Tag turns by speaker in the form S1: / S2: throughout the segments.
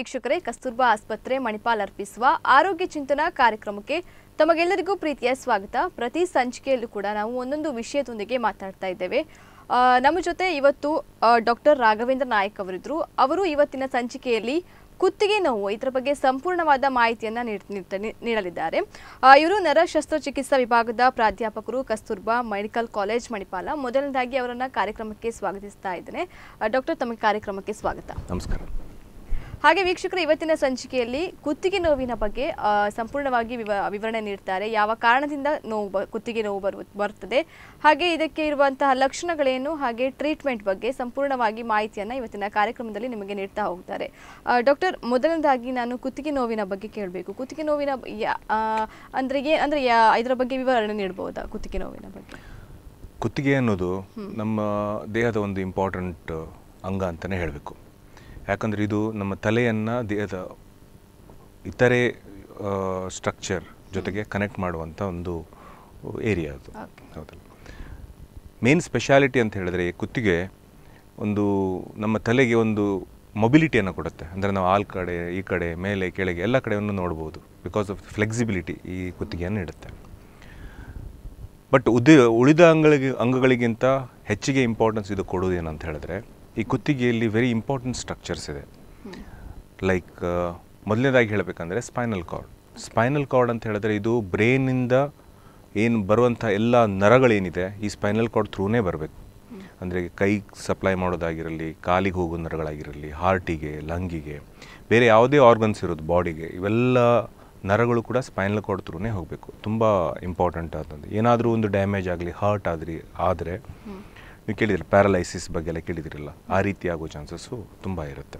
S1: ವೀಕ್ಷಕರೇ ಕಸ್ತೂರ್ಬಾ ಆಸ್ಪತ್ರೆ ಮಣಿಪಾಲ್ ಅರ್ಪಿಸುವ ಆರೋಗ್ಯ ಚಿಂತನಾ ಕಾರ್ಯಕ್ರಮಕ್ಕೆ ತಮಗೆಲ್ಲರಿಗೂ ಪ್ರೀತಿಯ ಸ್ವಾಗತ ಪ್ರತಿ ಸಂಚಿಕೆಯಲ್ಲೂ ಕೂಡ ನಾವು ಒಂದೊಂದು ವಿಷಯದೊಂದಿಗೆ ಮಾತಾಡ್ತಾ ಇದ್ದೇವೆ ನಮ್ಮ ಜೊತೆ ಇವತ್ತು ಡಾಕ್ಟರ್ ರಾಘವೇಂದ್ರ ನಾಯಕ್ ಅವರಿದ್ರು ಅವರು ಇವತ್ತಿನ ಸಂಚಿಕೆಯಲ್ಲಿ ಕುತ್ತಿಗೆ ನೋವು ಇದರ ಬಗ್ಗೆ ಸಂಪೂರ್ಣವಾದ ಮಾಹಿತಿಯನ್ನು ನೀಡಲಿದ್ದಾರೆ ಇವರು ನರ ಶಸ್ತ್ರಚಿಕಿತ್ಸಾ ವಿಭಾಗದ ಪ್ರಾಧ್ಯಾಪಕರು ಕಸ್ತೂರ್ಬಾ ಮೆಡಿಕಲ್ ಕಾಲೇಜ್ ಮಣಿಪಾಲ ಮೊದಲನೇದಾಗಿ ಅವರನ್ನು ಕಾರ್ಯಕ್ರಮಕ್ಕೆ ಸ್ವಾಗತಿಸ್ತಾ ಇದ್ದೇನೆ ಡಾಕ್ಟರ್ ತಮಗೆ ಕಾರ್ಯಕ್ರಮಕ್ಕೆ ಸ್ವಾಗತ ನಮಸ್ಕಾರ ಹಾಗೆ ವೀಕ್ಷಕರು ಇವತ್ತಿನ ಸಂಚಿಕೆಯಲ್ಲಿ ಕುತ್ತಿಗೆ ನೋವಿನ ಬಗ್ಗೆ ಸಂಪೂರ್ಣವಾಗಿ ವಿವರಣೆ ನೀಡ್ತಾರೆ ಯಾವ ಕಾರಣದಿಂದ ನೋವು ಕುತ್ತಿಗೆ ನೋವು ಬರು ಹಾಗೆ ಇದಕ್ಕೆ ಇರುವಂತಹ ಲಕ್ಷಣಗಳೇನು ಹಾಗೆ ಟ್ರೀಟ್ಮೆಂಟ್ ಬಗ್ಗೆ ಸಂಪೂರ್ಣವಾಗಿ ಮಾಹಿತಿಯನ್ನು ಇವತ್ತಿನ ಕಾರ್ಯಕ್ರಮದಲ್ಲಿ ನಿಮಗೆ ನೀಡ್ತಾ ಹೋಗ್ತಾರೆ ಡಾಕ್ಟರ್ ಮೊದಲನೇದಾಗಿ ನಾನು ಕುತ್ತಿಗೆ ನೋವಿನ ಬಗ್ಗೆ ಕೇಳಬೇಕು ಕುತ್ತಿಗೆ ನೋವಿನ ಅಂದರೆ ಏ ಅಂದರೆ ಇದರ ಬಗ್ಗೆ ವಿವರಣೆ ನೀಡಬಹುದಾ ಕುತ್ತಿಗೆ ನೋವಿನ ಬಗ್ಗೆ
S2: ಕುತ್ತಿಗೆ ಅನ್ನೋದು ನಮ್ಮ ದೇಹದ ಒಂದು ಇಂಪಾರ್ಟೆಂಟ್ ಅಂಗ ಅಂತಲೇ ಹೇಳಬೇಕು ಯಾಕಂದರೆ ಇದು ನಮ್ಮ ತಲೆಯನ್ನು ದೇಹದ ಇತರೆ ಸ್ಟ್ರಕ್ಚರ್ ಜೊತೆಗೆ ಕನೆಕ್ಟ್ ಮಾಡುವಂಥ ಒಂದು ಏರಿಯಾ ಅದು ಹೌದಲ್ಲ ಮೇನ್ ಸ್ಪೆಷಾಲಿಟಿ ಅಂತ ಹೇಳಿದ್ರೆ ಕುತ್ತಿಗೆ ಒಂದು ನಮ್ಮ ತಲೆಗೆ ಒಂದು ಮೊಬಿಲಿಟಿಯನ್ನು ಕೊಡುತ್ತೆ ಅಂದರೆ ನಾವು ಆಲ್ ಕಡೆ ಈ ಕಡೆ ಮೇಲೆ ಕೆಳಗೆ ಎಲ್ಲ ಕಡೆಯನ್ನು ನೋಡ್ಬೋದು ಬಿಕಾಸ್ ಆಫ್ ಫ್ಲೆಕ್ಸಿಬಿಲಿಟಿ ಈ ಕುತ್ತಿಗೆಯನ್ನು ಇಡುತ್ತೆ ಬಟ್ ಉದ್ಯ ಉಳಿದ ಅಂಗಗಳಿಗೆ ಅಂಗಗಳಿಗಿಂತ ಹೆಚ್ಚಿಗೆ ಇಂಪಾರ್ಟೆನ್ಸ್ ಇದು ಕೊಡೋದೇನಂತ ಹೇಳಿದ್ರೆ ಈ ಕುತ್ತಿಗೆಯಲ್ಲಿ ವೆರಿ ಇಂಪಾರ್ಟೆಂಟ್ ಸ್ಟ್ರಕ್ಚರ್ಸ್ ಇದೆ ಲೈಕ್ ಮೊದಲನೇದಾಗಿ ಹೇಳಬೇಕಂದ್ರೆ ಸ್ಪೈನಲ್ ಕಾರ್ಡ್ ಸ್ಪೈನಲ್ ಕಾರ್ಡ್ ಅಂತ ಹೇಳಿದ್ರೆ ಇದು ಬ್ರೈನಿಂದ ಏನು ಬರುವಂಥ ಎಲ್ಲ ನರಗಳೇನಿದೆ ಈ ಸ್ಪೈನಲ್ ಕಾರ್ಡ್ ಥ್ರೂನೇ ಬರಬೇಕು ಅಂದರೆ ಕೈಗೆ ಸಪ್ಲೈ ಮಾಡೋದಾಗಿರಲಿ ಕಾಲಿಗೆ ಹೋಗೋ ನರಗಳಾಗಿರಲಿ ಹಾರ್ಟಿಗೆ ಲಂಗಿಗೆ ಬೇರೆ ಯಾವುದೇ ಆರ್ಗನ್ಸ್ ಇರೋದು ಬಾಡಿಗೆ ಇವೆಲ್ಲ ನರಗಳು ಕೂಡ ಸ್ಪೈನಲ್ ಕಾರ್ಡ್ ಥ್ರೂನೇ ಹೋಗಬೇಕು ತುಂಬ ಇಂಪಾರ್ಟೆಂಟ್ ಆದಂದು ಏನಾದರೂ ಒಂದು ಡ್ಯಾಮೇಜ್ ಆಗಲಿ ಹರ್ಟ್ ಆದ್ರಿ ಆದರೆ ನೀವು ಕೇಳಿದ್ರೆ ಪ್ಯಾರಲೈಸಿಸ್ ಬಗ್ಗೆ ಎಲ್ಲ ಕೇಳಿದಿರಲ್ಲ ಆ ರೀತಿ ಆಗೋ ಚಾನ್ಸಸ್ಸು ತುಂಬ ಇರುತ್ತೆ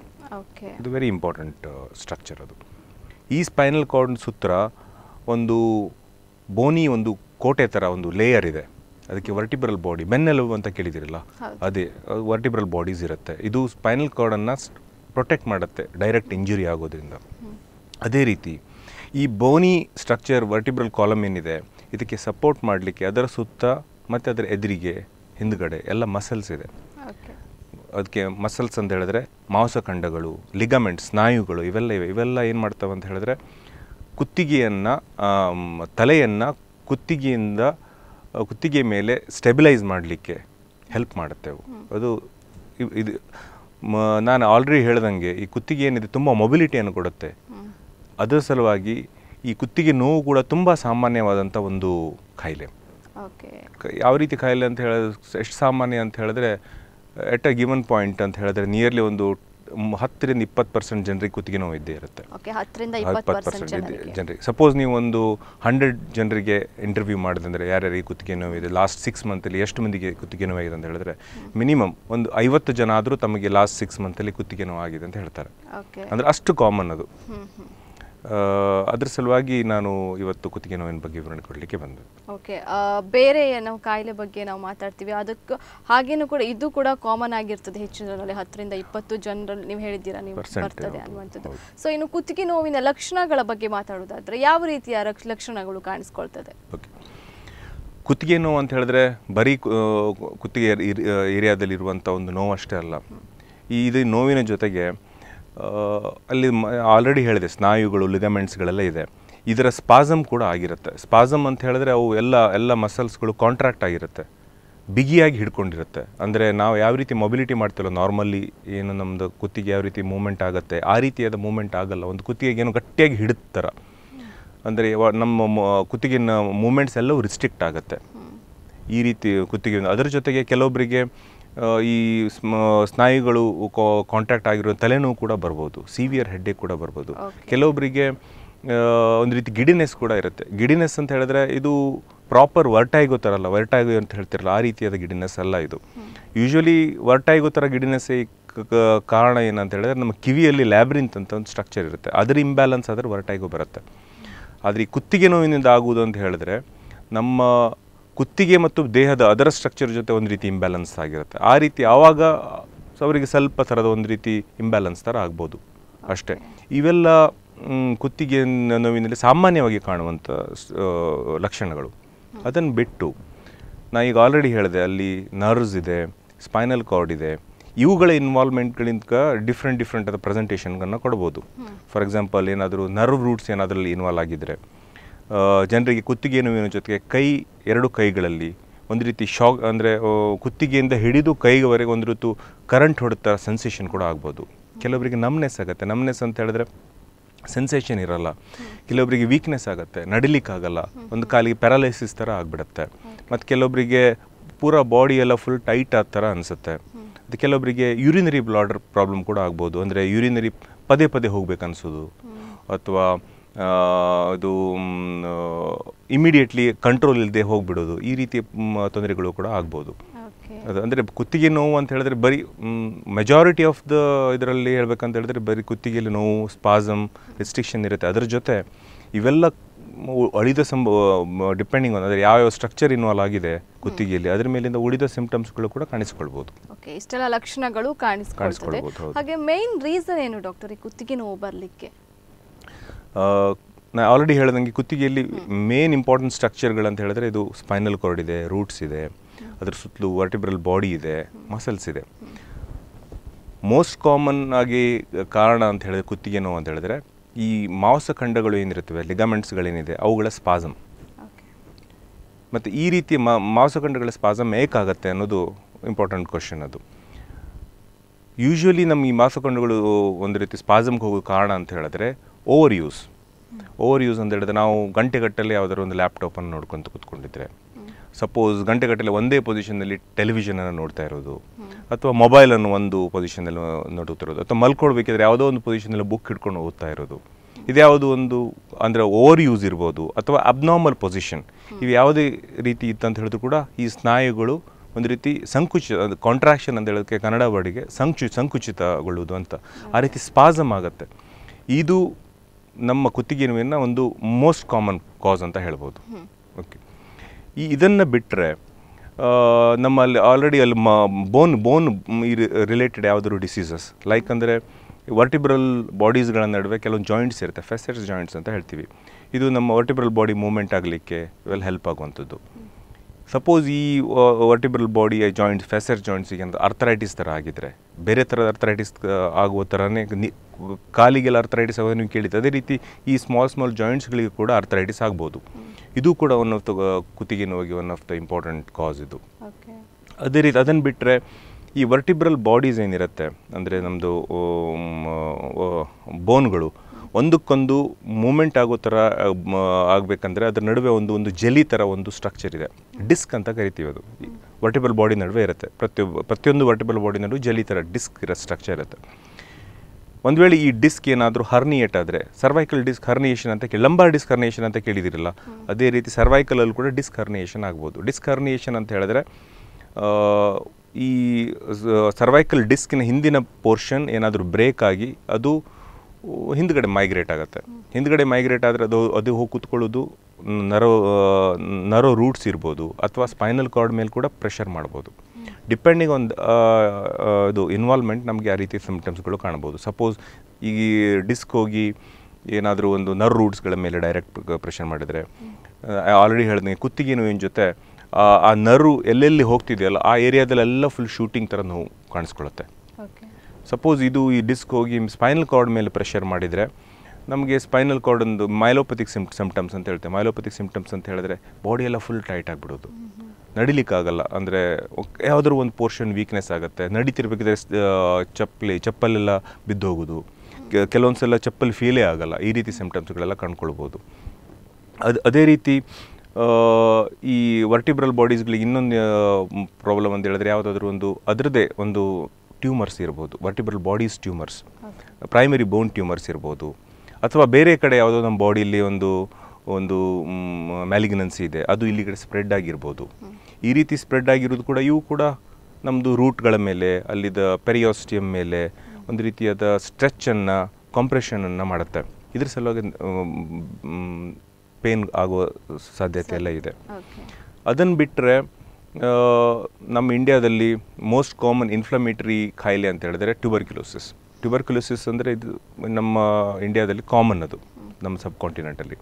S2: ಇದು ವೆರಿ ಇಂಪಾರ್ಟೆಂಟ್ ಸ್ಟ್ರಕ್ಚರ್ ಅದು ಈ ಸ್ಪೈನಲ್ ಕಾರ್ಡ್ ಸುತ್ತ ಒಂದು ಬೋನಿ ಒಂದು ಕೋಟೆ ಥರ ಒಂದು ಲೇಯರ್ ಇದೆ ಅದಕ್ಕೆ ವರ್ಟಿಬ್ರಲ್ ಬಾಡಿ ಬೆನ್ನೆಲುಬು ಅಂತ ಕೇಳಿದಿರಲ್ಲ ಅದೇ ವರ್ಟಿಬ್ರಲ್ ಬಾಡೀಸ್ ಇರುತ್ತೆ ಇದು ಸ್ಪೈನಲ್ ಕಾರ್ಡನ್ನು ಪ್ರೊಟೆಕ್ಟ್ ಮಾಡುತ್ತೆ ಡೈರೆಕ್ಟ್ ಇಂಜುರಿ ಆಗೋದ್ರಿಂದ ಅದೇ ರೀತಿ ಈ ಬೋನಿ ಸ್ಟ್ರಕ್ಚರ್ ವರ್ಟಿಬ್ರಲ್ ಕಾಲಮ್ ಏನಿದೆ ಇದಕ್ಕೆ ಸಪೋರ್ಟ್ ಮಾಡಲಿಕ್ಕೆ ಅದರ ಸುತ್ತ ಮತ್ತು ಅದರ ಎದುರಿಗೆ ಹಿಂದ್ಗಡೆ ಎಲ್ಲ ಮಸಲ್ಸ್ ಇದೆ ಅದಕ್ಕೆ ಮಸಲ್ಸ್ ಅಂತ ಹೇಳಿದ್ರೆ ಮಾಂಸಖಂಡಗಳು ಲಿಗಮೆಂಟ್ಸ್ ಸ್ನಾಯುಗಳು ಇವೆಲ್ಲ ಇವೆ ಇವೆಲ್ಲ ಏನು ಮಾಡ್ತಾವೆ ಅಂತ ಹೇಳಿದ್ರೆ ಕುತ್ತಿಗೆಯನ್ನು ತಲೆಯನ್ನು ಕುತ್ತಿಗೆಯಿಂದ ಕುತ್ತಿಗೆ ಮೇಲೆ ಸ್ಟೆಬಿಲೈಸ್ ಮಾಡಲಿಕ್ಕೆ ಹೆಲ್ಪ್ ಮಾಡುತ್ತೆ ಅದು ಇದು ನಾನು ಆಲ್ರೆಡಿ ಹೇಳ್ದಂಗೆ ಈ ಕುತ್ತಿಗೆ ಏನಿದೆ ತುಂಬ ಮೊಬಿಲಿಟಿಯನ್ನು ಕೊಡುತ್ತೆ ಅದರ ಸಲುವಾಗಿ ಈ ಕುತ್ತಿಗೆ ನೋವು ಕೂಡ ತುಂಬ ಸಾಮಾನ್ಯವಾದಂಥ ಒಂದು ಕಾಯಿಲೆ ಯಾವ ರೀತಿ ಕಾಯಿಲೆ ಅಂತ ಹೇಳಿದ್ರೆ ಎಷ್ಟು ಸಾಮಾನ್ಯ ಅಂತ ಹೇಳಿದ್ರೆ ಎಟ್ ಅ ಗಿವನ್ ಪಾಯಿಂಟ್ ಅಂತ ಹೇಳಿದ್ರೆ ನಿಯರ್ಲಿ ಒಂದು ಹತ್ತರಿಂದ ಇಪ್ಪತ್ತು ಪರ್ಸೆಂಟ್ ಜನರಿಗೆ ಕುತ್ತಿಗೆ ನೋವು ಇದ್ದೇ ಇರುತ್ತೆ ಜನರಿಗೆ ಸಪೋಸ್ ನೀವು ಒಂದು ಹಂಡ್ರೆಡ್ ಜನರಿಗೆ ಇಂಟರ್ವ್ಯೂ ಮಾಡಿದಂದರೆ ಯಾರ್ಯಾರಿಗೆ ಕುತ್ತಿಗೆ ಇದೆ ಲಾಸ್ಟ್ ಸಿಕ್ಸ್ ಮಂತಲ್ಲಿ ಎಷ್ಟು ಮಂದಿಗೆ ಕುತ್ತಿಗೆ ನೋವಾಗಿದೆ ಅಂತ ಹೇಳಿದ್ರೆ ಮಿನಿಮಮ್ ಒಂದು ಐವತ್ತು ಜನ ಆದರೂ ತಮಗೆ ಲಾಸ್ಟ್ ಸಿಕ್ಸ್ ಮಂತಲ್ಲಿ ಕುತ್ತಿಗೆ ಆಗಿದೆ ಅಂತ ಹೇಳ್ತಾರೆ ಅಂದ್ರೆ ಅಷ್ಟು ಕಾಮನ್ ಅದು ಅದ್ರ ಸಲುವಾಗಿ ನಾನು ಇವತ್ತು ಕುತ್ತಿಗೆ ನೋವಿನ ಬಗ್ಗೆ ವಿವರಣೆ ಕೊಡಲಿಕ್ಕೆ ಬಂದೆ
S1: ಓಕೆ ಬೇರೆ ನಾವು ಕಾಯಿಲೆ ಬಗ್ಗೆ ನಾವು ಮಾತಾಡ್ತೀವಿ ಅದಕ್ಕೆ ಹಾಗೇನು ಕೂಡ ಇದು ಕೂಡ ಕಾಮನ್ ಆಗಿರ್ತದೆ ಹೆಚ್ಚಿನ ಜನರಲ್ಲಿ ಹತ್ತರಿಂದ ಇಪ್ಪತ್ತು ಜನರಲ್ಲಿ ನೀವು ಹೇಳಿದ್ದೀರಾ ನೀವು ಬರ್ತದೆ ಅನ್ನುವಂಥದ್ದು ಸೊ ಇನ್ನು ಕುತ್ತಿಗೆ ನೋವಿನ ಲಕ್ಷಣಗಳ ಬಗ್ಗೆ ಮಾತಾಡೋದಾದ್ರೆ ಯಾವ ರೀತಿಯ ಲಕ್ಷಣಗಳು ಕಾಣಿಸ್ಕೊಳ್ತದೆ ಓಕೆ
S2: ಕುತ್ತಿಗೆ ನೋವು ಅಂತ ಹೇಳಿದ್ರೆ ಬರೀ ಕುತ್ತಿಗೆ ಏರಿಯಾದಲ್ಲಿರುವಂಥ ಒಂದು ನೋವು ಅಷ್ಟೇ ಅಲ್ಲ ಈ ಇದು ನೋವಿನ ಜೊತೆಗೆ ಅಲ್ಲಿ ಆಲ್ರೆಡಿ ಹೇಳಿದೆ ಸ್ನಾಯುಗಳು ಲಿಗಮೆಂಟ್ಸ್ಗಳೆಲ್ಲ ಇದೆ ಇದರ ಸ್ಪಾಸಮ್ ಕೂಡ ಆಗಿರುತ್ತೆ ಸ್ಪಾಸಮ್ ಅಂತ ಹೇಳಿದ್ರೆ ಅವು ಎಲ್ಲ ಎಲ್ಲ ಮಸಲ್ಸ್ಗಳು ಕಾಂಟ್ರಾಕ್ಟ್ ಆಗಿರುತ್ತೆ ಬಿಗಿಯಾಗಿ ಹಿಡ್ಕೊಂಡಿರುತ್ತೆ ಅಂದರೆ ನಾವು ಯಾವ ರೀತಿ ಮೊಬಿಲಿಟಿ ಮಾಡ್ತೀವಲ್ಲ ನಾರ್ಮಲಿ ಏನು ನಮ್ಮದು ಕುತ್ತಿಗೆ ಯಾವ ರೀತಿ ಮೂಮೆಂಟ್ ಆಗುತ್ತೆ ಆ ರೀತಿಯಾದ ಮೂಮೆಂಟ್ ಆಗಲ್ಲ ಒಂದು ಕುತ್ತಿಗೆಗೆ ಏನು ಗಟ್ಟಿಯಾಗಿ ಹಿಡಿದ ಅಂದರೆ ನಮ್ಮ ಕುತ್ತಿಗಿನ ಮೂಮೆಂಟ್ಸ್ ಎಲ್ಲವೂ ರಿಸ್ಟ್ರಿಕ್ಟ್ ಆಗುತ್ತೆ ಈ ರೀತಿ ಕುತ್ತಿಗೆ ಅದರ ಜೊತೆಗೆ ಕೆಲವೊಬ್ಬರಿಗೆ ಈ ಸ್ನಾಯುಗಳು ಕಾಂಟ್ಯಾಕ್ಟ್ ಆಗಿರೋ ತಲೆನೋವು ಕೂಡ ಬರ್ಬೋದು ಸಿವಿಯರ್ ಹೆಡ್ಡೆ ಕೂಡ ಬರ್ಬೋದು ಕೆಲವೊಬ್ಬರಿಗೆ ಒಂದು ರೀತಿ ಗಿಡಿನೆಸ್ ಕೂಡ ಇರುತ್ತೆ ಗಿಡಿನೆಸ್ ಅಂತ ಹೇಳಿದ್ರೆ ಇದು ಪ್ರಾಪರ್ ವರ್ಟಾಯಿಗೋ ಥರ ಅಲ್ಲ ಅಂತ ಹೇಳ್ತಿರಲ್ಲ ಆ ರೀತಿಯಾದ ಗಿಡಿನೆಸ್ ಅಲ್ಲ ಇದು ಯೂಶ್ವಲಿ ವರ್ಟಾಯಿಗೋ ಥರ ಗಿಡಿನೆಸ್ ಕಾರಣ ಏನಂತ ಹೇಳಿದ್ರೆ ನಮ್ಮ ಕಿವಿಯಲ್ಲಿ ಲ್ಯಾಬ್ರಿಂತ್ ಅಂತ ಒಂದು ಸ್ಟ್ರಕ್ಚರ್ ಇರುತ್ತೆ ಅದರ ಇಂಬ್ಯಾಲೆನ್ಸ್ ಆದರೆ ವರ್ಟಾಯಿಗೋ ಬರುತ್ತೆ ಆದರೆ ಈ ಕುತ್ತಿಗೆ ನೋವಿನಿಂದ ಆಗುವುದು ಅಂತ ಹೇಳಿದ್ರೆ ನಮ್ಮ ಕುತ್ತಿಗೆ ಮತ್ತು ದೇಹದ ಅದರ್ ಸ್ಟ್ರಕ್ಚರ್ ಜೊತೆ ಒಂದು ರೀತಿ ಇಂಬ್ಯಾಲೆನ್ಸ್ ಆಗಿರುತ್ತೆ ಆ ರೀತಿ ಆವಾಗ ಅವರಿಗೆ ಸ್ವಲ್ಪ ಥರದ ಒಂದು ರೀತಿ ಇಂಬ್ಯಾಲೆನ್ಸ್ ಥರ ಆಗ್ಬೋದು ಅಷ್ಟೇ ಇವೆಲ್ಲ ಕುತ್ತಿಗೆ ನೋವಿನಲ್ಲಿ ಸಾಮಾನ್ಯವಾಗಿ ಕಾಣುವಂಥ ಲಕ್ಷಣಗಳು ಅದನ್ನು ಬಿಟ್ಟು ನಾನು ಈಗ ಆಲ್ರೆಡಿ ಹೇಳಿದೆ ಅಲ್ಲಿ ನರ್ವ್ಸ್ ಇದೆ ಸ್ಪೈನಲ್ ಕಾರ್ಡ್ ಇದೆ ಇವುಗಳ ಇನ್ವಾಲ್ವ್ಮೆಂಟ್ಗಳಿಂದ ಡಿಫ್ರೆಂಟ್ ಡಿಫ್ರೆಂಟ್ ಅದ ಪ್ರೆಸೆಂಟೇಷನ್ಗಳನ್ನು ಕೊಡ್ಬೋದು ಫಾರ್ ಎಕ್ಸಾಂಪಲ್ ಏನಾದರೂ ನರ್ವ್ ರೂಟ್ಸ್ ಏನಾದ್ರಲ್ಲಿ ಇನ್ವಾಲ್ವ್ ಆಗಿದ್ದರೆ ಜನರಿಗೆ ಕುತ್ತಿಗೆ ನೋವಿನ ಜೊತೆಗೆ ಕೈ ಎರಡು ಕೈಗಳಲ್ಲಿ ಒಂದು ರೀತಿ ಶಾಕ್ ಅಂದರೆ ಕುತ್ತಿಗೆಯಿಂದ ಹಿಡಿದು ಕೈವರೆಗೆ ಒಂದು ಋತು ಕರೆಂಟ್ ಹೊಡೆತ ಸೆನ್ಸೇಷನ್ ಕೂಡ ಆಗ್ಬೋದು ಕೆಲವರಿಗೆ ನಮ್ನೆಸ್ ಆಗುತ್ತೆ ನಮ್ನೆಸ್ ಅಂತ ಹೇಳಿದ್ರೆ ಸೆನ್ಸೇಷನ್ ಇರಲ್ಲ ಕೆಲವೊಬ್ಬರಿಗೆ ವೀಕ್ನೆಸ್ ಆಗುತ್ತೆ ನಡಿಲಿಕ್ಕಾಗಲ್ಲ ಒಂದು ಕಾಲಿಗೆ ಪ್ಯಾರಾಲೈಸಿಸ್ ಥರ ಆಗಿಬಿಡುತ್ತೆ ಮತ್ತು ಕೆಲವೊಬ್ಬರಿಗೆ ಪೂರಾ ಬಾಡಿ ಎಲ್ಲ ಫುಲ್ ಟೈಟ್ ಆದ ಥರ ಅನಿಸುತ್ತೆ ಮತ್ತು ಕೆಲವೊಬ್ಬರಿಗೆ ಯೂರಿನರಿ ಬ್ಲಾಡರ್ ಪ್ರಾಬ್ಲಮ್ ಕೂಡ ಆಗ್ಬೋದು ಅಂದರೆ ಯೂರಿನರಿ ಪದೇ ಪದೇ ಹೋಗ್ಬೇಕನ್ಸೋದು ಅಥವಾ ಅದು ಇಮಿಡಿಯೇಟ್ಲಿ ಕಂಟ್ರೋಲ್ ಇಲ್ಲದೆ ಹೋಗಿಬಿಡೋದು ಈ ರೀತಿ ತೊಂದರೆಗಳು ಕೂಡ ಆಗ್ಬೋದು ಅದು ಅಂದರೆ ಕುತ್ತಿಗೆ ನೋವು ಅಂತ ಹೇಳಿದ್ರೆ ಬರೀ ಮೆಜಾರಿಟಿ ಆಫ್ ದ ಇದರಲ್ಲಿ ಹೇಳ್ಬೇಕಂತ ಹೇಳಿದ್ರೆ ಬರೀ ಕುತ್ತಿಗೆಯಲ್ಲಿ ನೋವು ಸ್ಪಾಸಮ್ ರೆಸ್ಟ್ರಿಕ್ಷನ್ ಇರುತ್ತೆ ಅದರ ಜೊತೆ ಇವೆಲ್ಲ ಅಳಿದ ಸಂಭವ ಡಿಪೆಂಡಿಂಗ್ ಅಂದರೆ ಯಾವ್ಯಾವ ಸ್ಟ್ರಕ್ಚರ್ ಇನ್ವಾಲ್ವ್ ಆಗಿದೆ ಕುತ್ತಿಗೆಯಲ್ಲಿ ಅದ್ರ ಮೇಲಿಂದ ಉಳಿದ ಸಿಂಪ್ಟಮ್ಸ್ಗಳು ಕೂಡ ಕಾಣಿಸ್ಕೊಳ್ಬೋದು
S1: ಓಕೆ ಇಷ್ಟೆಲ್ಲ ಲಕ್ಷಣಗಳು ಕಾಣಿಸ್ಕೊಳ್ಬೋದು ಹಾಗೆ ಮೇನ್ ರೀಸನ್ ಏನು ಡಾಕ್ಟರ್ ಈ ಕುತ್ತಿಗೆ ನೋವು ಬರಲಿಕ್ಕೆ
S2: ನಾನು ಆಲ್ರೆಡಿ ಹೇಳಿದಂಗೆ ಕುತ್ತಿಗೆಯಲ್ಲಿ ಮೇನ್ ಇಂಪಾರ್ಟೆಂಟ್ ಸ್ಟ್ರಕ್ಚರ್ಗಳಂತ ಹೇಳಿದ್ರೆ ಇದು ಸ್ಪೈನಲ್ ಕಾರ್ಡ್ ಇದೆ ರೂಟ್ಸ್ ಇದೆ ಅದ್ರ ಸುತ್ತಲೂ ವರ್ಟಿಬ್ರಲ್ ಬಾಡಿ ಇದೆ ಮಸಲ್ಸ್ ಇದೆ ಮೋಸ್ಟ್ ಕಾಮನ್ ಆಗಿ ಕಾರಣ ಅಂತ ಹೇಳಿದ್ರೆ ಕುತ್ತಿಗೆ ನೋವು ಅಂತ ಹೇಳಿದ್ರೆ ಈ ಮಾಂಸಖಂಡಗಳು ಏನಿರುತ್ತವೆ ಲಿಗಮೆಂಟ್ಸ್ಗಳೇನಿದೆ ಅವುಗಳ ಸ್ಪಾಸಮ್ ಮತ್ತು ಈ ರೀತಿ ಮಾ ಮಾಂಸಖಂಡಗಳ ಸ್ಪಾಸಮ್ ಏಕಾಗತ್ತೆ ಅನ್ನೋದು ಇಂಪಾರ್ಟೆಂಟ್ ಕ್ವಶನ್ ಅದು ಯೂಶ್ವಲಿ ನಮ್ಮ ಈ ಮಾಂಸಖಂಡಗಳು ಒಂದು ರೀತಿ ಸ್ಪಾಸಮ್ಗೆ ಹೋಗೋ ಕಾರಣ ಅಂತ ಹೇಳಿದ್ರೆ ಓವರ್ ಯೂಸ್ ಓವರ್ ಯೂಸ್ ಅಂತ ಹೇಳಿದ್ರೆ ನಾವು ಗಂಟೆಗಟ್ಟಲೆ ಯಾವುದಾದ್ರು ಒಂದು ಲ್ಯಾಪ್ಟಾಪನ್ನು ನೋಡ್ಕೊಂತ ಕೂತ್ಕೊಂಡಿದ್ರೆ ಸಪೋಸ್ ಗಂಟೆಗಟ್ಟಲೆ ಒಂದೇ ಪೊಸಿಷನಲ್ಲಿ ಟೆಲಿವಿಷನನ್ನು ನೋಡ್ತಾ ಇರೋದು ಅಥವಾ ಮೊಬೈಲನ್ನು ಒಂದು ಪೊಸಿಷನಲ್ಲಿ ನೋಡುತ್ತಿರೋದು ಅಥವಾ ಮಲ್ಕೊಳ್ಬೇಕಿದ್ರೆ ಯಾವುದೋ ಒಂದು ಪೊಸಿಷನಲ್ಲಿ ಬುಕ್ ಹಿಡ್ಕೊಂಡು ಓದ್ತಾ ಇರೋದು ಇದ್ಯಾವುದು ಒಂದು ಅಂದರೆ ಓವರ್ ಯೂಸ್ ಇರ್ಬೋದು ಅಥವಾ ಅಬ್ನಾರ್ಮಲ್ ಪೊಸಿಷನ್ ಇವು ಯಾವುದೇ ರೀತಿ ಅಂತ ಹೇಳಿದ್ರು ಕೂಡ ಈ ಸ್ನಾಯುಗಳು ಒಂದು ರೀತಿ ಸಂಕುಚಿತ ಕಾಂಟ್ರಾಕ್ಷನ್ ಅಂತ ಹೇಳೋದಕ್ಕೆ ಕನ್ನಡ ವರ್ಡಿಗೆ ಸಂಕು ಸಂಕುಚಿತಗೊಳ್ಳುವುದು ಅಂತ ಆ ರೀತಿ ಸ್ಪಾಸಮ್ ಆಗುತ್ತೆ ಇದು ನಮ್ಮ ಕುತ್ತಿಗೆ ನೋವಿನ ಒಂದು ಮೋಸ್ಟ್ ಕಾಮನ್ ಕಾಸ್ ಅಂತ ಹೇಳ್ಬೋದು ಓಕೆ ಈ ಇದನ್ನು ಬಿಟ್ಟರೆ ನಮ್ಮಲ್ಲಿ ಆಲ್ರೆಡಿ ಅಲ್ಲಿ ಮ ಬೋನ್ ಬೋನ್ ರಿಲೇಟೆಡ್ ಯಾವುದಾದ್ರು ಡಿಸೀಸಸ್ ಲೈಕ್ ಅಂದರೆ ವರ್ಟಿಬ್ರಲ್ ಬಾಡೀಸ್ಗಳ ನಡುವೆ ಕೆಲವೊಂದು ಜಾಯಿಂಟ್ಸ್ ಇರುತ್ತೆ ಫೆಸೆಟ್ಸ್ ಜಾಯಿಂಟ್ಸ್ ಅಂತ ಹೇಳ್ತೀವಿ ಇದು ನಮ್ಮ ವರ್ಟಿಬ್ರಲ್ ಬಾಡಿ ಮೂವ್ಮೆಂಟ್ ಆಗಲಿಕ್ಕೆ ಇವೆಲ್ಲ ಹೆಲ್ಪ್ ಆಗುವಂಥದ್ದು ಸಪೋಸ್ ಈ ವರ್ಟಿಬ್ರಲ್ ಬಾಡಿ ಜಾಯಿಂಟ್ಸ್ ಫೆಸರ್ ಜಾಯಿಂಟ್ಸಿಗೆ ಅಂತ ಅರ್ಥರೈಟಿಸ್ ಥರ ಆಗಿದ್ದರೆ ಬೇರೆ ಥರದ ಅರ್ಥರೈಟಿಸ್ uh, ಆಗುವ ಥರನೇ ಕಾಲಿಗೆಲ್ಲ ಅರ್ಥರೈಟಿಸ್ ಆಗೋದು ನೀವು ಕೇಳಿದ್ದು ಅದೇ ರೀತಿ ಈ ಸ್ಮಾಲ್ ಸ್ಮಾಲ್ ಜಾಯಿಂಟ್ಸ್ಗಳಿಗೆ ಕೂಡ ಅರ್ಥರೈಟಿಸ್ ಆಗ್ಬೋದು ಇದು ಕೂಡ ಒನ್ ಆಫ್ ದ ಕುತ್ತಿಗೆ ನೋವಿಗೆ one of the important cause ಇದು ಅದೇ ರೀತಿ ಅದನ್ನು ಬಿಟ್ಟರೆ ಈ ವರ್ಟಿಬ್ರಲ್ ಬಾಡೀಸ್ ಏನಿರುತ್ತೆ ಅಂದರೆ ನಮ್ಮದು ಬೋನ್ಗಳು ಒಂದಕ್ಕೊಂದು ಮೂಮೆಂಟ್ ಆಗೋ ಥರ ಆಗಬೇಕಂದ್ರೆ ಅದರ ನಡುವೆ ಒಂದು ಒಂದು ಜಲಿ ಥರ ಒಂದು ಸ್ಟ್ರಕ್ಚರ್ ಇದೆ ಡಿಸ್ಕ್ ಅಂತ ಕರಿತೀವಿ ಅದು ವರ್ಟಿಬಲ್ ಬಾಡಿ ನಡುವೆ ಇರುತ್ತೆ ಪ್ರತಿಯೊಬ್ಬ ಪ್ರತಿಯೊಂದು ವರ್ಟಿಬಲ್ ಬಾಡಿ ನಡುವೆ ಜಲಿ ಥರ ಡಿಸ್ಕ್ ಇರೋ ಸ್ಟ್ರಕ್ಚರ್ ಇರುತ್ತೆ ಒಂದು ವೇಳೆ ಈ ಡಿಸ್ಕ್ ಏನಾದರೂ ಹರ್ನಿಯೇಟ್ ಆದರೆ ಸರ್ವೈಕಲ್ ಡಿಸ್ಕ್ ಹರ್ನಿಯೇಷನ್ ಅಂತ ಕೇಳಿ ಲಂಬಾರ್ ಡಿಸ್ಕ್ ಹರ್ನಿಯೇಷನ್ ಅಂತ ಕೇಳಿದಿರಲ್ಲ ಅದೇ ರೀತಿ ಸರ್ವೈಕಲಲ್ಲಿ ಕೂಡ ಡಿಸ್ಕ್ ಹರ್ನಿಯೇಷನ್ ಆಗ್ಬೋದು ಡಿಸ್ಕ್ ಹರ್ನಿಯೇಷನ್ ಅಂತ ಹೇಳಿದ್ರೆ ಈ ಸರ್ವೈಕಲ್ ಡಿಸ್ಕಿನ ಹಿಂದಿನ ಪೋರ್ಷನ್ ಏನಾದರೂ ಬ್ರೇಕ್ ಆಗಿ ಅದು ಹಿಂದ್ಗಡೆ ಮೈಗ್ರೇಟ್ ಆಗುತ್ತೆ ಹಿಂದ್ಗಡೆ ಮೈಗ್ರೇಟ್ ಆದರೆ ಅದು ಅದು ಹೋಗಿ ಕೂತ್ಕೊಳ್ಳೋದು ನರೋ ನರೋ ರೂಟ್ಸ್ ಇರ್ಬೋದು ಅಥವಾ ಸ್ಪೈನಲ್ ಕಾರ್ಡ್ ಮೇಲೆ ಕೂಡ ಪ್ರೆಷರ್ ಮಾಡ್ಬೋದು ಡಿಪೆಂಡಿಂಗ್ ಒಂದು ಇದು ಇನ್ವಾಲ್ವ್ಮೆಂಟ್ ನಮಗೆ ಆ ರೀತಿ ಸಿಂಪ್ಟಮ್ಸ್ಗಳು ಕಾಣ್ಬೋದು ಸಪೋಸ್ ಈ ಡಿಸ್ಕ್ ಹೋಗಿ ಏನಾದರೂ ಒಂದು ನರ್ ರೂಟ್ಸ್ಗಳ ಮೇಲೆ ಡೈರೆಕ್ಟ್ ಪ್ರೆಷರ್ ಮಾಡಿದರೆ ಆಲ್ರೆಡಿ ಹೇಳಿದಂಗೆ ಕುತ್ತಿಗೆ ಏನು ಜೊತೆ ಆ ನರು ಎಲ್ಲೆಲ್ಲಿ ಹೋಗ್ತಿದೆಯಲ್ಲ ಆ ಏರಿಯಾದಲ್ಲೆಲ್ಲ ಫುಲ್ ಶೂಟಿಂಗ್ ಥರ ನೋವು ಕಾಣಿಸ್ಕೊಳ್ಳುತ್ತೆ ಸಪೋಸ್ ಇದು ಈ ಡಿಸ್ಕ್ ಹೋಗಿ ಸ್ಪೈನಲ್ ಕಾರ್ಡ್ ಮೇಲೆ ಪ್ರೆಷರ್ ಮಾಡಿದರೆ ನಮಗೆ ಸ್ಪೈನಲ್ ಕಾರ್ಡ್ ಒಂದು ಮೈಲೋಪತಿಕ್ ಸಿಮ್ ಸಿಮ್ಟಮ್ಸ್ ಅಂತ ಹೇಳ್ತೇವೆ ಮೈಲೋಪತಿಕ್ ಸಿಮ್ಟಮ್ಸ್ ಅಂತ ಹೇಳಿದ್ರೆ ಬಾಡಿ ಎಲ್ಲ ಫುಲ್ ಟೈಟ್ ಆಗಿಬಿಡೋದು ನಡಿಲಿಕ್ಕಾಗಲ್ಲ ಅಂದರೆ ಯಾವುದಾದ್ರು ಒಂದು ಪೋರ್ಷನ್ ವೀಕ್ನೆಸ್ ಆಗುತ್ತೆ ನಡೀತಿರ್ಬೇಕಿದ್ರೆ ಚಪ್ಪಲಿ ಚಪ್ಪಲೆಲ್ಲ ಬಿದ್ದೋಗೋದು ಕೆಲವೊಂದು ಸಲ ಚಪ್ಪಲಿ ಫೀಲೇ ಆಗಲ್ಲ ಈ ರೀತಿ ಸಿಮ್ಟಮ್ಸ್ಗಳೆಲ್ಲ ಕಂಡ್ಕೊಳ್ಬೋದು ಅದು ಅದೇ ರೀತಿ ಈ ವರ್ಟಿಬ್ರಲ್ ಬಾಡೀಸ್ಗಳಿಗೆ ಇನ್ನೊಂದು ಪ್ರಾಬ್ಲಮ್ ಅಂತ ಹೇಳಿದ್ರೆ ಯಾವುದಾದ್ರೂ ಒಂದು ಅದರದೇ ಒಂದು ಟ್ಯೂಮರ್ಸ್ ಇರ್ಬೋದು vertebral bodies tumours primary bone tumours ಇರ್ಬೋದು ಅಥವಾ ಬೇರೆ ಕಡೆ ಯಾವುದೋ ನಮ್ಮ ಬಾಡಿಯಲ್ಲಿ ಒಂದು ಒಂದು ಮ್ಯಾಲಿಗ್ನೆನ್ಸಿ ಇದೆ ಅದು ಇಲ್ಲಿ ಕಡೆ ಸ್ಪ್ರೆಡ್ ಆಗಿರ್ಬೋದು ಈ ರೀತಿ ಸ್ಪ್ರೆಡ್ ಆಗಿರೋದು ಕೂಡ ಇವು ಕೂಡ ನಮ್ಮದು ರೂಟ್ಗಳ ಮೇಲೆ ಅಲ್ಲಿದ್ದ ಪೆರಿಯಾಸ್ಟಿಯಮ್ ಮೇಲೆ ಒಂದು ರೀತಿಯಾದ ಸ್ಟ್ರೆಚ್ಚನ್ನು ಕಾಂಪ್ರೆಷನನ್ನು ಮಾಡುತ್ತೆ ಇದ್ರ ಸಲುವಾಗಿ ಪೇನ್ ಆಗೋ ಸಾಧ್ಯತೆ ಎಲ್ಲ ಇದೆ ಅದನ್ನು ಬಿಟ್ಟರೆ ನಮ್ಮ ಇಂಡಿಯಾದಲ್ಲಿ ಮೋಸ್ಟ್ ಕಾಮನ್ ಇನ್ಫ್ಲಮೇಟರಿ ಖಾಯಿಲೆ ಅಂತ ಹೇಳಿದ್ರೆ ಟ್ಯೂಬರ್ಕ್ಯುಲೋಸಿಸ್ ಟ್ಯೂಬರ್ಕ್ಯುಲೋಸಿಸ್ ಅಂದರೆ ಇದು ನಮ್ಮ ಇಂಡಿಯಾದಲ್ಲಿ ಕಾಮನ್ ಅದು ನಮ್ಮ ಸಬ್ ಕಾಂಟಿನೆಂಟಲ್ಲಿ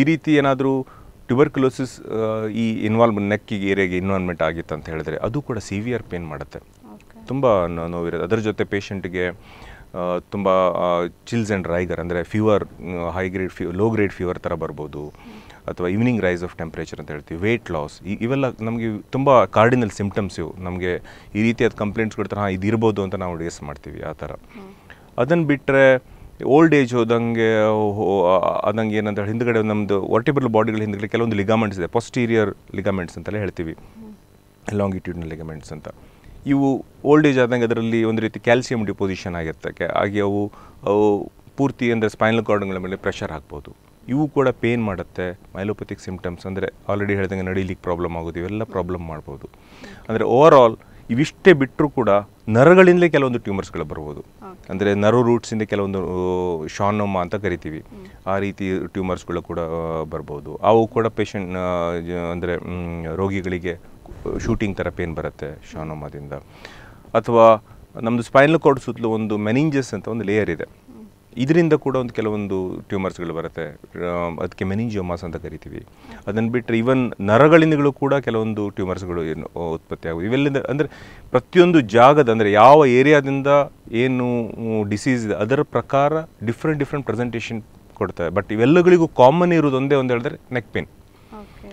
S2: ಈ ರೀತಿ ಏನಾದರೂ ಟ್ಯೂಬರ್ಕ್ಯುಲೋಸಿಸ್ ಈ ಇನ್ವಾಲ್ವ್ ನೆಕ್ಕಿಗೆ ಏರಿಯಾಗೆ ಇನ್ವಾಲ್ವ್ಮೆಂಟ್ ಆಗಿತ್ತು ಅಂತ ಹೇಳಿದ್ರೆ ಅದು ಕೂಡ ಸಿವಿಯರ್ ಪೇನ್ ಮಾಡುತ್ತೆ ತುಂಬ ನೋವಿರೋದು ಅದರ ಜೊತೆ ಪೇಷಂಟ್ಗೆ ತುಂಬ ಚಿಲ್ಸ್ ಆ್ಯಂಡ್ ರೈಗರ್ ಅಂದರೆ ಫೀವರ್ ಹೈ ಗ್ರೇಡ್ ಫೀ ಲೋ ಗ್ರೇಡ್ ಫೀವರ್ ಥರ ಬರ್ಬೋದು ಅಥವಾ ಈವ್ನಿಂಗ್ ರೈಸ್ ಆಫ್ ಟೆಂಪ್ರೇಚರ್ ಅಂತ ಹೇಳ್ತೀವಿ ವೆಯ್ಟ್ ಲಾಸ್ ಇವೆಲ್ಲ ನಮಗೆ ತುಂಬ ಕಾರ್ಡಿನಲ್ ಸಿಂಪ್ಟಮ್ಸ್ ಇವು ನಮಗೆ ಈ ರೀತಿಯಾದ ಕಂಪ್ಲೇಂಟ್ಸ್ ಕೊಡ್ತಾರೆ ಹಾಂ ಇದಿರ್ಬೋದು ಅಂತ ನಾವು ಡೇಸ್ ಮಾಡ್ತೀವಿ ಆ ಥರ ಅದನ್ನು ಬಿಟ್ಟರೆ ಓಲ್ಡ್ ಏಜ್ ಹೋದಂಗೆ ಅದಂಗೆ ಏನಂತ ಹೇಳಿ ಹಿಂದ್ಗಡೆ ನಮ್ಮದು ವರ್ಟಿಬಲ್ ಬಾಡಿಗಳ ಹಿಂದ್ಗಡೆ ಕೆಲವೊಂದು ಲಿಗಾಮೆಂಟ್ಸ್ ಇದೆ ಪೊಸ್ಟೀರಿಯರ್ ಲಿಗಾಮೆಂಟ್ಸ್ ಅಂತಲೇ ಹೇಳ್ತೀವಿ ಲಾಂಗಿಟ್ಯೂಡ್ನಲ್ ಲಿಗಮೆಂಟ್ಸ್ ಅಂತ ಇವು ಓಲ್ಡ್ ಏಜ್ ಆದಂಗೆ ಅದರಲ್ಲಿ ಒಂದು ರೀತಿ ಕ್ಯಾಲ್ಸಿಯಂ ಡಿಪೊಸಿಷನ್ ಆಗಿರ್ತಕ್ಕೆ ಹಾಗೆ ಅವು ಅವು ಪೂರ್ತಿ ಅಂದರೆ ಸ್ಪೈನಲ್ ಕಾರ್ಡ್ಗಳ ಮೇಲೆ ಪ್ರೆಷರ್ ಹಾಕ್ಬೋದು ಇವು ಕೂಡ ಪೇನ್ ಮಾಡುತ್ತೆ ಮೈಲೋಪತಿಕ್ ಸಿಂಪ್ಟಮ್ಸ್ ಅಂದರೆ ಆಲ್ರೆಡಿ ಹೇಳ್ದಂಗೆ ನಡೀಲಿಕ್ಕೆ ಪ್ರಾಬ್ಲಮ್ ಆಗೋದು ಇವೆಲ್ಲ ಪ್ರಾಬ್ಲಮ್ ಮಾಡ್ಬೋದು ಅಂದರೆ ಓವರ್ ಆಲ್ ಇವಿಷ್ಟೇ ಬಿಟ್ಟರೂ ಕೂಡ ನರಗಳಿಂದಲೇ ಕೆಲವೊಂದು ಟ್ಯೂಮರ್ಸ್ಗಳು ಬರ್ಬೋದು ಅಂದರೆ ನರೋ ರೂಟ್ಸಿಂದ ಕೆಲವೊಂದು ಶಾನೋಮ ಅಂತ ಕರಿತೀವಿ ಆ ರೀತಿ ಟ್ಯೂಮರ್ಸ್ಗಳು ಕೂಡ ಬರ್ಬೋದು ಅವು ಕೂಡ ಪೇಷಂಟ್ ಅಂದರೆ ರೋಗಿಗಳಿಗೆ ಶೂಟಿಂಗ್ ಥರ ಪೇನ್ ಬರುತ್ತೆ ಶಾನೋಮಾದಿಂದ ಅಥವಾ ನಮ್ಮದು ಸ್ಪೈನಲ್ ಕಾರ್ಡ್ ಸುತ್ತಲೂ ಒಂದು ಮೆನಿಂಜಸ್ ಅಂತ ಒಂದು ಲೇಯರ್ ಇದೆ ಇದರಿಂದ ಕೂಡ ಒಂದು ಕೆಲವೊಂದು ಟ್ಯೂಮರ್ಸ್ಗಳು ಬರುತ್ತೆ ಅದಕ್ಕೆ ಮೆನಿಂಜಿಯೋಮಾಸ್ ಅಂತ ಕರಿತೀವಿ ಅದನ್ನು ಬಿಟ್ಟರೆ ಇವನ್ ನರಗಳಿಂದಗಳು ಕೂಡ ಕೆಲವೊಂದು ಟ್ಯೂಮರ್ಸ್ಗಳು ಏನು ಉತ್ಪತ್ತಿ ಆಗೋದು ಇವೆಲ್ಲಿಂದ ಅಂದರೆ ಪ್ರತಿಯೊಂದು ಜಾಗದ ಅಂದರೆ ಯಾವ ಏರಿಯಾದಿಂದ ಏನು ಡಿಸೀಸ್ ಇದೆ ಅದರ ಪ್ರಕಾರ ಡಿಫ್ರೆಂಟ್ ಡಿಫ್ರೆಂಟ್ ಪ್ರೆಸೆಂಟೇಷನ್ ಕೊಡ್ತಾರೆ ಬಟ್ ಇವೆಲ್ಲಗಳಿಗೂ ಕಾಮನ್ ಇರೋದು ಒಂದೇ ಒಂದು ಹೇಳಿದ್ರೆ ನೆಕ್ ಪೇನ್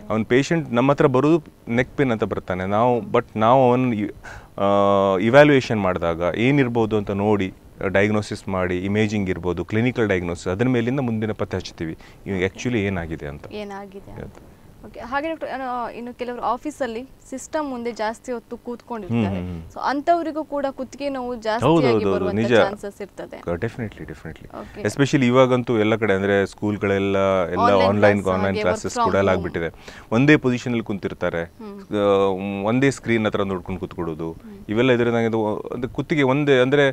S2: ಅವನ ಪೇಷಂಟ್ ನಮ್ಮ ಹತ್ರ ಬರೋದು ನೆಕ್ ಪೇನ್ ಅಂತ ಬರ್ತಾನೆ ನಾವು ಬಟ್ ನಾವು ಅವನ ಇವ್ಯಾಲ್ಯೂಯೇಷನ್ ಮಾಡಿದಾಗ ಏನಿರ್ಬೋದು ಅಂತ ನೋಡಿ ಡಯಾಗ್ನೋಸಿಸ್ ಮಾಡಿ ಇಮೇಜಿಂಗ್ ಇರ್ಬೋದು ಕ್ಲಿನಿಕಲ್ ಡಯಾಗ್ನೋಸಿಸ್ ಅದರ ಮೇಲಿಂದ ಮುಂದಿನ ಪತ್ತೆ ಹಚ್ತೀವಿ ಇವಾಗ ಆ್ಯಕ್ಚುಲಿ ಏನಾಗಿದೆ ಅಂತ
S1: ಏನಾಗಿದೆ ಓಕೆ ಹಾಗೆ ಡಾಕ್ಟರ್ ಇನ್ನು ಕೆಲವರು ಆಫೀಸಲ್ಲಿ ಸಿಸ್ಟಮ್ ಮುಂದೆ ಜಾಸ್ತಿ ಹೊತ್ತು ಕೂತ್ಕೊಂಡಿರ್ತಾರೆ ಸೊ ಅಂಥವರಿಗೂ ಕೂಡ ಕುತ್ತಿಗೆ ನೋವು ಜಾಸ್ತಿ ನಿಜ ಚಾನ್ಸಸ್ ಇರ್ತದೆ
S2: ಡೆಫಿನೆಟ್ಲಿ ಡೆಫಿನೆಟ್ಲಿ ಎಸ್ಪೆಷಲಿ ಇವಾಗಂತೂ ಎಲ್ಲ ಕಡೆ ಅಂದರೆ ಸ್ಕೂಲ್ಗಳೆಲ್ಲ ಎಲ್ಲ ಆನ್ಲೈನ್ ಆನ್ಲೈನ್ ಕ್ಲಾಸಸ್ ಕೂಡ ಎಲ್ಲ ಆಗಿಬಿಟ್ಟಿದೆ ಒಂದೇ ಪೊಸಿಷನಲ್ಲಿ ಕುಂತಿರ್ತಾರೆ ಒಂದೇ ಸ್ಕ್ರೀನ್ ಹತ್ರ ನೋಡ್ಕೊಂಡು ಕೂತ್ಕೊಡೋದು ಇವೆಲ್ಲ ಇದರಿಂದ ಒಂದು ಕುತ್ತಿಗೆ ಒಂದೇ ಅಂದರೆ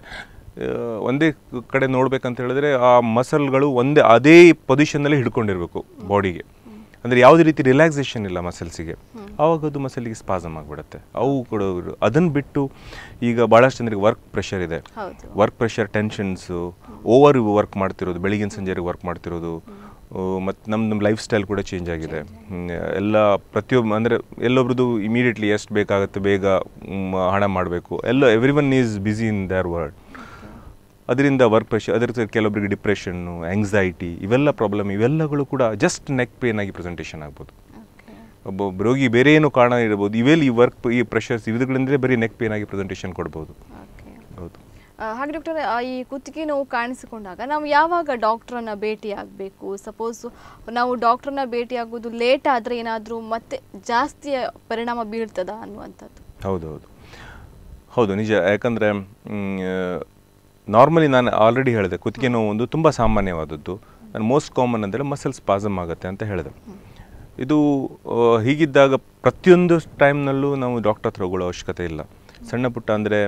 S2: ಒಂದೇ ಕಡೆ ನೋಡ್ಬೇಕಂತ ಹೇಳಿದ್ರೆ ಆ ಮಸಲ್ಗಳು ಒಂದೇ ಅದೇ ಪೊಸಿಷನ್ನಲ್ಲಿ ಹಿಡ್ಕೊಂಡಿರಬೇಕು ಬಾಡಿಗೆ ಅಂದರೆ ಯಾವುದೇ ರೀತಿ ರಿಲ್ಯಾಕ್ಸೇಷನ್ ಇಲ್ಲ ಮಸಲ್ಸಿಗೆ ಆವಾಗ ಅದು ಮಸಲಿಗೆ ಸ್ಪಾಸಮ್ ಆಗಿಬಿಡುತ್ತೆ ಅವು ಕೂಡ ಅದನ್ನು ಬಿಟ್ಟು ಈಗ ಭಾಳಷ್ಟು ಜನರಿಗೆ ವರ್ಕ್ ಪ್ರೆಷರ್ ಇದೆ work pressure tensions over work ಮಾಡ್ತಿರೋದು ಬೆಳಿಗಿನ ಸಂಜೆ ವರ್ಕ್ ಮಾಡ್ತಿರೋದು ಮತ್ತು ನಮ್ಮ ನಮ್ಮ ಲೈಫ್ ಸ್ಟೈಲ್ ಕೂಡ ಚೇಂಜ್ ಆಗಿದೆ ಎಲ್ಲ ಪ್ರತಿಯೊಬ್ಬ ಅಂದರೆ ಎಲ್ಲೊಬ್ರದ್ದು ಇಮಿಡಿಯೇಟ್ಲಿ ಎಷ್ಟು ಬೇಕಾಗುತ್ತೆ ಬೇಗ ಹಣ ಮಾಡಬೇಕು ಎಲ್ಲ every one is busy in their world ಅದರಿಂದ ವರ್ಕ್ ಪ್ರೆಷರ್ ಅದರ ಕೆಲವೊಬ್ಬರಿಗೆ ಡಿಪ್ರೆಷನ್ನು ಆ್ಯಂಗ್ಸೈಟಿ ಇವೆಲ್ಲ ಪ್ರಾಬ್ಲಮ್ ಇವೆಲ್ಲಗಳು ಕೂಡ ಜಸ್ಟ್ ನೆಕ್ ಪೇನ್ ಆಗಿ ಪ್ರೆಸೆಂಟೇಷನ್ ಆಗ್ಬೋದು ಒಬ್ಬ ರೋಗಿ ಬೇರೆ ಏನು ಕಾರಣ ಇರ್ಬೋದು ಇವೆಲ್ಲ ಈ ವರ್ಕ್ ಈ ಪ್ರೆಷರ್ಸ್ ಇವುಗಳಿಂದಲೇ ಬರೀ ನೆಕ್ ಪೇನ್ ಆಗಿ ಪ್ರೆಸೆಂಟೇಷನ್ ಕೊಡ್ಬೋದು ಹೌದು
S1: ಹಾಗೆ ಡಾಕ್ಟರ್ ಈ ಕುತ್ತಿಗೆ ನೋವು ಕಾಣಿಸಿಕೊಂಡಾಗ ನಾವು ಯಾವಾಗ ಡಾಕ್ಟ್ರನ್ನ ಭೇಟಿ ಆಗಬೇಕು ಸಪೋಸ್ ನಾವು ಡಾಕ್ಟ್ರನ್ನ ಭೇಟಿ ಆಗೋದು ಲೇಟ್ ಆದರೆ ಏನಾದರೂ ಮತ್ತೆ ಜಾಸ್ತಿ ಪರಿಣಾಮ ಬೀಳ್ತದ ಅನ್ನುವಂಥದ್ದು
S2: ಹೌದು ಹೌದು ಹೌದು ನಿಜ ಯಾಕಂದರೆ ನಾರ್ಮಲಿ ನಾನು ಆಲ್ರೆಡಿ ಹೇಳಿದೆ ಕುತ್ತಿಗೆ ನೋವು ಒಂದು ತುಂಬ ಸಾಮಾನ್ಯವಾದದ್ದು ನಾನು ಮೋಸ್ಟ್ ಕಾಮನ್ ಅಂದರೆ ಮಸಲ್ ಪಾಸಮ್ ಆಗುತ್ತೆ ಅಂತ ಹೇಳಿದೆ ಇದು ಹೀಗಿದ್ದಾಗ ಪ್ರತಿಯೊಂದು ಟೈಮ್ನಲ್ಲೂ ನಾವು ಡಾಕ್ಟರ್ ಹತ್ರ ಹೋಗೋ ಅವಶ್ಯಕತೆ ಇಲ್ಲ ಸಣ್ಣ ಪುಟ್ಟ ಅಂದರೆ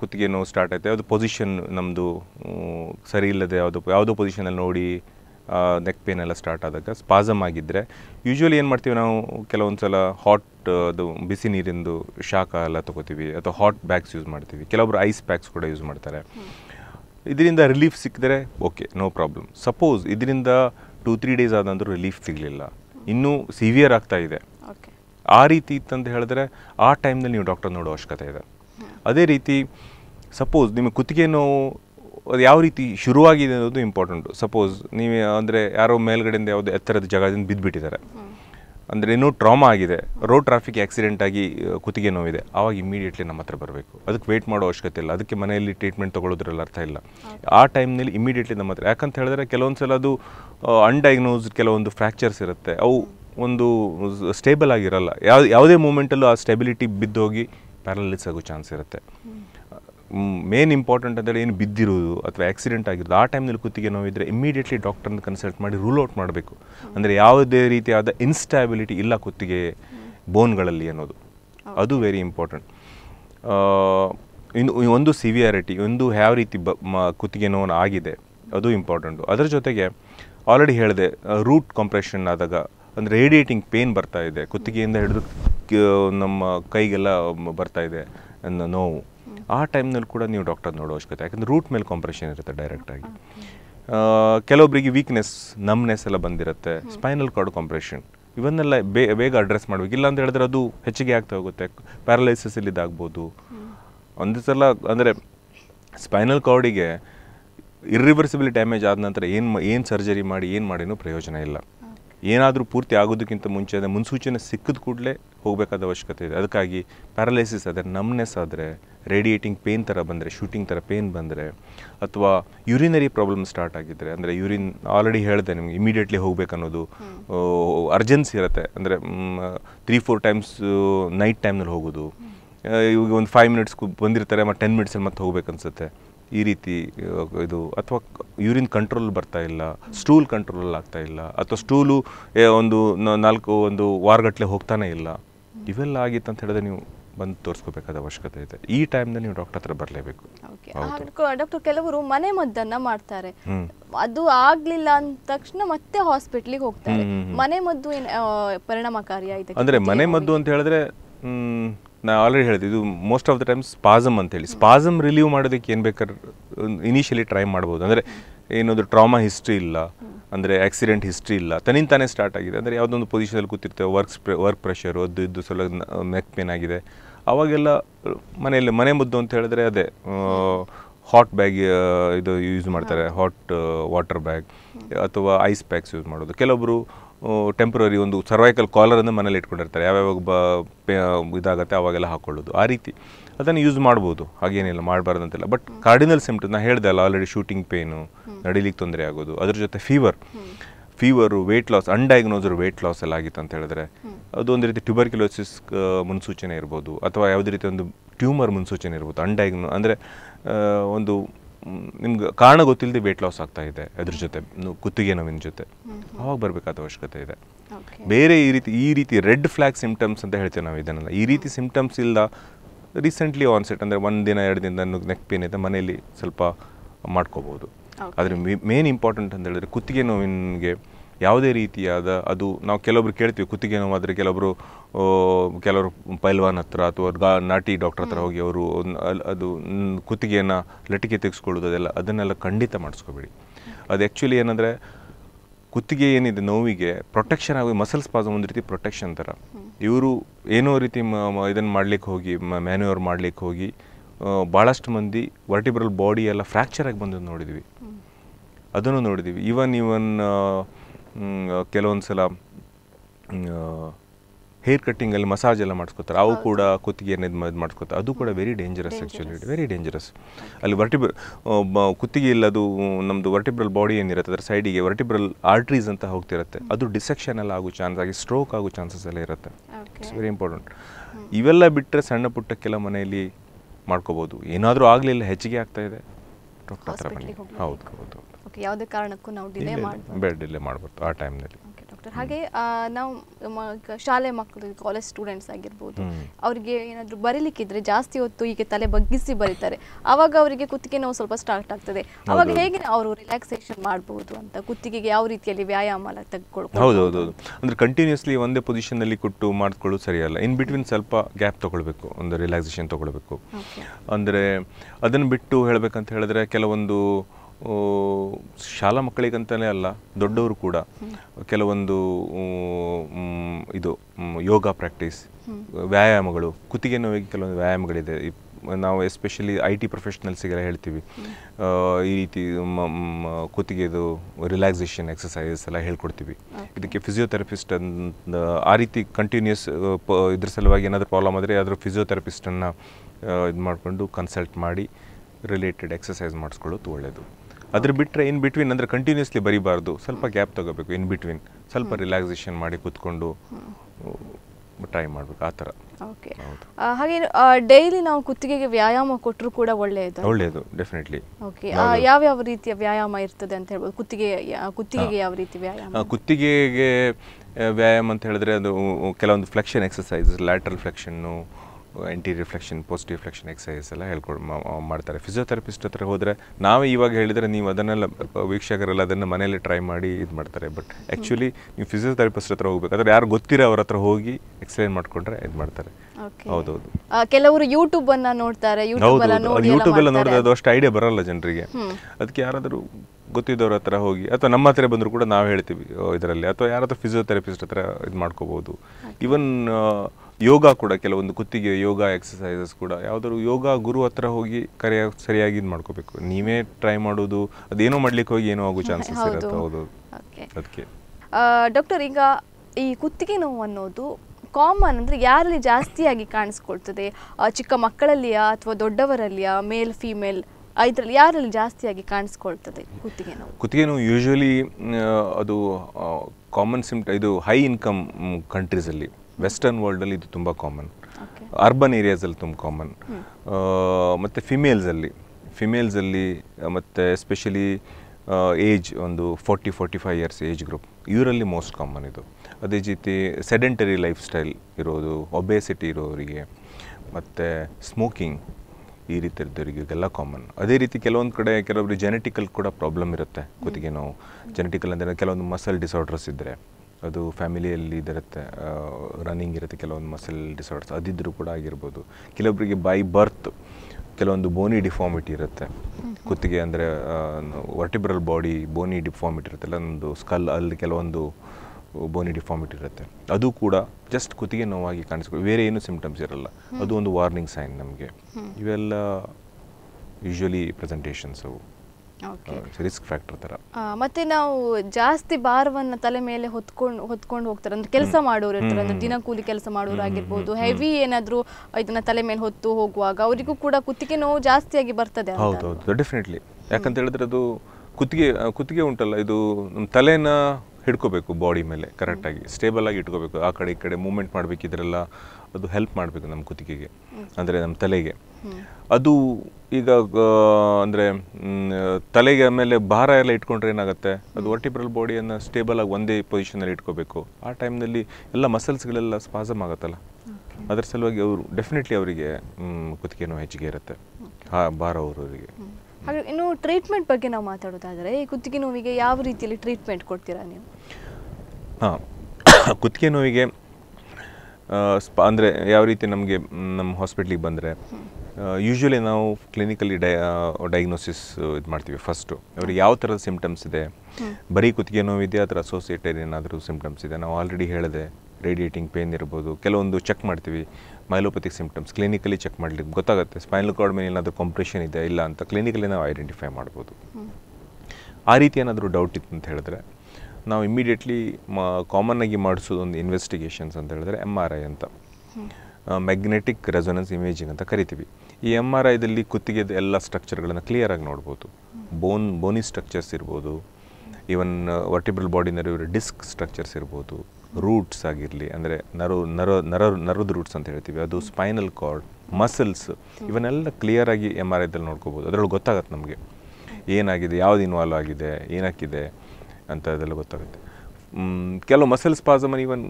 S2: ಕುತ್ತಿಗೆ ನೋವು ಸ್ಟಾರ್ಟ್ ಆಯಿತು ಯಾವುದು ಪೊಸಿಷನ್ ನಮ್ಮದು ಸರಿ ಇಲ್ಲದೆ ಯಾವುದೋ ಯಾವುದೋ ಪೊಸಿಷನಲ್ಲಿ ನೋಡಿ ನೆಕ್ ಪೇನ್ ಎಲ್ಲ ಸ್ಟಾರ್ಟ್ ಆದಾಗ ಸ್ಪಾಸಮ್ ಆಗಿದ್ದರೆ ಯೂಶ್ವಲಿ ಏನು ಮಾಡ್ತೀವಿ ನಾವು ಕೆಲವೊಂದು ಸಲ ಹಾಟ್ ಅದು ಬಿಸಿ ನೀರಿಂದು ಶಾಖ ಎಲ್ಲ ತೊಗೋತೀವಿ ಅಥವಾ ಹಾಟ್ ಬ್ಯಾಗ್ಸ್ ಯೂಸ್ ಮಾಡ್ತೀವಿ ಕೆಲವೊಬ್ರು ಐಸ್ ಪ್ಯಾಕ್ಸ್ ಕೂಡ ಯೂಸ್ ಮಾಡ್ತಾರೆ ಇದರಿಂದ ರಿಲೀಫ್ ಸಿಕ್ಕಿದ್ರೆ ಓಕೆ ನೋ ಪ್ರಾಬ್ಲಮ್ ಸಪೋಸ್ ಇದರಿಂದ ಟೂ ತ್ರೀ ಡೇಸ್ ಆದಂದ್ರೂ ರಿಲೀಫ್ ಸಿಗಲಿಲ್ಲ ಇನ್ನೂ ಸಿವಿಯರ್ ಆಗ್ತಾ ಇದೆ ಆ ರೀತಿ ಇತ್ತಂತ ಹೇಳಿದ್ರೆ ಆ ಟೈಮ್ನಲ್ಲಿ ನೀವು ಡಾಕ್ಟರ್ ನೋಡೋ ಅವಶ್ಯಕತೆ ಇದೆ ಅದೇ ರೀತಿ ಸಪೋಸ್ ನಿಮಗೆ ಕುತ್ತಿಗೆ ನೋವು ಅದು ಯಾವ ರೀತಿ ಶುರುವಾಗಿದೆ ಅನ್ನೋದು ಇಂಪಾರ್ಟೆಂಟು ಸಪೋಸ್ ನೀವು ಅಂದರೆ ಯಾರೋ ಮೇಲ್ಗಡೆಯಿಂದ ಯಾವುದೋ ಎತ್ತರದ ಜಾಗದಿಂದ ಬಿದ್ದುಬಿಟ್ಟಿದ್ದಾರೆ ಅಂದರೆ ಇನ್ನೂ ಟ್ರಾಮಾ ಆಗಿದೆ ರೋಡ್ ಟ್ರಾಫಿಕ್ ಆಕ್ಸಿಡೆಂಟ್ ಆಗಿ ಕುತ್ತಿಗೆ ನೋವಿದೆ ಆವಾಗ ಇಮಿಡಿಯೇಟ್ಲಿ ನಮ್ಮ ಹತ್ರ ಬರಬೇಕು ಅದಕ್ಕೆ ವೇಟ್ ಮಾಡೋ ಅವಶ್ಯಕತೆ ಇಲ್ಲ ಅದಕ್ಕೆ ಮನೆಯಲ್ಲಿ ಟ್ರೀಟ್ಮೆಂಟ್ ತೊಗೊಳೋದ್ರಲ್ಲಿ ಅರ್ಥ ಇಲ್ಲ ಆ ಟೈಮ್ನಲ್ಲಿ ಇಮಿಡಿಯೇಟ್ಲಿ ನಮ್ಮ ಹತ್ರ ಯಾಕಂತ ಹೇಳಿದ್ರೆ ಕೆಲವೊಂದು ಸಲ ಅದು ಅನ್ಡೈಗ್ನೋಸ್ಡ್ ಕೆಲವೊಂದು ಫ್ರ್ಯಾಕ್ಚರ್ಸ್ ಇರುತ್ತೆ ಅವು ಒಂದು ಸ್ಟೇಬಲ್ ಆಗಿರಲ್ಲ ಯಾವ ಯಾವುದೇ ಮೂಮೆಂಟಲ್ಲೂ ಆ ಸ್ಟೆಬಿಲಿಟಿ ಬಿದ್ದೋಗಿ ಪ್ಯಾರಲಿಸ್ ಆಗೋ ಚಾನ್ಸ್ ಇರುತ್ತೆ ಮೇನ್ ಇಂಪಾರ್ಟೆಂಟ್ ಅಂದರೆ ಏನು ಬಿದ್ದಿರೋದು ಅಥವಾ ಆಕ್ಸಿಡೆಂಟ್ ಆಗಿರೋದು ಆ ಟೈಮ್ನಲ್ಲಿ ಕುತ್ತಿಗೆ ನೋವಿದ್ದರೆ ಇಮ್ಮಿಡಿಯೇಟ್ಲಿ ಡಾಕ್ಟರ್ನ ಕನ್ಸಲ್ಟ್ ಮಾಡಿ ರೂಲ್ ಔಟ್ ಮಾಡಬೇಕು ಅಂದರೆ ಯಾವುದೇ ರೀತಿಯಾದ ಇನ್ಸ್ಟ್ಯಾಬಿಲಿಟಿ ಇಲ್ಲ ಕುತ್ತಿಗೆ ಬೋನ್ಗಳಲ್ಲಿ ಅನ್ನೋದು ಅದು ವೆರಿ ಇಂಪಾರ್ಟೆಂಟ್ ಇನ್ನು ಒಂದು ಸಿವಿಯಾರಿಟಿ ಒಂದು ಯಾವ ರೀತಿ ಬ ಕುತ್ತಿಗೆ ನೋವು ಆಗಿದೆ ಅದು ಇಂಪಾರ್ಟೆಂಟು ಅದರ ಜೊತೆಗೆ ಆಲ್ರೆಡಿ ಹೇಳಿದೆ ರೂಟ್ ಕಾಂಪ್ರೆಷನ್ ಆದಾಗ ಅಂದರೆ ರೇಡಿಯೇಟಿಂಗ್ ಪೇನ್ ಬರ್ತಾ ಇದೆ ಕುತ್ತಿಗೆಯಿಂದ ಹಿಡಿದು ನಮ್ಮ ಕೈಗೆಲ್ಲ ಬರ್ತಾ ಇದೆ ನೋವು ಆ ಟೈಮ್ನಲ್ಲಿ ಕೂಡ ನೀವು ಡಾಕ್ಟರ್ ನೋಡೋ ಅವಶ್ಯಕತೆ ಯಾಕಂದರೆ ರೂಟ್ ಮೇಲೆ ಕಾಂಪ್ರೆಷನ್ ಇರುತ್ತೆ ಡೈರೆಕ್ಟಾಗಿ ಕೆಲವೊಬ್ಬರಿಗೆ ವೀಕ್ನೆಸ್ ನಮ್ನೆಸ್ ಎಲ್ಲ ಬಂದಿರುತ್ತೆ ಸ್ಪೈನಲ್ ಕಾರ್ಡ್ ಕಾಂಪ್ರೆಷನ್ ಇವನ್ನೆಲ್ಲ ಬೇ ಬೇಗ ಅಡ್ರೆಸ್ ಮಾಡಬೇಕು ಇಲ್ಲ ಅಂತ ಹೇಳಿದ್ರೆ ಅದು ಹೆಚ್ಚಿಗೆ ಆಗ್ತಾ ಹೋಗುತ್ತೆ ಪ್ಯಾರಲೈಸಸಲ್ಲಿ ಇದಾಗ್ಬೋದು ಒಂದು ಸಲ ಅಂದರೆ ಸ್ಪೈನಲ್ ಕಾರ್ಡಿಗೆ ಇರ್ರಿವರ್ಸಿಬಲ್ ಡ್ಯಾಮೇಜ್ ಆದ ನಂತರ ಏನು ಏನು ಸರ್ಜರಿ ಮಾಡಿ ಏನು ಮಾಡಿನೂ ಪ್ರಯೋಜನ ಇಲ್ಲ ಏನಾದರೂ ಪೂರ್ತಿ ಆಗೋದಕ್ಕಿಂತ ಮುಂಚೆ ಮುನ್ಸೂಚನೆ ಸಿಕ್ಕಿದ ಕೂಡಲೇ ಹೋಗಬೇಕಾದ ಅವಶ್ಯಕತೆ ಇದೆ ಅದಕ್ಕಾಗಿ ಪ್ಯಾರಲೈಸಿಸ್ ಆದರೆ ನಮ್ನೆಸ್ ಆದರೆ ರೇಡಿಯೇಟಿಂಗ್ ಪೇನ್ ಥರ ಬಂದರೆ ಶೂಟಿಂಗ್ ಥರ ಪೇನ್ ಬಂದರೆ ಅಥವಾ ಯುರಿನರಿ ಪ್ರಾಬ್ಲಮ್ ಸ್ಟಾರ್ಟ್ ಆಗಿದ್ದರೆ ಅಂದರೆ ಯುರಿನ್ ಆಲ್ರೆಡಿ ಹೇಳಿದೆ ನಿಮಗೆ ಇಮಿಡಿಯೇಟ್ಲಿ ಅನ್ನೋದು ಅರ್ಜೆನ್ಸಿ ಇರುತ್ತೆ ಅಂದರೆ ತ್ರೀ ಫೋರ್ ಟೈಮ್ಸ್ ನೈಟ್ ಟೈಮ್ನಲ್ಲಿ ಹೋಗೋದು ಇವಾಗ ಒಂದು ಫೈವ್ ಮಿನಿಟ್ಸ್ ಬಂದಿರ್ತಾರೆ ಮತ್ತು ಟೆನ್ ಮಿನಿಟ್ಸಲ್ಲಿ ಮತ್ತೆ ಹೋಗ್ಬೇಕನ್ಸುತ್ತೆ ಈ ರೀತಿ ಇದು ಅಥವಾ ಯೂರಿನ್ ಕಂಟ್ರೋಲ್ ಬರ್ತಾ ಇಲ್ಲ ಸ್ಟೂಲ್ ಕಂಟ್ರೋಲ್ ಆಗ್ತಾ ಇಲ್ಲ ಅಥವಾ ಸ್ಟೂಲು ಒಂದು ನಾಲ್ಕು ಒಂದು ವಾರಗಟ್ಟಲೆ ಹೋಗ್ತಾನೆ ಇಲ್ಲ ಇವೆಲ್ಲ ಅಂತ ಹೇಳಿದ್ರೆ ನೀವು ಬಂದು ತೋರಿಸ್ಕೋಬೇಕಾದ ಅವಶ್ಯಕತೆ ಇದೆ ಈ ಟೈಮ್ನಲ್ಲಿ ನೀವು ಡಾಕ್ಟರ್ ಹತ್ರ ಬರಲೇಬೇಕು
S1: ಡಾಕ್ಟರ್ ಕೆಲವರು ಮನೆ ಮದ್ದನ್ನ ಮಾಡ್ತಾರೆ ಅದು ಆಗ್ಲಿಲ್ಲ ಅಂದ ತಕ್ಷಣ ಮತ್ತೆ ಹಾಸ್ಪಿಟ್ಲಿಗೆ ಹೋಗ್ತಾರೆ ಮನೆ ಮದ್ದು ಪರಿಣಾಮಕಾರಿ ಆಯ್ತು ಅಂದ್ರೆ ಮನೆ ಮದ್ದು
S2: ಅಂತ ಹೇಳಿದ್ರೆ ನಾ ಆಲ್ರೆಡಿ ಹೇಳಿದೆ ಇದು most of the time spasm ಹೇಳಿ ಸ್ಪಾಸಮ್ ರಿಲೀವ್ ಮಾಡೋದಕ್ಕೆ ಏನು ಬೇಕಾದ್ರೆ ಇನಿಷಿಯಲಿ ಟ್ರೈ ಮಾಡ್ಬೋದು ಅಂದರೆ ಏನಾದ್ರು ಟ್ರಾಮಾ ಹಿಸ್ಟ್ರಿ ಇಲ್ಲ ಅಂದರೆ ಆಕ್ಸಿಡೆಂಟ್ ಹಿಸ್ಟ್ರಿ ಇಲ್ಲ ತಾನೇ ಸ್ಟಾರ್ಟ್ ಆಗಿದೆ ಅಂದರೆ ಯಾವುದೊಂದು ಪೊಸಿಷನಲ್ಲಿ ಕೂತಿರ್ತೇವೆ ವರ್ಕ್ಸ್ ವರ್ಕ್ ಪ್ರೆಷರು ಅದು ಇದ್ದು ಸ್ವಲ್ಪ ನೆಕ್ ಪೇನ್ ಆಗಿದೆ ಅವಾಗೆಲ್ಲ ಮನೆಯಲ್ಲಿ ಮನೆ ಮುದ್ದು ಅಂತ ಹೇಳಿದ್ರೆ ಅದೇ ಹಾಟ್ ಬ್ಯಾಗ್ ಇದು ಯೂಸ್ ಮಾಡ್ತಾರೆ ಹಾಟ್ ವಾಟರ್ ಬ್ಯಾಗ್ ಅಥವಾ ಐಸ್ ಪ್ಯಾಕ್ಸ್ ಯೂಸ್ ಮಾಡೋದು ಕೆಲವೊಬ್ಬರು ಟೆಂಪ್ರರಿ ಒಂದು ಸರ್ವೈಕಲ್ ಕಾಲರನ್ನು ಮನೇಲಿ ಇಟ್ಕೊಂಡಿರ್ತಾರೆ ಯಾವ್ಯಾವಾಗ ಬ ಇದಾಗುತ್ತೆ ಅವಾಗೆಲ್ಲ ಹಾಕ್ಕೊಳ್ಳೋದು ಆ ರೀತಿ ಅದನ್ನು ಯೂಸ್ ಮಾಡ್ಬೋದು ಹಾಗೇನಿಲ್ಲ ಮಾಡಬಾರ್ದು ಬಟ್ ಕಾರ್ಡಿನಲ್ ಸಿಂಪ್ಟಮ್ ನಾನು ಹೇಳಿದೆ ಅಲ್ಲ ಆಲ್ರೆಡಿ ಶೂಟಿಂಗ್ ಪೇನು ನಡಿಲಿಕ್ಕೆ ತೊಂದರೆ ಆಗೋದು ಅದ್ರ ಜೊತೆ fever fever weight loss undiagnosed weight loss ಎಲ್ಲ ಆಗಿತ್ತು ಅಂತ ಹೇಳಿದ್ರೆ ಅದು ಒಂದು ರೀತಿ ಟ್ಯೂಬರ್ಕ್ಯುಲೋಸಿಸ್ ಮುನ್ಸೂಚನೆ ಇರ್ಬೋದು ಅಥವಾ ಯಾವುದೇ ರೀತಿ ಒಂದು ಟ್ಯೂಮರ್ ಮುನ್ಸೂಚನೆ ಇರ್ಬೋದು ಅಂಡೈಗ್ನೋ ಅಂದರೆ ಒಂದು ನಿಮ್ಗೆ ಕಾರಣ ಗೊತ್ತಿಲ್ಲದೆ ವೇಟ್ ಲಾಸ್ ಆಗ್ತಾ ಇದೆ ಅದ್ರ ಜೊತೆ ಕುತ್ತಿಗೆ ನೋವಿನ ಜೊತೆ ಆವಾಗ ಬರಬೇಕಾದ ಅವಶ್ಯಕತೆ ಇದೆ ಬೇರೆ ಈ ರೀತಿ ಈ ರೀತಿ ರೆಡ್ ಫ್ಲಾಗ್ ಸಿಂಪ್ಟಮ್ಸ್ ಅಂತ ಹೇಳ್ತೇವೆ ನಾವು ಇದನ್ನೆಲ್ಲ ಈ ರೀತಿ ಸಿಂಪ್ಟಮ್ಸ್ ಇಲ್ಲ ರೀಸೆಂಟ್ಲಿ ಆನ್ಸೆಟ್ ಅಂದರೆ ಒಂದು ದಿನ ಎರಡು ದಿನ ನೆಕ್ ಪೇನ್ ಇದೆ ಮನೆಯಲ್ಲಿ ಸ್ವಲ್ಪ ಮಾಡ್ಕೋಬೋದು ಆದರೆ ಮೇನ್ ಇಂಪಾರ್ಟೆಂಟ್ ಅಂತ ಹೇಳಿದ್ರೆ ಕುತ್ತಿಗೆ ನೋವಿನಗೆ ಯಾವುದೇ ರೀತಿಯಾದ ಅದು ನಾವು ಕೆಲವೊಬ್ರು ಕೇಳ್ತೀವಿ ಕುತ್ತಿಗೆ ನೋವು ಆದರೆ ಕೆಲವರು ಕೆಲವರು ಪೈಲ್ವಾನ್ ಹತ್ರ ಅಥವಾ ಗಾ ನಾಟಿ ಡಾಕ್ಟರ್ ಹತ್ರ ಹೋಗಿ ಅವರು ಅದು ಕುತ್ತಿಗೆಯನ್ನು ಲಟಿಕೆ ತೆಗೆಸ್ಕೊಳ್ಳೋದು ಅದೆಲ್ಲ ಅದನ್ನೆಲ್ಲ ಖಂಡಿತ ಮಾಡಿಸ್ಕೋಬೇಡಿ ಅದು ಆ್ಯಕ್ಚುಲಿ ಏನಂದರೆ ಕುತ್ತಿಗೆ ಏನಿದೆ ನೋವಿಗೆ ಪ್ರೊಟೆಕ್ಷನ್ ಆಗಿ ಮಸಲ್ಸ್ ಪಾಸ್ ಒಂದು ರೀತಿ ಪ್ರೊಟೆಕ್ಷನ್ ಥರ ಇವರು ಏನೋ ರೀತಿ ಇದನ್ನು ಮಾಡ್ಲಿಕ್ಕೆ ಹೋಗಿ ಮ್ಯಾನ್ಯೂವರ್ ಮಾಡ್ಲಿಕ್ಕೆ ಹೋಗಿ ಭಾಳಷ್ಟು ಮಂದಿ ವರ್ಟಿಬ್ರಲ್ ಬಾಡಿ ಎಲ್ಲ ಫ್ರ್ಯಾಕ್ಚರ್ ಆಗಿ ಬಂದು ನೋಡಿದ್ವಿ ಅದನ್ನು ನೋಡಿದ್ದೀವಿ ಈವನ್ ಇವನ್ ಕೆಲವೊಂದು ಸಲ ಹೇರ್ ಕಟ್ಟಿಂಗಲ್ಲಿ ಮಸಾಜ್ ಎಲ್ಲ ಮಾಡಿಸ್ಕೊತಾರೆ ಅವು ಕೂಡ ಕುತ್ತಿಗೆ ಇದು ಮಾಡ್ಸ್ಕೊತಾರೆ ಅದು ಕೂಡ very dangerous actually very dangerous ಅಲ್ಲಿ ವರ್ಟಿಬ್ರಲ್ ಕುತ್ತಿಗೆ ಅದು ನಮ್ಮದು ವರ್ಟಿಬ್ರಲ್ ಬಾಡಿ ಏನಿರುತ್ತೆ ಅದರ ಸೈಡಿಗೆ ವರ್ಟಿಬ್ರಲ್ ಆರ್ಟ್ರೀಸ್ ಅಂತ ಹೋಗ್ತಿರುತ್ತೆ ಅದು ಡಿಸೆಕ್ಷನ್ ಎಲ್ಲ ಆಗೋ ಚಾನ್ಸ್ ಆಗಿ ಸ್ಟ್ರೋಕ್ ಆಗೋ ಚಾನ್ಸಸ್ ಎಲ್ಲ ಇರುತ್ತೆ ಇಟ್ಸ್ ವೆರಿ ಇಂಪಾರ್ಟೆಂಟ್ ಇವೆಲ್ಲ ಬಿಟ್ಟರೆ ಸಣ್ಣ ಪುಟ್ಟ ಕೆಲ ಮನೆಯಲ್ಲಿ ಮಾಡ್ಕೋಬೋದು ಏನಾದರೂ ಆಗಲಿಲ್ಲ ಹೆಚ್ಚಿಗೆ ಆಗ್ತಾ ಇದೆ ಡಾಕ್ಟರ್ ಹತ್ರ ಬನ್ನಿ ಹೌದು ಹೌದು
S1: ಓಕೆ ಯಾವುದೇ ಕಾರಣಕ್ಕೂ ನಾವು ಡಿಲೇ ಮಾಡಬಾರ್ದು
S2: ಬೆಡ್ ಡಿಲೇ ಮಾಡಬಾರ್ದು ಆ ಟೈಮ್ನಲ್ಲಿ ಓಕೆ
S1: ಡಾಕ್ಟರ್ ಹಾಗೆ ನಾವು ಶಾಲೆ ಮಕ್ಕಳು ಕಾಲೇಜ್ ಸ್ಟೂಡೆಂಟ್ಸ್ ಆಗಿರ್ಬೋದು ಅವರಿಗೆ ಏನಾದರೂ ಬರೀಲಿಕ್ಕಿದ್ರೆ ಜಾಸ್ತಿ ಹೊತ್ತು ಹೀಗೆ ತಲೆ ಬಗ್ಗಿಸಿ ಬರೀತಾರೆ ಆವಾಗ ಅವರಿಗೆ ಕುತ್ತಿಗೆ ನೋವು ಸ್ವಲ್ಪ ಸ್ಟಾರ್ಟ್ ಆಗ್ತದೆ ಅವಾಗ ಹೇಗೆ ಅವರು ರಿಲ್ಯಾಕ್ಸೇಷನ್ ಮಾಡಬಹುದು ಅಂತ ಕುತ್ತಿಗೆಗೆ ಯಾವ ರೀತಿಯಲ್ಲಿ ವ್ಯಾಯಾಮ ಎಲ್ಲ ತೆಗೆದುಕೊಳ್ಬೋದು ಹೌದು
S2: ಹೌದು ಹೌದು ಕಂಟಿನ್ಯೂಸ್ಲಿ ಒಂದೇ ಪೊಸಿಷನ್ ಅಲ್ಲಿ ಕೊಟ್ಟು ಮಾಡಿಕೊಳ್ಳೋದು ಸರಿಯಲ್ಲ ಇನ್ ಬಿಟ್ವೀನ್ ಸ್ವಲ್ಪ ಗ್ಯಾಪ್ ತಗೊಳ್ಬೇಕು ಒಂದು ರಿಲ್ಯಾಕ್ಸೇಷನ್ ತಗೊಳ್ಬೇಕು ಅಂದ್ರೆ ಅದನ್ನು ಬಿಟ್ಟು ಹೇಳಬೇಕಂತ ಹೇಳಿದ್ರೆ ಕೆಲವೊಂದು ಶಾಲಾ ಮಕ್ಕಳಿಗಂತಲೇ ಅಲ್ಲ ದೊಡ್ಡವರು ಕೂಡ ಕೆಲವೊಂದು ಇದು ಯೋಗ ಪ್ರಾಕ್ಟೀಸ್ ವ್ಯಾಯಾಮಗಳು ಕುತ್ತಿಗೆ ನೋವಿಗೆ ಕೆಲವೊಂದು ವ್ಯಾಯಾಮಗಳಿದೆ ನಾವು ಎಸ್ಪೆಷಲಿ ಐ ಟಿ ಪ್ರೊಫೆಷ್ನಲ್ಸಿಗೆಲ್ಲ ಹೇಳ್ತೀವಿ ಈ ರೀತಿ ಕುತ್ತಿಗೆದು ರಿಲ್ಯಾಕ್ಸೇಷನ್ ಎಕ್ಸಸೈಸ್ ಎಲ್ಲ ಹೇಳ್ಕೊಡ್ತೀವಿ ಇದಕ್ಕೆ ಫಿಸಿಯೋಥೆರಪಿಸ್ಟ್ ಅಂತ ಆ ರೀತಿ ಕಂಟಿನ್ಯೂಸ್ ಇದ್ರ ಸಲುವಾಗಿ ಏನಾದರೂ ಪ್ರಾಬ್ಲಮ್ ಆದರೆ ಆದರೂ ಫಿಸಿಯೋಥೆರಪಿಸ್ಟನ್ನು ಇದು ಮಾಡಿಕೊಂಡು ಕನ್ಸಲ್ಟ್ ಮಾಡಿ ರಿಲೇಟೆಡ್ ಎಕ್ಸಸೈಸ್ ಮಾಡಿಸ್ಕೊಳ್ಳೋದು ಒಳ್ಳೆಯದು ಅದ್ರ ಬಿಟ್ಟರೆ ಇನ್ ಬಿಟ್ವೀನ್ ಅಂದ್ರೆ ಕಂಟಿನ್ಯೂಸ್ಲಿ ಬರಿಬಾರ್ದು ಸ್ವಲ್ಪ ಗ್ಯಾಪ್ ತಗೋಬೇಕು ಇನ್ ಬಿಟ್ವೀನ್ ಸ್ವಲ್ಪ ರಿಲ್ಯಾಕ್ಸೇಷನ್ ಮಾಡಿ ಕೂತ್ಕೊಂಡು ಟ್ರೈ ಮಾಡಬೇಕು ಆ ಥರ
S1: ಓಕೆ ಹಾಗೆ ಡೈಲಿ ನಾವು ಕುತ್ತಿಗೆಗೆ ವ್ಯಾಯಾಮ ಕೊಟ್ಟರು ಕೂಡ ಒಳ್ಳೆಯದು ಒಳ್ಳೆಯದು ಡೆಫಿನೆಟ್ಲಿ ಓಕೆ ಯಾವ ಯಾವ ರೀತಿಯ ವ್ಯಾಯಾಮ ಇರ್ತದೆ ಅಂತ ಹೇಳ್ಬೋದು ಕುತ್ತಿಗೆ ಕುತ್ತಿಗೆಗೆ ಯಾವ ರೀತಿ ವ್ಯಾಯಾಮ
S2: ಕುತ್ತಿಗೆಗೆ ವ್ಯಾಯಾಮ ಅಂತ ಹೇಳಿದ್ರೆ ಅದು ಕೆಲವೊಂದು flexion exercise lateral flexion anti reflection post reflection exercise ಎಲ್ಲ ಹೇಳ್ಕೊಡ್ ಮಾಡ್ತಾರೆ ಫಿಸಿಯೋಥೆರಪಿಸ್ಟ್ ಹತ್ರ ಹೋದರೆ ನಾವೇ ಇವಾಗ ಹೇಳಿದರೆ ನೀವು ಅದನ್ನೆಲ್ಲ ವೀಕ್ಷಕರೆಲ್ಲ ಅದನ್ನು ಮನೆಯಲ್ಲಿ ಟ್ರೈ ಮಾಡಿ ಇದು ಮಾಡ್ತಾರೆ ಬಟ್ ಆ್ಯಕ್ಚುಲಿ ನೀವು ಫಿಸಿಯೋಥೆರಪಿಸ್ಟ್ ಹತ್ರ ಹೋಗ್ಬೇಕಾದ್ರೆ ಯಾರು ಗೊತ್ತಿರೋ ಅವ್ರ ಹತ್ರ ಹೋಗಿ ಎಕ್ಸ್ಪ್ಲೈನ್ ಮಾಡಿಕೊಂಡ್ರೆ ಇದು ಮಾಡ್ತಾರೆ ಹೌದೌದು
S1: ಕೆಲವರು ಯೂಟ್ಯೂಬ್ ಅನ್ನ ನೋಡ್ತಾರೆ ಯೂಟ್ಯೂಬ್ ಎಲ್ಲ ನೋಡಿದ್ರೆ ಅದು
S2: ಅಷ್ಟು ಐಡಿಯಾ ಬರಲ್ಲ ಜನರಿಗೆ ಅದಕ್ಕೆ ಯಾರಾದರೂ ಗೊತ್ತಿದ್ದವ್ರ ಹತ್ರ ಹೋಗಿ ಅಥವಾ ನಮ್ಮ ಹತ್ರ ಬಂದರೂ ಕೂಡ ನಾವು ಹೇಳ್ತೀವಿ ಇದರಲ್ಲಿ ಅಥವಾ ಯಾರಾದರೂ ಫಿಸಿಯೋಥೆರಪಿಸ್ಟ್ ಹತ್ರ ಇದು ಮಾಡ್ಕೋಬಹುದು ಈವನ್ ಯೋಗ ಕೂಡ ಕೆಲವೊಂದು ಕುತ್ತಿಗೆ ಯೋಗ ಎಕ್ಸಸೈಸಸ್ ಕೂಡ ಯಾವುದಾದ್ರು ಯೋಗ ಗುರು ಹತ್ರ ಹೋಗಿ ಕರೆಯ ಸರಿಯಾಗಿ ಇದು ಮಾಡ್ಕೋಬೇಕು ನೀವೇ ಟ್ರೈ ಮಾಡೋದು ಅದೇನೋ ಮಾಡ್ಲಿಕ್ಕೆ ಹೋಗಿ ಏನೋ ಆಗೋ ಚಾನ್ಸಸ್ ಇರುತ್ತೆ ಹೌದು ಅದಕ್ಕೆ
S1: ಡಾಕ್ಟರ್ ಈಗ ಈ ಕುತ್ತಿಗೆ ನೋವು ಅನ್ನೋದು ಕಾಮನ್ ಅಂದರೆ ಯಾರಲ್ಲಿ ಜಾಸ್ತಿಯಾಗಿ ಕಾಣಿಸ್ಕೊಳ್ತದೆ ಚಿಕ್ಕ ಮಕ್ಕಳಲ್ಲಿಯಾ ಅಥವಾ ದೊಡ್ಡವರಲ್ಲಿಯಾ ಮೇಲ್ ಫೀಮೇಲ್ ಇದರಲ್ಲಿ ಯಾರಲ್ಲಿ ಜಾಸ್ತಿಯಾಗಿ ಕಾಣಿಸ್ಕೊಳ್ತದೆ ಕುತ್ತಿಗೆ ನೋವು
S2: ಕುತ್ತಿಗೆ ನೋವು ಯೂಶ್ವಲಿ ಅದು ಕಾಮನ್ ಸಿಮ್ ಇದು ಹೈ ಇನ್ಕಮ್ ಕಂಟ್ರೀಸಲ್ಲಿ ವೆಸ್ಟರ್ನ್ ವರ್ಲ್ಡಲ್ಲಿ ಇದು ತುಂಬ ಕಾಮನ್ ಅರ್ಬನ್ ಏರಿಯಾಸಲ್ಲಿ ತುಂಬ ಕಾಮನ್ ಮತ್ತು ಫಿಮೇಲ್ಸಲ್ಲಿ ಫಿಮೇಲ್ಸಲ್ಲಿ ಮತ್ತು ಎಸ್ಪೆಷಲಿ ಏಜ್ ಒಂದು forty forty five years age group ಇವರಲ್ಲಿ ಮೋಸ್ಟ್ ಕಾಮನ್ ಇದು ಅದೇ ರೀತಿ ಸೆಡೆಂಟರಿ ಲೈಫ್ ಸ್ಟೈಲ್ ಇರೋದು ಒಬೇಸಿಟಿ ಇರೋರಿಗೆ ಮತ್ತು ಸ್ಮೋಕಿಂಗ್ ಈ ರೀತಿ ಇವೆಲ್ಲ ಕಾಮನ್ ಅದೇ ರೀತಿ ಕೆಲವೊಂದು ಕಡೆ ಕೆಲವೊಬ್ರು ಜೆನೆಟಿಕಲ್ ಕೂಡ ಪ್ರಾಬ್ಲಮ್ ಇರುತ್ತೆ ಕುತ್ತಿಗೆ ನೋವು ಜೆನೆಟಿಕಲ್ ಅಂದರೆ ಕೆಲವೊಂದು ಮಸಲ್ ಡಿಸಾರ್ಡರ್ಸ್ ಇದ್ದರೆ ಅದು ಫ್ಯಾಮಿಲಿಯಲ್ಲಿ ಇದಿರುತ್ತೆ ರನ್ನಿಂಗ್ ಇರುತ್ತೆ ಕೆಲವೊಂದು ಮಸಲ್ ಡಿಸಾರ್ಡರ್ಸ್ ಅದಿದ್ದರೂ ಕೂಡ ಆಗಿರ್ಬೋದು ಕೆಲವೊಬ್ಬರಿಗೆ ಬೈ ಬರ್ತ್ ಕೆಲವೊಂದು ಬೋನಿ ಡಿಫಾರ್ಮಿಟಿ ಇರುತ್ತೆ ಕುತ್ತಿಗೆ ಅಂದರೆ ವರ್ಟಿಬ್ರಲ್ ಬಾಡಿ ಬೋನಿ ಡಿಫಾರ್ಮಿಟಿ ಇರುತ್ತಲ್ಲ ನಮ್ಮದು ಸ್ಕಲ್ ಅಲ್ಲಿ ಕೆಲವೊಂದು ಬೋನಿ ಡಿಫಾರ್ಮಿಟಿ ಇರುತ್ತೆ ಅದು ಕೂಡ ಜಸ್ಟ್ ಕುತ್ತಿಗೆ ನೋವಾಗಿ ಕಾಣಿಸ್ಕೊಳ್ಳಿ ಬೇರೆ ಏನು ಸಿಂಪ್ಟಮ್ಸ್ ಇರಲ್ಲ ಅದು ಒಂದು ವಾರ್ನಿಂಗ್ ಸೈನ್ ನಮಗೆ ಇವೆಲ್ಲ ಯೂಶ್ವಲಿ ಪ್ರೆಸೆಂಟೇಷನ್ಸ್ ಅವು ರಿಸ್ಕ್ ಫ್ಯಾಕ್ಟರ್ ತರ
S1: ಮತ್ತೆ ನಾವು ಜಾಸ್ತಿ ಭಾರವನ್ನ ತಲೆ ಮೇಲೆ ಹೊತ್ಕೊಂಡು ಹೊತ್ಕೊಂಡು ಹೋಗ್ತಾರೆ ಅಂದ್ರೆ ಕೆಲಸ ಮಾಡೋರು ಇರ್ತಾರೆ ಅಂದ್ರೆ ದಿನ ಕೂಲಿ ಕೆಲಸ ಮಾಡೋರು ಆಗಿರ್ಬೋದು ಹೆವಿ ಏನಾದ್ರು ಇದನ್ನ ತಲೆ ಮೇಲೆ ಹೊತ್ತು ಹೋಗುವಾಗ ಅವರಿಗೂ ಕೂಡ ಕುತ್ತಿಗೆ ನೋವು ಜಾಸ್ತಿಯಾಗಿ ಬರ್ತದೆ ಹೌದು
S2: ಡೆಫಿನೆಟ್ಲಿ ಯಾಕಂತ ಹೇಳಿದ್ರೆ ಅದು ಕುತ್ತಿಗೆ ಕುತ್ತಿಗೆ ಉಂಟಲ್ಲ ಇದು ನಮ್ಮ ತಲೆನ ಹಿಡ್ಕೋಬೇಕು ಬಾಡಿ ಮೇಲೆ ಕರೆಕ್ಟಾಗಿ ಸ್ಟೇಬಲ್ ಆಗಿ ಇಟ್ಕೋಬೇಕು ಆ ಕಡೆ ಈ ಕಡೆ ಮೂವ್ಮೆಂಟ್ ಮಾಡಬೇಕಿದ್ರೆಲ್ಲ ಅದು ಹೆಲ್ಪ್ ಮಾಡಬೇಕು ನಮ್ಮ ಕುತ್ತಿಗೆಗೆ ಅಂದರೆ ನಮ್ಮ ತಲೆಗೆ ಅದು ಈಗ ಅಂದರೆ ತಲೆಗೆ ಆಮೇಲೆ ಭಾರ ಎಲ್ಲ ಇಟ್ಕೊಂಡ್ರೆ ಏನಾಗುತ್ತೆ ಅದು ವರ್ಟಿಬ್ರಲ್ ಬಾಡಿಯನ್ನು ಸ್ಟೇಬಲ್ ಆಗಿ ಒಂದೇ ಪೊಸಿಷನಲ್ಲಿ ಇಟ್ಕೋಬೇಕು ಆ ಟೈಮ್ನಲ್ಲಿ ಎಲ್ಲ ಮಸಲ್ಸ್ಗಳೆಲ್ಲ ಸ್ಪಾಸಮ್ ಆಗುತ್ತಲ್ಲ ಅದರ ಸಲುವಾಗಿ ಅವರು ಡೆಫಿನೆಟ್ಲಿ ಅವರಿಗೆ ಕುತ್ತಿಗೆ ನೋವು ಹೆಚ್ಚಿಗೆ ಇರುತ್ತೆ ಭಾರ ಅವರವರಿಗೆ
S1: ಹಾಗೆ ಇನ್ನು ಟ್ರೀಟ್ಮೆಂಟ್ ಬಗ್ಗೆ ನಾವು ಮಾತಾಡೋದಾದರೆ ಈ ಕುತ್ತಿಗೆ ನೋವಿಗೆ ಯಾವ ರೀತಿಯಲ್ಲಿ ಟ್ರೀಟ್ಮೆಂಟ್ ಕೊಡ್ತೀರಾ ನೀವು
S2: ಹಾಂ ಕುತ್ತಿಗೆ ನೋವಿಗೆ ಸ್ಪ ಅಂದರೆ ಯಾವ ರೀತಿ ನಮಗೆ ನಮ್ಮ ಹಾಸ್ಪಿಟ್ಲಿಗೆ ಬಂದರೆ ಯೂಶ್ವಲಿ uh, ನಾವು ಕ್ಲಿನಿಕಲಿ ಡೈ ಡಯಾಗ್ನೋಸಿಸ್ ಇದು ಮಾಡ್ತೀವಿ ಫಸ್ಟು ಅವ್ರಿಗೆ ಯಾವ ಥರದ ಸಿಂಪ್ಟಮ್ಸ್ ಇದೆ ಬರೀ ಕುತ್ತಿಗೆ ನೋವಿದೆಯಾ ಅಥವಾ ಅಸೋಸಿಯೇಟೆಡ್ ಏನಾದರೂ ಸಿಂಪ್ಟಮ್ಸ್ ಇದೆ ನಾವು ಆಲ್ರೆಡಿ ಹೇಳಿದೆ ರೇಡಿಯೇಟಿಂಗ್ ಪೇನ್ ಇರ್ಬೋದು ಕೆಲವೊಂದು ಚೆಕ್ ಮಾಡ್ತೀವಿ ಮೈಲೋಪತಿಕ್ ಸಿಮ್ಟಮ್ಸ್ ಕ್ಲಿನಿಕಲಿ ಚೆಕ್ ಮಾಡಲಿಕ್ಕೆ ಗೊತ್ತಾಗುತ್ತೆ ಸ್ಪೈನಲ್ ಕಾರ್ಡ್ ಮೇಲೆ ಏನಾದರೂ ಕಾಂಪ್ರೆಷನ್ ಇದೆ ಇಲ್ಲ ಅಂತ ಕ್ಲಿನಿಕಲಿ ನಾವು ಐಡೆಂಟಿಫೈ ಮಾಡ್ಬೋದು ಆ ರೀತಿ ಏನಾದರೂ ಡೌಟ್ ಇತ್ತು ಅಂತ ಹೇಳಿದ್ರೆ ನಾವು ಇಮ್ಮಿಡಿಯೇಟ್ಲಿ ಮ ಕಾಮನ್ನಾಗಿ ಮಾಡಿಸೋದು ಒಂದು ಇನ್ವೆಸ್ಟಿಗೇಷನ್ಸ್ ಅಂತ ಹೇಳಿದ್ರೆ ಎಮ್ ಆರ್ ಐ ಅಂತ ಮ್ಯಾಗ್ನೆಟಿಕ್ ರೆಸೊನೆನ್ಸ್ ಇಮೇಜಿಂಗ್ ಅಂತ ಕರಿತೀವಿ ಈ ಎಮ್ ಆರ್ ಐದಲ್ಲಿ ಕುತ್ತಿಗೆದ ಎಲ್ಲ ಸ್ಟ್ರಕ್ಚರ್ಗಳನ್ನು ಕ್ಲಿಯರಾಗಿ ನೋಡ್ಬೋದು ಬೋನ್ ಬೋನಿ ಸ್ಟ್ರಕ್ಚರ್ಸ್ ಇರ್ಬೋದು ಈವನ್ ವರ್ಟಿಬ್ರಲ್ ಬಾಡಿನಲ್ಲಿ ಇವರು ಡಿಸ್ಕ್ ಸ್ಟ್ರಕ್ಚರ್ಸ್ ಇರ್ಬೋದು ರೂಟ್ಸ್ ಆಗಿರಲಿ ಅಂದರೆ ನರು ನರ ನರ ನರದ ರೂಟ್ಸ್ ಅಂತ ಹೇಳ್ತೀವಿ ಅದು ಸ್ಪೈನಲ್ ಕಾರ್ಡ್ ಮಸಲ್ಸ್ ಇವನ್ನೆಲ್ಲ ಕ್ಲಿಯರಾಗಿ ಎಮ್ ಆರ್ ಐದಲ್ಲಿ ನೋಡ್ಕೋಬೋದು ಅದರೊಳಗೆ ಗೊತ್ತಾಗತ್ತೆ ನಮಗೆ ಏನಾಗಿದೆ ಯಾವ್ದು ಇನ್ವಾಲ್ವ್ ಆಗಿದೆ ಏನಾಕಿದೆ ಅಂತ ಅದೆಲ್ಲ ಗೊತ್ತಾಗುತ್ತೆ ಕೆಲವು ಮಸಲ್ಸ್ ಪಾಸಮನ್ ಈವನ್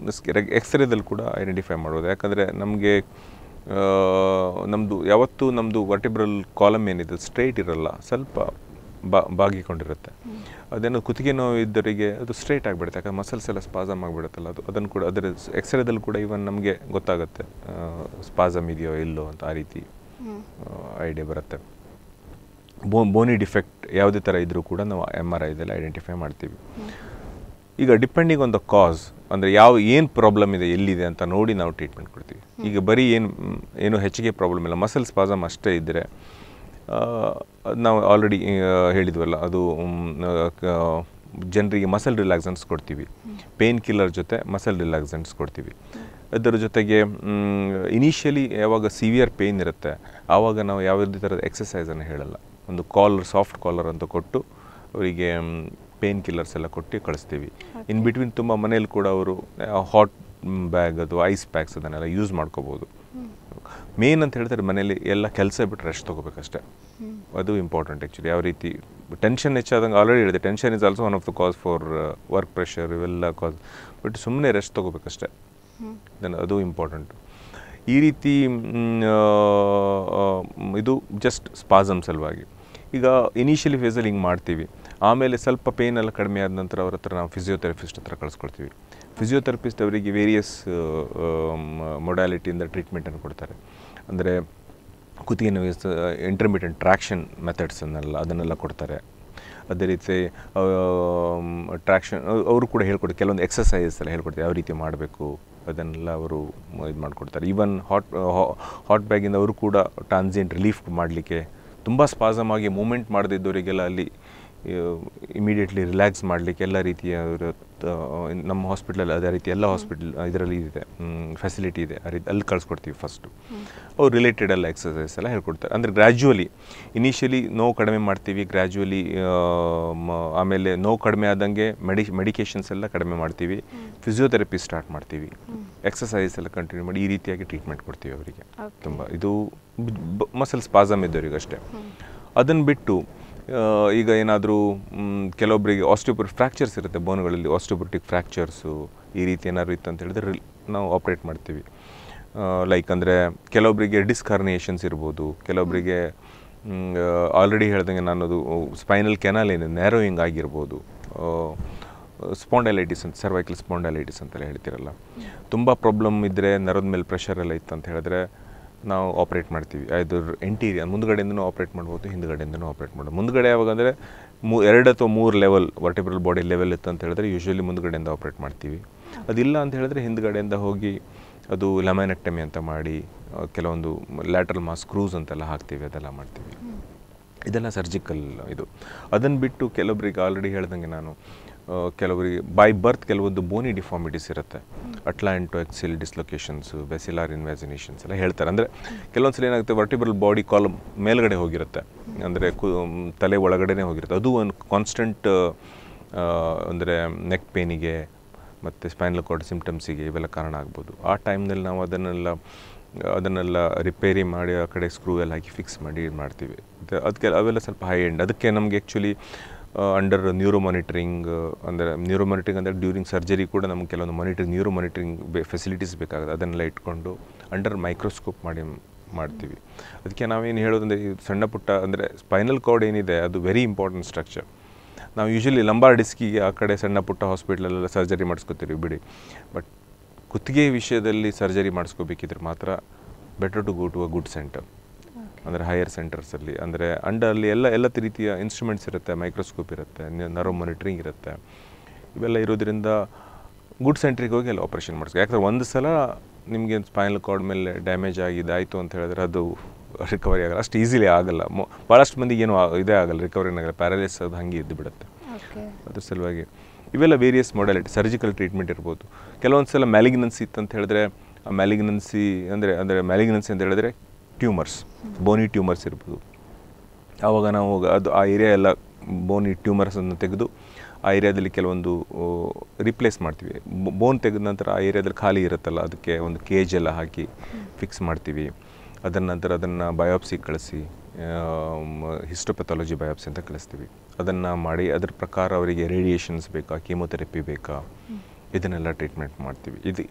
S2: ಎಕ್ಸ್ರೇದಲ್ಲಿ ಕೂಡ ಐಡೆಂಟಿಫೈ ಮಾಡ್ಬೋದು ಯಾಕಂದರೆ ನಮಗೆ ನಮ್ಮದು ಯಾವತ್ತೂ ನಮ್ಮದು ವರ್ಟಿಬ್ರಲ್ ಕಾಲಮ್ ಏನಿದೆ ಸ್ಟ್ರೈಟ್ ಇರಲ್ಲ ಸ್ವಲ್ಪ ಬಾ ಬಾಗಿಕೊಂಡಿರುತ್ತೆ ಅದೇನೋ ಕುತ್ತಿಗೆ ನೋವು ಇದ್ದವರಿಗೆ ಅದು ಸ್ಟ್ರೈಟ್ ಆಗಿಬಿಡುತ್ತೆ ಯಾಕಂದ್ರೆ ಮಸಲ್ಸ್ ಎಲ್ಲ ಸ್ಪಾಸಮ್ ಆಗಿಬಿಡುತ್ತಲ್ಲ ಅದು ಅದನ್ನು ಕೂಡ ಅದರ ಎಕ್ಸ್ರೇದಲ್ಲಿ ಕೂಡ ಇವನ್ ನಮಗೆ ಗೊತ್ತಾಗುತ್ತೆ ಸ್ಪಾಸಮ್ ಇದೆಯೋ ಇಲ್ಲೋ ಅಂತ ಆ ರೀತಿ ಐಡಿಯಾ ಬರುತ್ತೆ ಬೋ ಬೋನಿ ಡಿಫೆಕ್ಟ್ ಯಾವುದೇ ಥರ ಇದ್ದರೂ ಕೂಡ ನಾವು ಎಮ್ ಆರ್ ಐದಲ್ಲಿ ಐಡೆಂಟಿಫೈ ಮಾಡ್ತೀವಿ ಈಗ ಡಿಪೆಂಡಿಂಗ್ ಆನ್ ದ ಕಾಸ್ ಅಂದರೆ ಯಾವ ಏನು ಪ್ರಾಬ್ಲಮ್ ಇದೆ ಎಲ್ಲಿದೆ ಅಂತ ನೋಡಿ ನಾವು ಟ್ರೀಟ್ಮೆಂಟ್ ಕೊಡ್ತೀವಿ ಈಗ ಬರೀ ಏನು ಏನು ಹೆಚ್ಚಿಗೆ ಪ್ರಾಬ್ಲಮ್ ಇಲ್ಲ ಮಸಲ್ ಸ್ಪಾಸಮ್ ಅಷ್ಟೇ ಇದ್ದರೆ ನಾವು ಆಲ್ರೆಡಿ ಹೇಳಿದ್ವಲ್ಲ ಅದು ಜನರಿಗೆ ಮಸಲ್ ರಿಲ್ಯಾಕ್ಸೆನ್ಸ್ ಕೊಡ್ತೀವಿ ಪೇನ್ ಕಿಲ್ಲರ್ ಜೊತೆ ಮಸಲ್ ರಿಲ್ಯಾಕ್ಸೆನ್ಸ್ ಕೊಡ್ತೀವಿ ಅದರ ಜೊತೆಗೆ ಇನಿಷಿಯಲಿ ಯಾವಾಗ ಸಿವಿಯರ್ ಪೇನ್ ಇರುತ್ತೆ ಆವಾಗ ನಾವು ಯಾವುದೇ ಥರದ ಎಕ್ಸಸೈಸನ್ನು ಹೇಳಲ್ಲ ಒಂದು ಕಾಲರ್ ಸಾಫ್ಟ್ ಕಾಲರ್ ಅಂತ ಕೊಟ್ಟು ಅವರಿಗೆ ಪೇನ್ ಕಿಲ್ಲರ್ಸ್ ಎಲ್ಲ ಕೊಟ್ಟು ಕಳಿಸ್ತೀವಿ ಇನ್ ಬಿಟ್ವೀನ್ ತುಂಬ ಮನೇಲಿ ಕೂಡ ಅವರು ಹಾಟ್ ಬ್ಯಾಗ್ ಅದು ಐಸ್ ಪ್ಯಾಕ್ಸ್ ಅದನ್ನೆಲ್ಲ ಯೂಸ್ ಮಾಡ್ಕೋಬೋದು ಮೇನ್ ಅಂತ ಹೇಳ್ತಾರೆ ಮನೇಲಿ ಎಲ್ಲ ಕೆಲಸ ಬಿಟ್ಟು ರೆಸ್ಟ್ ತೊಗೋಬೇಕಷ್ಟೇ ಅದು ಇಂಪಾರ್ಟೆಂಟ್ ಆ್ಯಕ್ಚುಲಿ ಯಾವ ರೀತಿ ಟೆನ್ಷನ್ ಹೆಚ್ಚಾದಂಗೆ ಆಲ್ರೆಡಿ ಹೇಳಿದೆ tension is also one of the cause for work pressure ಇವೆಲ್ಲ ಕಾಸ್ ಬಟ್ ಸುಮ್ಮನೆ ರೆಸ್ಟ್ ತೊಗೋಬೇಕಷ್ಟೇ ದೆನ್ ಅದು ಇಂಪಾರ್ಟೆಂಟು ಈ ರೀತಿ ಇದು ಜಸ್ಟ್ ಸ್ಪಾಸಮ್ ಸಲುವಾಗಿ ಈಗ ಇನಿಷಿಯಲಿ ಫೇಸಲ್ಲಿ ಹಿಂಗೆ ಮಾಡ್ತೀವಿ ಆಮೇಲೆ ಸ್ವಲ್ಪ ಪೇನೆಲ್ಲ ಕಡಿಮೆ ಆದ ನಂತರ ಅವ್ರ ಹತ್ರ ನಾವು ಫಿಸಿಯೋಥೆರಪಿಸ್ಟ್ ಹತ್ರ ಕಳಿಸ್ಕೊಳ್ತೀವಿ ಫಿಸಿಯೋಥೆರಪಿಸ್ಟ್ ಅವರಿಗೆ ವೇರಿಯಸ್ ಮೊಡ್ಯಾಲಿಟಿಯಿಂದ ಟ್ರೀಟ್ಮೆಂಟನ್ನು ಕೊಡ್ತಾರೆ ಅಂದರೆ ಕುತ್ತಿಗೆ ನೋವಿಗೆ ಟ್ರಾಕ್ಷನ್ ಟ್ರ್ಯಾಕ್ಷನ್ ಮೆಥಡ್ಸನ್ನೆಲ್ಲ ಅದನ್ನೆಲ್ಲ ಕೊಡ್ತಾರೆ ಅದೇ ರೀತಿ ಟ್ರ್ಯಾಕ್ಷನ್ ಅವರು ಕೂಡ ಹೇಳ್ಕೊಡ್ತಾರೆ ಕೆಲವೊಂದು ಎಕ್ಸಸೈಸ್ ಎಲ್ಲ ಹೇಳ್ಕೊಡ್ತಾರೆ ಯಾವ ರೀತಿ ಮಾಡಬೇಕು ಅದನ್ನೆಲ್ಲ ಅವರು ಇದು ಮಾಡಿಕೊಡ್ತಾರೆ ಈವನ್ ಹಾಟ್ ಹಾಟ್ ಬ್ಯಾಗಿಂದ ಅವರು ಕೂಡ ಟ್ರಾನ್ಸಿಯೆಂಟ್ ರಿಲೀಫ್ ಮಾಡಲಿಕ್ಕೆ ತುಂಬ ಸ್ಪಾಸಮ್ ಆಗಿ ಮೂಮೆಂಟ್ ಮಾಡದಿದ್ದವರಿಗೆಲ್ಲ ಅಲ್ಲಿ ಇಮಿಡಿಯೇಟ್ಲಿ ರಿಲ್ಯಾಕ್ಸ್ ಮಾಡಲಿಕ್ಕೆ ಎಲ್ಲ ರೀತಿಯ ನಮ್ಮ ಹಾಸ್ಪಿಟ್ಲಲ್ಲಿ ಅದೇ ರೀತಿ ಎಲ್ಲ ಹಾಸ್ಪಿಟ್ಲ್ ಇದರಲ್ಲಿ ಇದೆ ಫೆಸಿಲಿಟಿ ಇದೆ ಆ ರೀತಿ ಅಲ್ಲಿ ಕಳಿಸ್ಕೊಡ್ತೀವಿ ಫಸ್ಟು ಅವ್ರು ರಿಲೇಟೆಡ್ ಎಲ್ಲ ಎಕ್ಸಸೈಸ್ ಎಲ್ಲ ಹೇಳ್ಕೊಡ್ತಾರೆ ಅಂದರೆ ಗ್ರ್ಯಾಜುವಲಿ ಇನಿಷಿಯಲಿ ನೋವು ಕಡಿಮೆ ಮಾಡ್ತೀವಿ ಗ್ರ್ಯಾಜುವಲಿ ಆಮೇಲೆ ನೋವು ಕಡಿಮೆ ಆದಂಗೆ ಮೆಡಿ ಮೆಡಿಕೇಷನ್ಸ್ ಎಲ್ಲ ಕಡಿಮೆ ಮಾಡ್ತೀವಿ ಫಿಸಿಯೋಥೆರಪಿ ಸ್ಟಾರ್ಟ್ ಮಾಡ್ತೀವಿ ಎಕ್ಸಸೈಸ್ ಎಲ್ಲ ಕಂಟಿನ್ಯೂ ಮಾಡಿ ಈ ರೀತಿಯಾಗಿ ಟ್ರೀಟ್ಮೆಂಟ್ ಕೊಡ್ತೀವಿ ಅವರಿಗೆ ತುಂಬ ಇದು ಮಸಲ್ಸ್ ಪಾಸಮ್ ಇದ್ದವರಿಗಷ್ಟೇ ಅದನ್ನು ಬಿಟ್ಟು ಈಗ ಏನಾದರೂ ಕೆಲವೊಬ್ಬರಿಗೆ ಆಸ್ಟಿಯೋಪರ್ ಫ್ರ್ಯಾಕ್ಚರ್ಸ್ ಇರುತ್ತೆ ಬೋನ್ಗಳಲ್ಲಿ ಆಸ್ಟಿಯೋಪರ್ಟಿಕ್ ಫ್ರ್ಯಾಕ್ಚರ್ಸು ಈ ರೀತಿ ಏನಾದರೂ ಇತ್ತು ಅಂತ ಹೇಳಿದ್ರೆ ನಾವು ಆಪ್ರೇಟ್ ಮಾಡ್ತೀವಿ ಲೈಕ್ ಅಂದರೆ ಕೆಲವೊಬ್ಬರಿಗೆ ಡಿಸ್ಕಾರ್ನಿಯೇಷನ್ಸ್ ಇರ್ಬೋದು ಕೆಲವೊಬ್ಬರಿಗೆ ಆಲ್ರೆಡಿ ಹೇಳ್ದಂಗೆ ಅದು ಸ್ಪೈನಲ್ ಕೆನಾಲ್ ಏನು ನ್ಯಾರೋಯಿಂಗ್ ಆಗಿರ್ಬೋದು ಸ್ಪಾಂಡಲೈಟಿಸ್ ಅಂತ ಸರ್ವೈಕಲ್ ಸ್ಪಾಂಡಲೈಟಿಸ್ ಅಂತೆಲ್ಲ ಹೇಳ್ತಿರಲ್ಲ ತುಂಬ ಪ್ರಾಬ್ಲಮ್ ಇದ್ದರೆ ನರದ ಮೇಲೆ ಪ್ರೆಷರ್ ಎಲ್ಲ ಇತ್ತು ಅಂತ ಹೇಳಿದ್ರೆ ನಾವು ಆಪ್ರೇಟ್ ಮಾಡ್ತೀವಿ ಅದ್ರ ಇಂಟೀರಿಯರ್ ಮುಂದ್ಗಡೆಯಿಂದನೂ ಆಪ್ರೇಟ್ ಮಾಡ್ಬೋದು ಹಿಂದ್ಗಡೆಯಿಂದನೂ ಆಪ್ರೇಟ್ ಮಾಡ್ಬೋದು ಮುಂದ್ಗಡೆ ಯಾವಾಗ ಅಂದರೆ ಮೂ ಎರಡು ಅಥವಾ ಮೂರು ಲೆವೆಲ್ ವರ್ಟಿಬ್ರಲ್ ಬಾಡಿ ಲೆವೆಲ್ ಇತ್ತು ಅಂತ ಹೇಳಿದ್ರೆ ಯೂಶ್ವಲಿ ಮುಂದ್ಗಡೆಯಿಂದ ಆಪ್ರೇಟ್ ಮಾಡ್ತೀವಿ ಅದಿಲ್ಲ ಅಂತ ಹೇಳಿದ್ರೆ ಹಿಂದ್ಗಡೆಯಿಂದ ಹೋಗಿ ಅದು ಲೆಮನೆಕ್ಟಮಿ ಅಂತ ಮಾಡಿ ಕೆಲವೊಂದು ಲ್ಯಾಟ್ರಲ್ ಮಾಸ್ ಕ್ರೂಸ್ ಅಂತೆಲ್ಲ ಹಾಕ್ತೀವಿ ಅದೆಲ್ಲ ಮಾಡ್ತೀವಿ ಇದೆಲ್ಲ ಸರ್ಜಿಕಲ್ ಇದು ಅದನ್ನು ಬಿಟ್ಟು ಕೆಲವೊಬ್ರಿಗೆ ಆಲ್ರೆಡಿ ಹೇಳ್ದಂಗೆ ನಾನು ಕೆಲವರಿಗೆ ಬೈ ಬರ್ತ್ ಕೆಲವೊಂದು ಬೋನಿ ಡಿಫಾರ್ಮಿಟೀಸ್ ಇರುತ್ತೆ ಅಟ್ಲಾಂಟೋ ಎಕ್ಸಿಲ್ ಡಿಸ್ಲೊಕೇಶನ್ಸ್ ಬೆಸಿಲಾರ್ ಇನ್ವ್ಯಾಸಿನೇಷನ್ಸ್ ಎಲ್ಲ ಹೇಳ್ತಾರೆ ಅಂದರೆ ಕೆಲವೊಂದ್ಸಲ ಏನಾಗುತ್ತೆ ವರ್ಟಿಬ್ರಲ್ ಬಾಡಿ ಕಾಲಮ್ ಮೇಲ್ಗಡೆ ಹೋಗಿರುತ್ತೆ ಅಂದರೆ ತಲೆ ಒಳಗಡೆ ಹೋಗಿರುತ್ತೆ ಅದು ಒಂದು ಕಾನ್ಸ್ಟೆಂಟ್ ಅಂದರೆ ನೆಕ್ ಪೇನಿಗೆ ಮತ್ತು ಸ್ಪೈನಲ್ ಕಾರ್ಡ್ ಸಿಂಪ್ಟಮ್ಸಿಗೆ ಇವೆಲ್ಲ ಕಾರಣ ಆಗ್ಬೋದು ಆ ಟೈಮ್ನಲ್ಲಿ ನಾವು ಅದನ್ನೆಲ್ಲ ಅದನ್ನೆಲ್ಲ ರಿಪೇರಿ ಮಾಡಿ ಆ ಕಡೆ ಸ್ಕ್ರೂ ಎಲ್ಲ ಹಾಕಿ ಫಿಕ್ಸ್ ಮಾಡಿ ಇದು ಮಾಡ್ತೀವಿ ಅದಕ್ಕೆ ಅವೆಲ್ಲ ಸ್ವಲ್ಪ ಹೈ ಎಂಡ್ ಅದಕ್ಕೆ ನಮಗೆ ಆ್ಯಕ್ಚುಲಿ ಅಂಡರ್ ನ್ಯೂರೋ ಮಾನಿಟ್ರಿಂಗ್ ಅಂದರೆ ನ್ಯೂರೋ ಮಾನಿಟ್ರಿಂಗ್ ಅಂದರೆ ಡ್ಯೂರಿಂಗ್ ಸರ್ಜರಿ ಕೂಡ ನಮ್ಗೆ ಕೆಲವೊಂದು ಮಾನಿಟ್ರಿಂಗ್ ನ್ಯೂರೋ ಮಾನಿಟ್ರಿಂಗ್ ಫೆಸಿಲಿಟೀಸ್ ಬೇಕಾಗುತ್ತೆ ಅದನ್ನೆಲ್ಲ ಇಟ್ಕೊಂಡು ಅಂಡರ್ ಮೈಕ್ರೋಸ್ಕೋಪ್ ಮಾಡಿ ಮಾಡ್ತೀವಿ ಅದಕ್ಕೆ ನಾವೇನು ಹೇಳೋದಂದರೆ ಇದು ಸಣ್ಣ ಪುಟ್ಟ ಅಂದರೆ ಸ್ಪೈನಲ್ ಕಾರ್ಡ್ ಏನಿದೆ ಅದು ವೆರಿ ಇಂಪಾರ್ಟೆಂಟ್ ಸ್ಟ್ರಕ್ಚರ್ ನಾವು ಯೂಶ್ವಲಿ ಲಂಬಾರ್ ಡಿಸ್ಕಿಗೆ ಆ ಕಡೆ ಸಣ್ಣ ಪುಟ್ಟ ಹಾಸ್ಪಿಟ್ಲಲ್ಲೆಲ್ಲ ಸರ್ಜರಿ ಮಾಡಿಸ್ಕೋತೀವಿ ಬಿಡಿ ಬಟ್ ಕುತ್ತಿಗೆ ವಿಷಯದಲ್ಲಿ ಸರ್ಜರಿ ಮಾಡಿಸ್ಕೋಬೇಕಿದ್ರೆ ಮಾತ್ರ better to go to a good centre ಅಂದರೆ ಹೈಯರ್ ಸೆಂಟರ್ಸಲ್ಲಿ ಅಂದರೆ ಅಲ್ಲಿ ಎಲ್ಲ ಎಲ್ಲ ರೀತಿಯ ಇನ್ಸ್ಟ್ರೂಮೆಂಟ್ಸ್ ಇರುತ್ತೆ ಮೈಕ್ರೋಸ್ಕೋಪ್ ಇರುತ್ತೆ ನರೋ ಮಾನಿಟ್ರಿಂಗ್ ಇರುತ್ತೆ ಇವೆಲ್ಲ ಇರೋದ್ರಿಂದ ಗುಡ್ ಸೆಂಟ್ರಿಗೆ ಹೋಗಿ ಅಲ್ಲಿ ಆಪ್ರೇಷನ್ ಮಾಡಿಸ್ಕೊ ಯಾಕಂದರೆ ಒಂದು ಸಲ ನಿಮಗೆ ಸ್ಪೈನಲ್ ಕಾರ್ಡ್ ಮೇಲೆ ಡ್ಯಾಮೇಜ್ ಆಗಿದ್ದಾಯಿತು ಅಂತ ಹೇಳಿದ್ರೆ ಅದು ರಿಕವರಿ ಆಗಲ್ಲ ಅಷ್ಟು ಈಸಿಲಿ ಆಗಲ್ಲ ಭಾಳಷ್ಟು ಮಂದಿಗೆ ಏನು ಇದೇ ಆಗಲ್ಲ ರಿಕವರಿ ಆಗಲ್ಲ ಪ್ಯಾರಾಲಿಸ್ ಅದು ಹಂಗೆ ಇದ್ದು ಬಿಡುತ್ತೆ ಅದ್ರ ಸಲುವಾಗಿ ಇವೆಲ್ಲ ವೇರಿಯಸ್ ಮಾಡಲಿಟಿ ಸರ್ಜಿಕಲ್ ಟ್ರೀಟ್ಮೆಂಟ್ ಇರ್ಬೋದು ಕೆಲವೊಂದು ಸಲ ಮ್ಯಾಲಿಗ್ನೆನ್ಸಿ ಇತ್ತು ಅಂತ ಹೇಳಿದ್ರೆ ಆ ಮ್ಯಾಲಿಗ್ನೆನ್ಸಿ ಅಂದರೆ ಅಂದರೆ ಮ್ಯಾಲಿಗ್ನೆನ್ಸಿ ಅಂತ ಹೇಳಿದ್ರೆ ಟ್ಯೂಮರ್ಸ್ ಬೋನಿ ಟ್ಯೂಮರ್ಸ್ ಇರ್ಬೋದು ಆವಾಗ ನಾವು ಅದು ಆ ಏರಿಯಾ ಎಲ್ಲ ಬೋನಿ ಟ್ಯೂಮರ್ಸನ್ನು ತೆಗೆದು ಆ ಏರಿಯಾದಲ್ಲಿ ಕೆಲವೊಂದು ರಿಪ್ಲೇಸ್ ಮಾಡ್ತೀವಿ ಬೋನ್ ತೆಗೆದ ನಂತರ ಆ ಏರಿಯಾದಲ್ಲಿ ಖಾಲಿ ಇರುತ್ತಲ್ಲ ಅದಕ್ಕೆ ಒಂದು ಕೇಜ್ ಎಲ್ಲ ಹಾಕಿ ಫಿಕ್ಸ್ ಮಾಡ್ತೀವಿ ಅದರ ನಂತರ ಅದನ್ನು ಬಯೋಪ್ಸಿ ಕಳಿಸಿ ಹಿಸ್ಟೋಪೆಥಾಲಜಿ ಬಯೋಪ್ಸಿ ಅಂತ ಕಳಿಸ್ತೀವಿ ಅದನ್ನು ಮಾಡಿ ಅದ್ರ ಪ್ರಕಾರ ಅವರಿಗೆ ರೇಡಿಯೇಷನ್ಸ್ ಬೇಕಾ ಕೀಮೊಥೆರಪಿ ಬೇಕಾ ಇದನ್ನೆಲ್ಲ ಟ್ರೀಟ್ಮೆಂಟ್ ಮಾಡ್ತೀವಿ ಇದು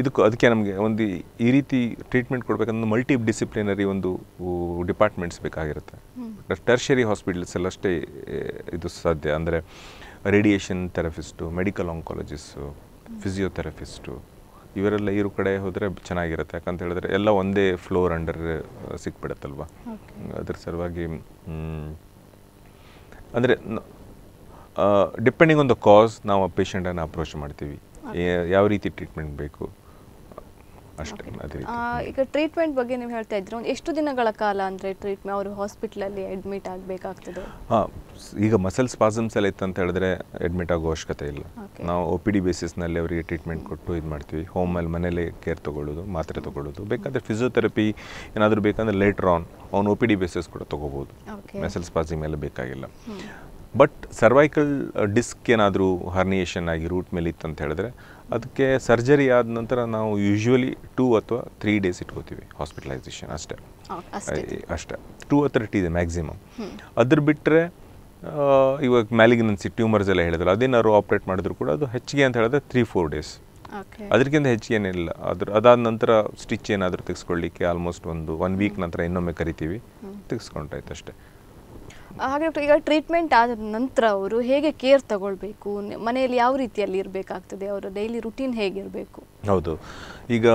S2: ಇದಕ್ಕೂ ಅದಕ್ಕೆ ನಮಗೆ ಒಂದು ಈ ರೀತಿ ಟ್ರೀಟ್ಮೆಂಟ್ ಕೊಡಬೇಕಂದ್ರೆ ಮಲ್ಟಿ ಡಿಸಿಪ್ಲಿನರಿ ಒಂದು ಡಿಪಾರ್ಟ್ಮೆಂಟ್ಸ್ ಬೇಕಾಗಿರುತ್ತೆ ಟರ್ಷರಿ ಹಾಸ್ಪಿಟಲ್ಸಲ್ಲಿ ಅಷ್ಟೇ ಇದು ಸಾಧ್ಯ ಅಂದರೆ radiation therapist medical oncologist physiotherapist ಇವರೆಲ್ಲ ಇರು ಕಡೆ ಹೋದರೆ ಚೆನ್ನಾಗಿರುತ್ತೆ ಯಾಕಂತ ಹೇಳಿದ್ರೆ ಎಲ್ಲ ಒಂದೇ ಫ್ಲೋರ್ ಅಂಡರ್ ಸಿಕ್ಬಿಡತ್ತಲ್ವ ಅದ್ರ ಸಲುವಾಗಿ ಅಂದರೆ ಡಿಪೆಂಡಿಂಗ್ ಆನ್ ದ ಕಾಸ್ ನಾವು ಆ ಪೇಷಂಟನ್ನು ಅಪ್ರೋಚ್ ಮಾಡ್ತೀವಿ ಯಾವ ರೀತಿ ಟ್ರೀಟ್ಮೆಂಟ್ ಬೇಕು ಅಷ್ಟೇ ಅದೇ
S1: ಈಗ ಟ್ರೀಟ್ಮೆಂಟ್ ಬಗ್ಗೆ ನೀವು ಹೇಳ್ತಾ ಇದ್ರು ಎಷ್ಟು ದಿನಗಳ ಕಾಲ ಅಂದರೆ ಟ್ರೀಟ್ಮೆಂಟ್ ಅವರು ಹಾಸ್ಪಿಟ್ಲಲ್ಲಿ ಅಡ್ಮಿಟ್ ಆಗಬೇಕಾಗ್ತದೆ
S2: ಹಾಂ ಈಗ ಮಸಲ್ ಸ್ಪಾಸಮ್ಸ್ ಎಲ್ಲ ಇತ್ತು ಅಂತ ಹೇಳಿದ್ರೆ ಅಡ್ಮಿಟ್ ಆಗೋ ಅವಶ್ಯಕತೆ ಇಲ್ಲ ನಾವು ಒ ಪಿ ಡಿ ಬೇಸಿಸ್ನಲ್ಲಿ ಅವರಿಗೆ ಟ್ರೀಟ್ಮೆಂಟ್ ಕೊಟ್ಟು ಇದು ಮಾಡ್ತೀವಿ ಹೋಮಲ್ಲಿ ಮನೇಲಿ ಕೇರ್ ತೊಗೊಳ್ಳೋದು ಮಾತ್ರೆ ತೊಗೊಳ್ಳೋದು ಬೇಕಾದರೆ ಫಿಸಿಯೋಥೆರಪಿ ಏನಾದರೂ ಬೇಕಂದ್ರೆ ಲೇಟ್ರ್ ಆನ್ ಅವ್ನು ಒ ಪಿ ಡಿ ಬೇಸಿಸ್ ಕೂಡ ತೊಗೋಬೋದು ಮಸಲ್ ಸ್ಪಾಸಿಂಗ್ ಎಲ್ಲ ಬೇಕಾಗಿಲ್ಲ ಬಟ್ ಸರ್ವೈಕಲ್ ಡಿಸ್ಕ್ ಏನಾದರೂ ಹರ್ನಿಯೇಷನ್ ಆಗಿ ರೂಟ್ ಮೇಲೆ ಇತ್ತು ಅಂತ ಹೇಳಿದ್ರೆ ಅದಕ್ಕೆ ಸರ್ಜರಿ ಆದ ನಂತರ ನಾವು ಯೂಶ್ವಲಿ ಟೂ ಅಥವಾ ತ್ರೀ ಡೇಸ್ ಇಟ್ಕೋತೀವಿ ಹಾಸ್ಪಿಟಲೈಸೇಷನ್ ಅಷ್ಟೇ ಅಷ್ಟೇ ಟೂ ಅಥವಾ ಇದೆ ಮ್ಯಾಕ್ಸಿಮಮ್ ಅದ್ರ ಬಿಟ್ಟರೆ ಇವಾಗ ಮ್ಯಾಲಿಗ್ನೆನ್ಸಿ ಟ್ಯೂಮರ್ಸ್ ಎಲ್ಲ ಹೇಳಿದ್ರು ಅದೇನಾದ್ರು ಆಪ್ರೇಟ್ ಮಾಡಿದ್ರು ಕೂಡ ಅದು ಹೆಚ್ಚಿಗೆ ಅಂತ ಹೇಳಿದ್ರೆ ತ್ರೀ ಫೋರ್ ಡೇಸ್ ಅದಕ್ಕಿಂತ ಹೆಚ್ಚಿಗೆ ಏನಿಲ್ಲ ಅದ್ರ ಅದಾದ ನಂತರ ಸ್ಟಿಚ್ ಏನಾದರೂ ತೆಗೆಸ್ಕೊಳ್ಳಿಕ್ಕೆ ಆಲ್ಮೋಸ್ಟ್ ಒಂದು ಒನ್ ವೀಕ್ ನಂತರ ಇನ್ನೊಮ್ಮೆ ಕರಿತೀವಿ ತೆಗೆಸ್ಕೊಂಡಾಯ್ತು ಅಷ್ಟೇ
S1: ಹಾಗೆ ಡಾಕ್ಟರ್ ಈಗ ಟ್ರೀಟ್ಮೆಂಟ್ ಆದ ನಂತರ ಅವರು ಹೇಗೆ ಕೇರ್ ತಗೊಳ್ಬೇಕು ಮನೆಯಲ್ಲಿ ಯಾವ ರೀತಿಯಲ್ಲಿ ಇರಬೇಕಾಗ್ತದೆ ಅವರ ಡೈಲಿ ರುಟೀನ್ ಹೇಗಿರಬೇಕು
S2: ಹೌದು ಈಗ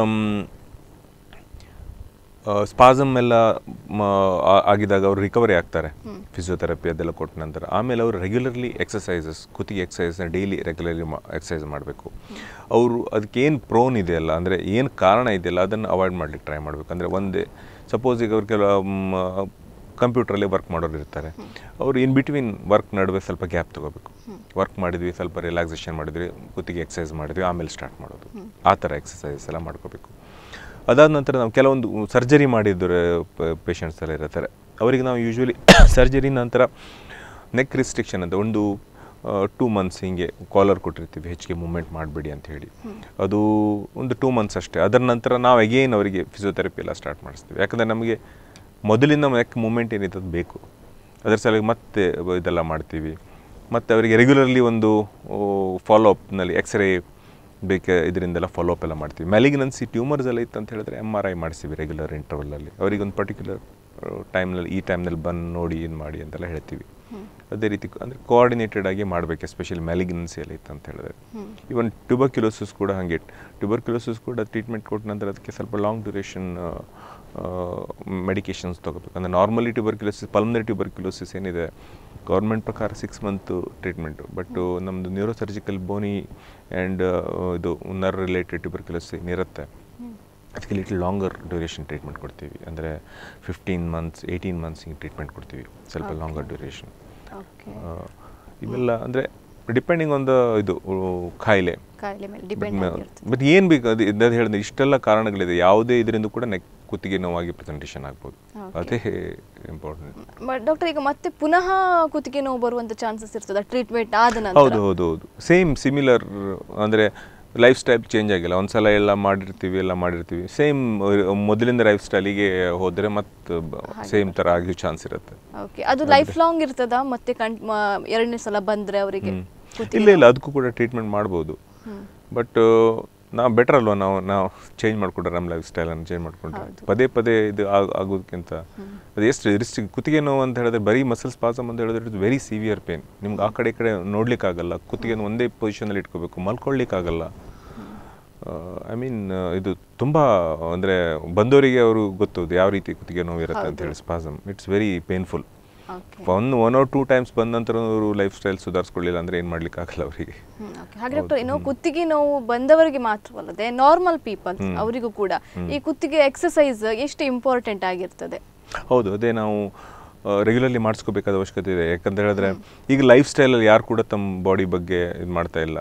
S2: ಸ್ಪಾಸಮ್ ಎಲ್ಲ ಆಗಿದಾಗ ಅವರು ರಿಕವರಿ ಆಗ್ತಾರೆ ಫಿಸಿಯೋಥೆರಪಿ ಅದೆಲ್ಲ ಕೊಟ್ಟ ನಂತರ ಆಮೇಲೆ ಅವರು ರೆಗ್ಯುಲರ್ಲಿ ಎಕ್ಸಸೈಸಸ್ ಕುತ್ತಿಗೆ ಎಕ್ಸಸೈಸ್ನ ಡೈಲಿ ರೆಗ್ಯುಲರ್ಲಿ ಎಕ್ಸಸೈಸ್ ಮಾಡಬೇಕು ಅವರು ಅದಕ್ಕೆ ಏನು ಪ್ರೋನ್ ಇದೆಯಲ್ಲ ಅಂದರೆ ಏನು ಕಾರಣ ಇದೆಯಲ್ಲ ಅದನ್ನು ಅವಾಯ್ಡ್ ಮಾಡಲಿಕ್ಕೆ ಟ್ರೈ ಮಾಡಬೇಕು ಅಂದರೆ ಒಂದೇ ಸಪೋಸ್ ಈಗ ಅವ್ರಿಗೆಲ್ಲ ಕಂಪ್ಯೂಟ್ರಲ್ಲೇ ವರ್ಕ್ ಮಾಡೋರು ಇರ್ತಾರೆ ಅವರು ಇನ್ ಬಿಟ್ವೀನ್ ವರ್ಕ್ ನಡುವೆ ಸ್ವಲ್ಪ ಗ್ಯಾಪ್ ತೊಗೋಬೇಕು ವರ್ಕ್ ಮಾಡಿದ್ವಿ ಸ್ವಲ್ಪ ರಿಲ್ಯಾಕ್ಸೇಷನ್ ಮಾಡಿದ್ವಿ ಕುತ್ತಿಗೆ ಎಕ್ಸಸೈಸ್ ಮಾಡಿದ್ವಿ ಆಮೇಲೆ ಸ್ಟಾರ್ಟ್ ಮಾಡೋದು ಆ ಥರ ಎಕ್ಸಸೈಸ್ ಎಲ್ಲ ಮಾಡ್ಕೋಬೇಕು ಅದಾದ ನಂತರ ನಾವು ಕೆಲವೊಂದು ಸರ್ಜರಿ ಮಾಡಿದ್ರೆ ಪೇಷಂಟ್ಸ್ ಎಲ್ಲ ಇರ್ತಾರೆ ಅವರಿಗೆ ನಾವು ಯೂಶ್ವಲಿ ಸರ್ಜರಿ ನಂತರ ನೆಕ್ ರಿಸ್ಟ್ರಿಕ್ಷನ್ ಅಂತ ಒಂದು ಟೂ ಮಂತ್ಸ್ ಹಿಂಗೆ ಕಾಲರ್ ಕೊಟ್ಟಿರ್ತೀವಿ ಹೆಚ್ಚಿಗೆ ಮೂಮೆಂಟ್ ಮಾಡಬೇಡಿ ಅಂತ ಹೇಳಿ ಅದು ಒಂದು ಟೂ ಮಂತ್ಸ್ ಅಷ್ಟೇ ಅದರ ನಂತರ ನಾವು ಅಗೇನ್ ಅವರಿಗೆ ಫಿಸಿಯೋಥೆರಪಿ ಎಲ್ಲ ಸ್ಟಾರ್ಟ್ ಮಾಡಿಸ್ತೀವಿ ಯಾಕಂದರೆ ನಮಗೆ ಮೊದಲಿನ ಯಾಕೆ ಮೂಮೆಂಟ್ ಏನಿತ್ತು ಅದು ಬೇಕು ಅದರ ಸಲುವಾಗಿ ಮತ್ತೆ ಇದೆಲ್ಲ ಮಾಡ್ತೀವಿ ಮತ್ತು ಅವರಿಗೆ ರೆಗ್ಯುಲರ್ಲಿ ಒಂದು ಫಾಲೋ ಅಪ್ನಲ್ಲಿ ಎಕ್ಸ್ರೇ ಬೇಕೆ ಇದರಿಂದೆಲ್ಲ ಫಾಲೋ ಅಪ್ ಎಲ್ಲ ಮಾಡ್ತೀವಿ ಮ್ಯಾಲಿಗ್ನೆನ್ಸಿ ಟ್ಯೂಮರ್ಸ್ ಎಲ್ಲ ಇತ್ತು ಅಂತ ಹೇಳಿದ್ರೆ ಎಮ್ ಆರ್ ಐ ಮಾಡಿಸ್ತೀವಿ ರೆಗ್ಯುಲರ್ ಇಂಟರ್ವಲಲ್ಲಿ ಅವರಿಗೆ ಒಂದು ಪರ್ಟಿಕ್ಯುಲರ್ ಟೈಮ್ನಲ್ಲಿ ಈ ಟೈಮ್ನಲ್ಲಿ ಬಂದು ನೋಡಿ ಏನು ಮಾಡಿ ಅಂತೆಲ್ಲ ಹೇಳ್ತೀವಿ ಅದೇ ರೀತಿ ಅಂದರೆ ಕೋಆರ್ಡಿನೇಟೆಡ್ ಆಗಿ ಮಾಡಬೇಕು ಎಸ್ಪೆಷಲಿ ಮ್ಯಾಲಿಗ್ನೆನ್ಸಿ ಎಲ್ಲ ಇತ್ತು ಅಂತ ಹೇಳಿದ್ರೆ ಈವನ್ ಟ್ಯೂಬರ್ಕ್ಯುಲೋಸಿಸ್ ಕೂಡ ಹಾಗೆ ಟ್ಯೂಬರ್ಕ್ಯುಲೋಸಿಸ್ ಕೂಡ ಟ್ರೀಟ್ಮೆಂಟ್ ಕೊಟ್ಟ ನಂತರ ಅದಕ್ಕೆ ಸ್ವಲ್ಪ ಲಾಂಗ್ ಡ್ಯೂರೇಷನ್ ಮೆಡಿಕೇಶನ್ಸ್ ತೊಗೋಬೇಕು ಅಂದರೆ ನಾರ್ಮಲಿ ಟ್ಯೂಬರ್ಕ್ಯುಲೋಸಿಸ್ ಪಲ್ಮನರಿ ಟ್ಯೂಬರ್ಕ್ಯುಲೋಸಿಸ್ ಏನಿದೆ ಗೌರ್ಮೆಂಟ್ ಪ್ರಕಾರ ಸಿಕ್ಸ್ ಮಂತು ಟ್ರೀಟ್ಮೆಂಟು ಬಟ್ ನಮ್ಮದು ನ್ಯೂರೋಸರ್ಜಿಕಲ್ ಬೋನಿ ಆ್ಯಂಡ್ ಇದು ನರ್ ರಿಲೇಟೆಡ್ ಟ್ಯೂಬರ್ಕ್ಯುಲೋಸಿನ್ ಇರುತ್ತೆ ಅದಕ್ಕೆ ಲಿಟ್ಲ್ ಲಾಂಗರ್ ಡ್ಯೂರೇಷನ್ ಟ್ರೀಟ್ಮೆಂಟ್ ಕೊಡ್ತೀವಿ ಅಂದರೆ ಫಿಫ್ಟೀನ್ ಮಂತ್ಸ್ ಏಯ್ಟೀನ್ ಮಂತ್ಸ್ ಹಿಂಗೆ ಟ್ರೀಟ್ಮೆಂಟ್ ಕೊಡ್ತೀವಿ ಸ್ವಲ್ಪ ಲಾಂಗರ್ ಡ್ಯೂರೇಷನ್ ಇವೆಲ್ಲ ಅಂದರೆ ಡಿಪೆಂಡಿಂಗ್ ಆನ್ ದ ಇದು ಕಾಯಿಲೆ ಬಟ್ ಏನು ಬೇಕು ಅದು ಹೇಳಿದ್ರೆ ಇಷ್ಟೆಲ್ಲ ಕಾರಣಗಳಿದೆ ಯಾವುದೇ ಇದರಿಂದ ಕೂಡ ನೆಕ್ ಕುತ್ತಿಗೆ ನೋವಾಗಿ ಪ್ರೆಸೆಂಟೇಷನ್ ಆಗ್ಬೋದು ಅದೇ ಇಂಪಾರ್ಟೆಂಟ್
S1: ಡಾಕ್ಟರ್ ಈಗ ಮತ್ತೆ ಪುನಃ ಕುತ್ತಿಗೆ ನೋವು ಬರುವಂಥ ಚಾನ್ಸಸ್ ಇರ್ತದೆ ಟ್ರೀಟ್ಮೆಂಟ್ ಆದ ನಂತರ ಹೌದು
S2: ಹೌದು ಹೌದು ಸೇಮ್ ಸಿಮಿಲರ್ ಅಂದ್ರೆ ಲೈಫ್ ಸ್ಟೈಲ್ ಚೇಂಜ್ ಆಗಿಲ್ಲ ಒಂದ್ಸಲ ಎಲ್ಲ ಮಾಡಿರ್ತೀವಿ ಎಲ್ಲ ಮಾಡಿರ್ತೀವಿ ಸೇಮ್ ಮೊದಲಿಂದ ಲೈಫ್ ಸ್ಟೈಲಿಗೆ ಹೋದರೆ ಮತ್ತೆ ಸೇಮ್ ತರ ಆಗಿ ಚಾನ್ಸ್ ಇರುತ್ತೆ
S1: ಓಕೆ ಅದು ಲೈಫ್ ಲಾಂಗ್ ಇರ್ತದ ಮತ್ತೆ ಎರಡನೇ ಸಲ ಬಂದ್ರೆ ಅವರಿಗೆ ಇಲ್ಲ ಇಲ್ಲ
S2: ಅದಕ್ಕೂ ಕೂಡ ಟ್ರೀಟ್ಮೆಂಟ್ ಮಾಡ್ಬೋದು ಬಟ್ ನಾವು ಬೆಟರ್ ಅಲ್ವಾ ನಾವು ನಾವು ಚೇಂಜ್ ಮಾಡಿಕೊಂಡ್ರೆ ನಮ್ಮ ಲೈಫ್ ಸ್ಟೈಲನ್ನು ಚೇಂಜ್ ಮಾಡ್ಕೊಂಡ್ರೆ ಪದೇ ಪದೇ ಇದು ಆಗೋದಕ್ಕಿಂತ ಅದು ಎಷ್ಟು ರಿಸ್ಟ್ ಕುತ್ತಿಗೆ ನೋವು ಅಂತ ಹೇಳಿದ್ರೆ ಬರೀ ಮಸಲ್ ಸ್ಪಾಸಮ್ ಅಂತ ಹೇಳಿದ್ರೆ ಇಟ್ಸ್ ವೆರಿ ಸಿವಿಯರ್ ಪೇನ್ ನಿಮ್ಗೆ ಆ ಕಡೆ ಈ ಕಡೆ ನೋಡ್ಲಿಕ್ಕಾಗಲ್ಲ ಕುತ್ತಿಗೆ ಒಂದೇ ಪೊಸಿಷನಲ್ಲಿ ಇಟ್ಕೋಬೇಕು ಮಲ್ಕೊಳ್ಳಿಕ್ಕಾಗಲ್ಲ ಐ ಮೀನ್ ಇದು ತುಂಬ ಅಂದರೆ ಬಂದವರಿಗೆ ಅವರು ಗೊತ್ತು ಯಾವ ರೀತಿ ಕುತ್ತಿಗೆ ನೋವು ಇರುತ್ತೆ ಅಂತ ಹೇಳಿ ಸ್ಪಾಸಮ್ ಇಟ್ಸ್ ವೆರಿ ಪೇನ್ಫುಲ್ ಒಂದು ಒನ್ ಆರ್ ಟೂ ಟೈಮ್ಸ್ ಬಂದ ನಂತರ ಅವರು ಲೈಫ್ ಸ್ಟೈಲ್ ಸುಧಾರಿಸ್ಕೊಳ್ಳಿಲ್ಲ ಅಂದ್ರೆ ಏನು ಮಾಡ್ಲಿಕ್ಕೆ ಆಗಲ್ಲ ಅವರಿಗೆ
S1: ಹಾಗೆ ಡಾಕ್ಟರ್ ಕುತ್ತಿಗೆ ನೋವು ಬಂದವರಿಗೆ ಮಾತ್ರವಲ್ಲದೆ ನಾರ್ಮಲ್ ಪೀಪಲ್ ಅವರಿಗೂ ಕೂಡ ಈ ಕುತ್ತಿಗೆ ಎಕ್ಸಸೈಸ್ ಎಷ್ಟು ಇಂಪಾರ್ಟೆಂಟ್ ಆಗಿರ್ತದೆ
S2: ಹೌದು ಅದೇ ನಾವು ರೆಗ್ಯುಲರ್ಲಿ ಮಾಡಿಸ್ಕೋಬೇಕಾದ ಅವಶ್ಯಕತೆ ಇದೆ ಯಾಕಂತ ಹೇಳಿದ್ರೆ ಈಗ ಲೈಫ್ ಸ್ಟೈಲಲ್ಲಿ ಯಾರು ಕೂಡ ತಮ್ಮ ಬಾಡಿ ಬಗ್ಗೆ ಇದು ಮಾಡ್ತಾ ಇಲ್ಲ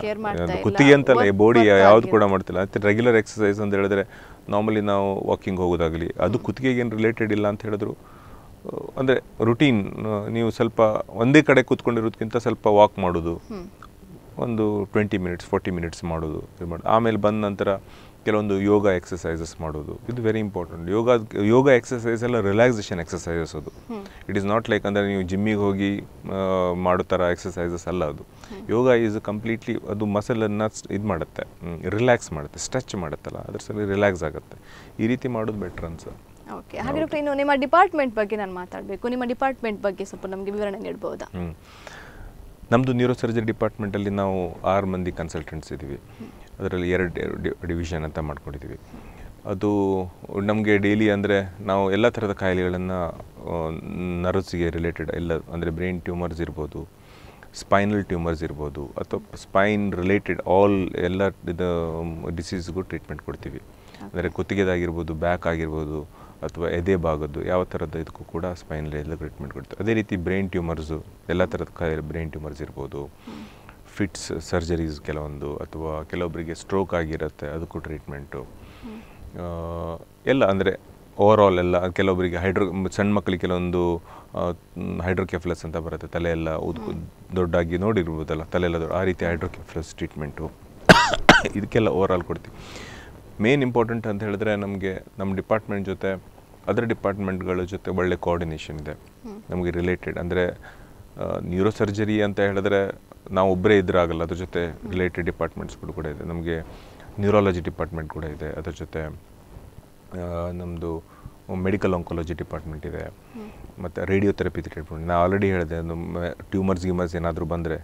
S2: ಕುತ್ತಿಗೆ ಅಂತಲ್ಲ ಬಾಡಿ ಯಾವ್ದು ಕೂಡ ಮಾಡ್ತಿಲ್ಲ ರೆಗ್ಯುಲರ್ ಎಕ್ಸಸೈಸ್ ಅಂತ ಹೇಳಿದ್ರೆ ನಾರ್ಮಲಿ ನಾವು ವಾಕಿಂಗ್ ಹೋಗೋದಾಗಲಿ ಅದು ಕುತ್ತಿಗೆಗೆ ಏನು ರಿಲೇಟೆಡ್ ಇಲ್ಲ ಅಂತ ಹೇಳಿದ್ರು ಅಂದರೆ ರುಟೀನ್ ನೀವು ಸ್ವಲ್ಪ ಒಂದೇ ಕಡೆ ಕೂತ್ಕೊಂಡಿರೋದಕ್ಕಿಂತ ಸ್ವಲ್ಪ ವಾಕ್ ಮಾಡೋದು ಒಂದು ಟ್ವೆಂಟಿ ಮಿನಿಟ್ಸ್ ಫೋರ್ಟಿ ಮಿನಿಟ್ಸ್ ಮಾಡೋದು ಇದು ಮಾಡೋದು ಆಮೇಲೆ ಬಂದ ನಂತರ ಕೆಲವೊಂದು ಯೋಗ ಎಕ್ಸಸೈಸಸ್ ಮಾಡೋದು ಇದು very important yoga yoga exercise ಎಲ್ಲ ರಿಲ್ಯಾಕ್ಸೇಷನ್ ಎಕ್ಸಸೈಸಸ್ ಅದು ಇಟ್ ಈಸ್ ನಾಟ್ ಲೈಕ್ ಅಂದರೆ ನೀವು ಜಿಮ್ಮಿಗೆ ಹೋಗಿ ಮಾಡೋ ಥರ ಎಕ್ಸಸೈಸಸ್ ಅಲ್ಲ ಅದು ಯೋಗ ಈಸ್ ಕಂಪ್ಲೀಟ್ಲಿ ಅದು ಮಸಲನ್ನು ಇದು ಮಾಡುತ್ತೆ ರಿಲ್ಯಾಕ್ಸ್ ಮಾಡುತ್ತೆ ಸ್ಟ್ರೆಚ್ ಮಾಡುತ್ತಲ್ಲ ಅದ್ರ ಸಲ ರಿಲ್ಯಾಕ್ಸ್ ಆಗುತ್ತೆ ಈ ರೀತಿ ಮಾಡೋದು ಬೆಟ್ರ್ ಅನ್ಸರ್
S1: ಓಕೆ ಇನ್ನು ನಿಮ್ಮ ಡಿಪಾರ್ಟ್ಮೆಂಟ್ ಬಗ್ಗೆ ನಾನು ಮಾತಾಡಬೇಕು ನಿಮ್ಮ ಡಿಪಾರ್ಟ್ಮೆಂಟ್ ಬಗ್ಗೆ ಸ್ವಲ್ಪ ನಮಗೆ ವಿವರಣೆ ನೀಡ್ಬೋದಾ
S2: ನಮ್ಮದು ನ್ಯೂರೋ ಸರ್ಜರಿ ಡಿಪಾರ್ಟ್ಮೆಂಟಲ್ಲಿ ನಾವು ಆರು ಮಂದಿ ಕನ್ಸಲ್ಟೆಂಟ್ಸ್ ಇದ್ದೀವಿ ಅದರಲ್ಲಿ ಎರಡು ಡಿವಿಷನ್ ಅಂತ ಮಾಡ್ಕೊಂಡಿದ್ದೀವಿ ಅದು ನಮಗೆ ಡೈಲಿ ಅಂದರೆ ನಾವು ಎಲ್ಲ ಥರದ ಕಾಯಿಲೆಗಳನ್ನು ನರ್ವ್ಸ್ಗೆ ರಿಲೇಟೆಡ್ ಎಲ್ಲ ಅಂದರೆ ಬ್ರೈನ್ ಟ್ಯೂಮರ್ಸ್ ಇರ್ಬೋದು ಸ್ಪೈನಲ್ ಟ್ಯೂಮರ್ಸ್ ಇರ್ಬೋದು ಅಥವಾ ಸ್ಪೈನ್ ರಿಲೇಟೆಡ್ ಆಲ್ ಎಲ್ಲ ಡಿಸೀಸ್ಗೂ ಟ್ರೀಟ್ಮೆಂಟ್ ಕೊಡ್ತೀವಿ ಅಂದರೆ ಕುತ್ತಿಗೆದಾಗಿರ್ಬೋದು ಬ್ಯಾಕ್ ಆಗಿರ್ಬೋದು ಅಥವಾ ಎದೆ ಭಾಗದ್ದು ಯಾವ ಥರದ ಇದಕ್ಕೂ ಕೂಡ ಸ್ಪೈನಲ್ ಎಲ್ಲ ಟ್ರೀಟ್ಮೆಂಟ್ ಕೊಡ್ತಾರೆ ಅದೇ ರೀತಿ ಬ್ರೈನ್ ಟ್ಯೂಮರ್ಸು ಎಲ್ಲ ಥರದ ಕ ಬ್ರೈನ್ ಟ್ಯೂಮರ್ಸ್ ಇರ್ಬೋದು ಫಿಟ್ಸ್ ಸರ್ಜರೀಸ್ ಕೆಲವೊಂದು ಅಥವಾ ಕೆಲವೊಬ್ಬರಿಗೆ ಸ್ಟ್ರೋಕ್ ಆಗಿರುತ್ತೆ ಅದಕ್ಕೂ ಟ್ರೀಟ್ಮೆಂಟು ಎಲ್ಲ ಅಂದರೆ ಓವರ್ ಆಲ್ ಎಲ್ಲ ಕೆಲವೊಬ್ಬರಿಗೆ ಹೈಡ್ರೋ ಸಣ್ಣ ಮಕ್ಕಳಿಗೆ ಕೆಲವೊಂದು ಹೈಡ್ರೋಕೆಫ್ಲಸ್ ಅಂತ ಬರುತ್ತೆ ತಲೆಯೆಲ್ಲ ಉದ್ ದೊಡ್ಡಾಗಿ ನೋಡಿರ್ಬೋದಲ್ಲ ತಲೆಯೆಲ್ಲ ದೊಡ್ಡ ಆ ರೀತಿ ಹೈಡ್ರೋಕೆಫ್ಲಸ್ ಟ್ರೀಟ್ಮೆಂಟು ಇದಕ್ಕೆಲ್ಲ ಓವರ್ ಆಲ್ ಕೊಡ್ತೀವಿ ಮೇನ್ ಇಂಪಾರ್ಟೆಂಟ್ ಅಂತ ಹೇಳಿದ್ರೆ ನಮಗೆ ನಮ್ಮ ಡಿಪಾರ್ಟ್ಮೆಂಟ್ ಜೊತೆ ಅದರ್ ಡಿಪಾರ್ಟ್ಮೆಂಟ್ಗಳ ಜೊತೆ ಒಳ್ಳೆ ಕೋಆರ್ಡಿನೇಷನ್ ಇದೆ ನಮಗೆ ರಿಲೇಟೆಡ್ ಅಂದರೆ ನ್ಯೂರೋ ಸರ್ಜರಿ ಅಂತ ಹೇಳಿದ್ರೆ ನಾವು ಒಬ್ಬರೇ ಆಗಲ್ಲ ಅದ್ರ ಜೊತೆ ರಿಲೇಟೆಡ್ ಡಿಪಾರ್ಟ್ಮೆಂಟ್ಸ್ಗಳು ಕೂಡ ಇದೆ ನಮಗೆ ನ್ಯೂರಾಲಜಿ ಡಿಪಾರ್ಟ್ಮೆಂಟ್ ಕೂಡ ಇದೆ ಅದ್ರ ಜೊತೆ ನಮ್ಮದು ಮೆಡಿಕಲ್ ಆಂಕಾಲಜಿ ಡಿಪಾರ್ಟ್ಮೆಂಟ್ ಇದೆ ಮತ್ತು ರೇಡಿಯೋಥೆರಪಿ ಡಿಪಾರ್ಟ್ಮೆಂಟ್ ನಾನು ಆಲ್ರೆಡಿ ಹೇಳಿದೆ ಟ್ಯೂಮರ್ಸ್ ಗ್ಯೂಮರ್ಸ್ ಏನಾದರೂ ಬಂದರೆ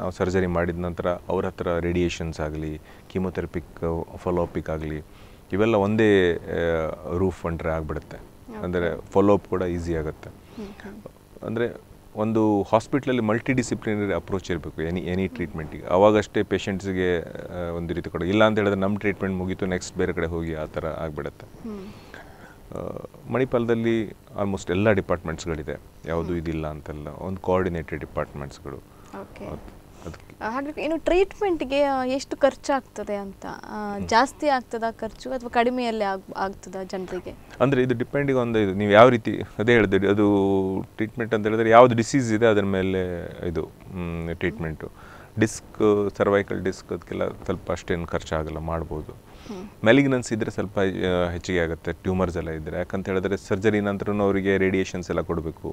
S2: ನಾವು ಸರ್ಜರಿ ಮಾಡಿದ ನಂತರ ಅವ್ರ ಹತ್ರ ರೇಡಿಯೇಷನ್ಸ್ ಆಗಲಿ ಕೀಮೊಥೆರಪಿಕ್ ಫಾಲೋಅಪಿಕ್ ಆಗಲಿ ಇವೆಲ್ಲ ಒಂದೇ ರೂಫ್ ಅಂಡ್ರೆ ಆಗಿಬಿಡುತ್ತೆ ಅಂದರೆ ಫಾಲೋಅಪ್ ಕೂಡ ಈಸಿ ಆಗುತ್ತೆ ಅಂದರೆ ಒಂದು ಹಾಸ್ಪಿಟ್ಲಲ್ಲಿ ಮಲ್ಟಿ ಡಿಸಿಪ್ಲಿನರಿ ಅಪ್ರೋಚ್ ಇರಬೇಕು ಎನಿ ಎನಿ ಟ್ರೀಟ್ಮೆಂಟಿಗೆ ಅವಾಗಷ್ಟೇ ಪೇಷಂಟ್ಸ್ಗೆ ಒಂದು ರೀತಿ ಕೊಡೋ ಇಲ್ಲ ಅಂತ ಹೇಳಿದ್ರೆ ನಮ್ಮ ಟ್ರೀಟ್ಮೆಂಟ್ ಮುಗೀತು ನೆಕ್ಸ್ಟ್ ಬೇರೆ ಕಡೆ ಹೋಗಿ ಆ ಥರ ಆಗಿಬಿಡುತ್ತೆ ಮಣಿಪಾಲದಲ್ಲಿ ಆಲ್ಮೋಸ್ಟ್ ಎಲ್ಲ ಡಿಪಾರ್ಟ್ಮೆಂಟ್ಸ್ಗಳಿದೆ ಯಾವುದು ಇದಿಲ್ಲ ಅಂತೆಲ್ಲ ಒಂದು ಕೋಆರ್ಡಿನೇಟೆಡ್ ಡಿಪಾರ್ಟ್ಮೆಂಟ್ಸ್ಗಳು
S1: ಹಾಗಾಗಿ ಇನ್ನು ಟ್ರೀಟ್ಮೆಂಟ್ಗೆ ಎಷ್ಟು ಖರ್ಚಾಗ್ತದೆ ಅಂತ ಜಾಸ್ತಿ ಆಗ್ತದ ಖರ್ಚು ಅಥವಾ ಕಡಿಮೆಯಲ್ಲೇ ಆಗ್ತದ ಜನರಿಗೆ
S2: ಅಂದರೆ ಇದು ಡಿಪೆಂಡಿಂಗ್ ಒಂದು ಇದು ನೀವು ಯಾವ ರೀತಿ ಅದೇ ಹೇಳಿದ್ರಿ ಅದು ಟ್ರೀಟ್ಮೆಂಟ್ ಅಂತ ಹೇಳಿದ್ರೆ ಯಾವ್ದು ಡಿಸೀಸ್ ಇದೆ ಅದರ ಮೇಲೆ ಇದು ಟ್ರೀಟ್ಮೆಂಟ್ ಡಿಸ್ಕ್ ಸರ್ವೈಕಲ್ ಡಿಸ್ಕ್ ಅದಕ್ಕೆಲ್ಲ ಸ್ವಲ್ಪ ಅಷ್ಟೇನು ಆಗಲ್ಲ ಮಾಡ್ಬೋದು ಮೆಲಿಗ್ನೆನ್ಸ್ ಇದ್ದರೆ ಸ್ವಲ್ಪ ಹೆಚ್ಚಿಗೆ ಆಗುತ್ತೆ ಟ್ಯೂಮರ್ಸ್ ಎಲ್ಲ ಇದ್ದರೆ ಯಾಕಂತ ಹೇಳಿದ್ರೆ ಸರ್ಜರಿ ನಂತರ ಅವರಿಗೆ ರೇಡಿಯೇಷನ್ಸ್ ಎಲ್ಲ ಕೊಡಬೇಕು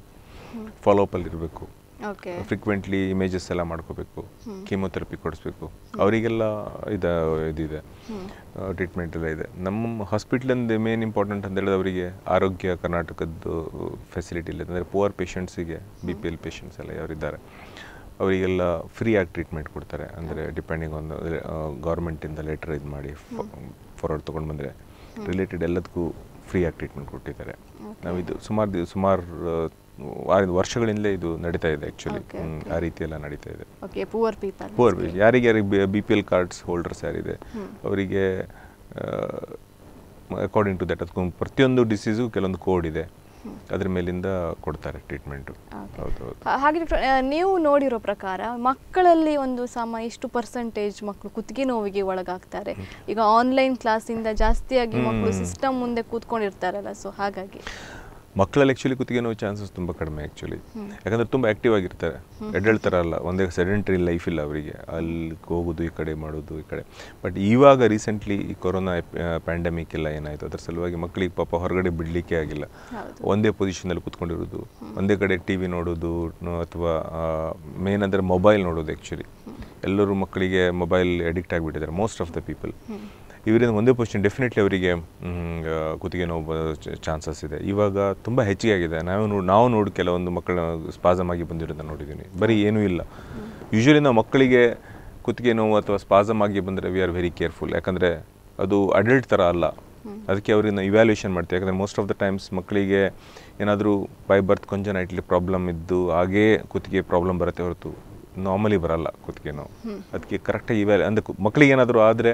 S2: ಅಲ್ಲಿ ಇರಬೇಕು ಫ್ರೀಕ್ವೆಂಟ್ಲಿ ಇಮೇಜಸ್ ಎಲ್ಲ ಮಾಡ್ಕೋಬೇಕು ಕೀಮೋಥೆರಪಿ ಕೊಡಿಸ್ಬೇಕು ಅವರಿಗೆಲ್ಲ ಇದು ಇದಿದೆ ಟ್ರೀಟ್ಮೆಂಟ್ ಎಲ್ಲ ಇದೆ ನಮ್ಮ ಹಾಸ್ಪಿಟ್ಲಿಂದ ಮೇನ್ ಇಂಪಾರ್ಟೆಂಟ್ ಅಂತ ಹೇಳಿದ್ರೆ ಅವರಿಗೆ ಆರೋಗ್ಯ ಕರ್ನಾಟಕದ್ದು ಫೆಸಿಲಿಟಿ ಇಲ್ಲ ಅಂದರೆ ಪುವರ್ ಪೇಷಂಟ್ಸಿಗೆ ಬಿ ಪಿ ಎಲ್ ಪೇಷಂಟ್ಸ್ ಎಲ್ಲ ಯಾರಿದ್ದಾರೆ ಅವರಿಗೆಲ್ಲ ಫ್ರೀಯಾಗಿ ಟ್ರೀಟ್ಮೆಂಟ್ ಕೊಡ್ತಾರೆ ಅಂದರೆ ಡಿಪೆಂಡಿಂಗ್ ಒಂದು ಗೌರ್ಮೆಂಟಿಂದ ಲೆಟರ್ ಇದು ಮಾಡಿ ಫಾರ್ವರ್ಡ್ ತೊಗೊಂಡು ಬಂದರೆ ರಿಲೇಟೆಡ್ ಎಲ್ಲದಕ್ಕೂ ಫ್ರೀಯಾಗಿ ಟ್ರೀಟ್ಮೆಂಟ್ ಕೊಟ್ಟಿದ್ದಾರೆ ನಾವಿದು ಸುಮಾರು ಸುಮಾರು ವರ್ಷಗಳಿಂದಲೇ ಇದು ನಡೀತಾ ಇದೆ ಆ್ಯಕ್ಚುಲಿ ಆ ರೀತಿ ಎಲ್ಲ ನಡೀತಾ ಇದೆ
S1: ಓಕೆ ಪೂವರ್ ಪೀಪಲ್
S2: ಯಾರಿಗೆ ಯಾರಿಗೆ B P L cards holders ಯಾರಿದೆ ಅವರಿಗೆ ಅಕಾರ್ಡಿಂಗ್ ಟು ದಟ್ ಅದಕ್ಕೊಂದು ಪ್ರತಿಯೊಂದು ಡಿಸೀಸು ಕೆಲವೊಂದು ಕೋಡ್ ಇದೆ ಅದ್ರ ಮೇಲಿಂದ ಕೊಡ್ತಾರೆ ಟ್ರೀಟ್ಮೆಂಟ್
S1: ಹಾಗೆ ನೀವು ನೋಡಿರೋ ಪ್ರಕಾರ ಮಕ್ಕಳಲ್ಲಿ ಒಂದು ಸಮ ಎಷ್ಟು ಪರ್ಸೆಂಟೇಜ್ ಮಕ್ಕಳು ಕುತ್ತಿಗೆ ನೋವಿಗೆ ಒಳಗಾಗ್ತಾರೆ ಈಗ ಆನ್ಲೈನ್ ಕ್ಲಾಸಿಂದ ಜಾಸ್ತಿಯಾಗಿ ಮಕ್ಕಳು ಸಿಸ್ಟಮ್ ಮುಂದೆ ಕೂತ್ಕೊಂಡಿರ್ತಾರಲ್ಲ ಸೊ ಹಾಗಾಗಿ
S2: ಮಕ್ಕಳಲ್ಲಿ ಆ್ಯಕ್ಚುಲಿ ಕುತ್ತಿಗೆ ನೋವು ಚಾನ್ಸಸ್ ತುಂಬ ಕಡಿಮೆ ಆ್ಯಕ್ಚುಲಿ ಯಾಕಂದರೆ ತುಂಬ ಆ್ಯಕ್ಟಿವ್ ಆಗಿರ್ತಾರೆ ಎಡಳ್ತಾರ ಅಲ್ಲ ಒಂದೇ ಸೆಡೆಂಟ್ರಿ ಲೈಫ್ ಇಲ್ಲ ಅವರಿಗೆ ಅಲ್ಲಿಗೆ ಹೋಗೋದು ಈ ಕಡೆ ಮಾಡೋದು ಈ ಕಡೆ ಬಟ್ ಇವಾಗ ರೀಸೆಂಟ್ಲಿ ಈ ಕೊರೋನಾ ಪ್ಯಾಂಡಮಿಕ್ ಎಲ್ಲ ಏನಾಯಿತು ಅದರ ಸಲುವಾಗಿ ಮಕ್ಕಳಿಗೆ ಪಾಪ ಹೊರಗಡೆ ಬಿಡಲಿಕ್ಕೆ ಆಗಿಲ್ಲ ಒಂದೇ ಪೊಸಿಷನಲ್ಲಿ ಕುತ್ಕೊಂಡಿರೋದು ಒಂದೇ ಕಡೆ ಟಿ ವಿ ನೋಡೋದು ಅಥವಾ ಮೇನ್ ಅಂದರೆ ಮೊಬೈಲ್ ನೋಡೋದು ಆ್ಯಕ್ಚುಲಿ ಎಲ್ಲರೂ ಮಕ್ಕಳಿಗೆ ಮೊಬೈಲ್ ಅಡಿಕ್ಟ್ ಆಗಿಬಿಟ್ಟಿದ್ದಾರೆ ಮೋಸ್ಟ್ ಆಫ್ ದ ಪೀಪಲ್ ಇವರಿಂದ ಒಂದೇ ಪೊಸಿಷನ್ ಡೆಫಿನೆಟ್ಲಿ ಅವರಿಗೆ ಕುತ್ತಿಗೆ ನೋವು ಚಾನ್ಸಸ್ ಇದೆ ಇವಾಗ ತುಂಬ ಹೆಚ್ಚಿಗೆ ಆಗಿದೆ ನಾವು ನೋಡಿ ನಾವು ನೋಡಿ ಕೆಲವೊಂದು ಮಕ್ಕಳ ಸ್ಪಾಸಮ್ ಆಗಿ ಬಂದಿರೋದನ್ನು ನೋಡಿದ್ದೀನಿ ಬರೀ ಏನೂ ಇಲ್ಲ ಯೂಶ್ವಲಿ ನಾವು ಮಕ್ಕಳಿಗೆ ಕುತ್ತಿಗೆ ನೋವು ಅಥವಾ ಸ್ಪಾಸಮ್ ಆಗಿ ಬಂದರೆ ವಿ ಆರ್ ವೆರಿ ಕೇರ್ಫುಲ್ ಯಾಕಂದರೆ ಅದು ಅಡಲ್ಟ್ ಥರ ಅಲ್ಲ ಅದಕ್ಕೆ ಅವರಿಂದ ಇವ್ಯಾಲ್ಯೂಷನ್ ಮಾಡ್ತೀವಿ ಯಾಕಂದರೆ ಮೋಸ್ಟ್ ಆಫ್ ದ ಟೈಮ್ಸ್ ಮಕ್ಕಳಿಗೆ ಏನಾದರೂ ಬೈ ಬರ್ತ್ ನೈಟ್ಲಿ ಪ್ರಾಬ್ಲಮ್ ಇದ್ದು ಹಾಗೇ ಕುತ್ತಿಗೆ ಪ್ರಾಬ್ಲಮ್ ಬರುತ್ತೆ ಹೊರತು ನಾರ್ಮಲಿ ಬರಲ್ಲ ಕುತ್ತಿಗೆ ನೋವು ಅದಕ್ಕೆ ಕರೆಕ್ಟಾಗಿ ಇವ್ಯಾಲ್ಯೂ ಅಂದರೆ ಮಕ್ಕಳಿಗೆ ಏನಾದರೂ ಆದರೆ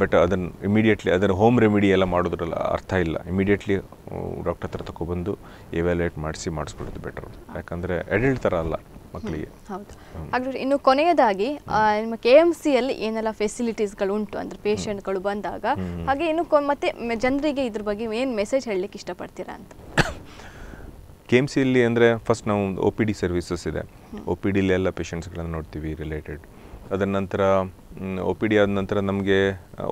S2: ಬಟ್ ಅದನ್ನು ಇಮಿಡಿಯೇಟ್ಲಿ ಅದರ ಹೋಮ್ ರೆಮಿಡಿ ಎಲ್ಲ ಮಾಡೋದ್ರಲ್ಲ ಅರ್ಥ ಇಲ್ಲ ಇಮಿಡಿಯೇಟ್ಲಿ ಡಾಕ್ಟರ್ ಹತ್ರ ತಗೊಬಂದು ಎವ್ಯಾಲ್ಯೂಯೇಟ್ ಮಾಡಿಸಿ ಮಾಡಿಸ್ಕೊಡೋದು ಬೆಟರ್ ಯಾಕಂದರೆ ಅಡಲ್ಟ್ ಥರ ಅಲ್ಲ ಮಕ್ಕಳಿಗೆ
S1: ಹೌದು ಹಾಗಾದ್ರೆ ಇನ್ನು ಕೊನೆಯದಾಗಿ ನಿಮ್ಮ ಕೆ ಎಮ್ ಸಿಯಲ್ಲಿ ಏನೆಲ್ಲ ಫೆಸಿಲಿಟೀಸ್ಗಳು ಉಂಟು ಅಂದರೆ ಪೇಷಂಟ್ಗಳು ಬಂದಾಗ ಹಾಗೆ ಇನ್ನು ಮತ್ತೆ ಜನರಿಗೆ ಇದ್ರ ಬಗ್ಗೆ ಏನು ಮೆಸೇಜ್ ಹೇಳಲಿಕ್ಕೆ ಇಷ್ಟಪಡ್ತೀರಾ ಅಂತ
S2: ಕೆ ಎಮ್ ಸಿಯಲ್ಲಿ ಅಂದರೆ ಫಸ್ಟ್ ನಾವು ಒ ಪಿ ಡಿ ಸರ್ವಿಸಸ್ ಇದೆ ಒ ಪಿ ಡಿಲಿ ಎಲ್ಲ ಪೇಷಂಟ್ಸ್ಗಳನ್ನು ನೋಡ್ತೀವಿ ರಿಲೇಟೆಡ್ ಅದರ ನಂತರ ಒ ಪಿ ಡಿ ಆದ ನಂತರ ನಮಗೆ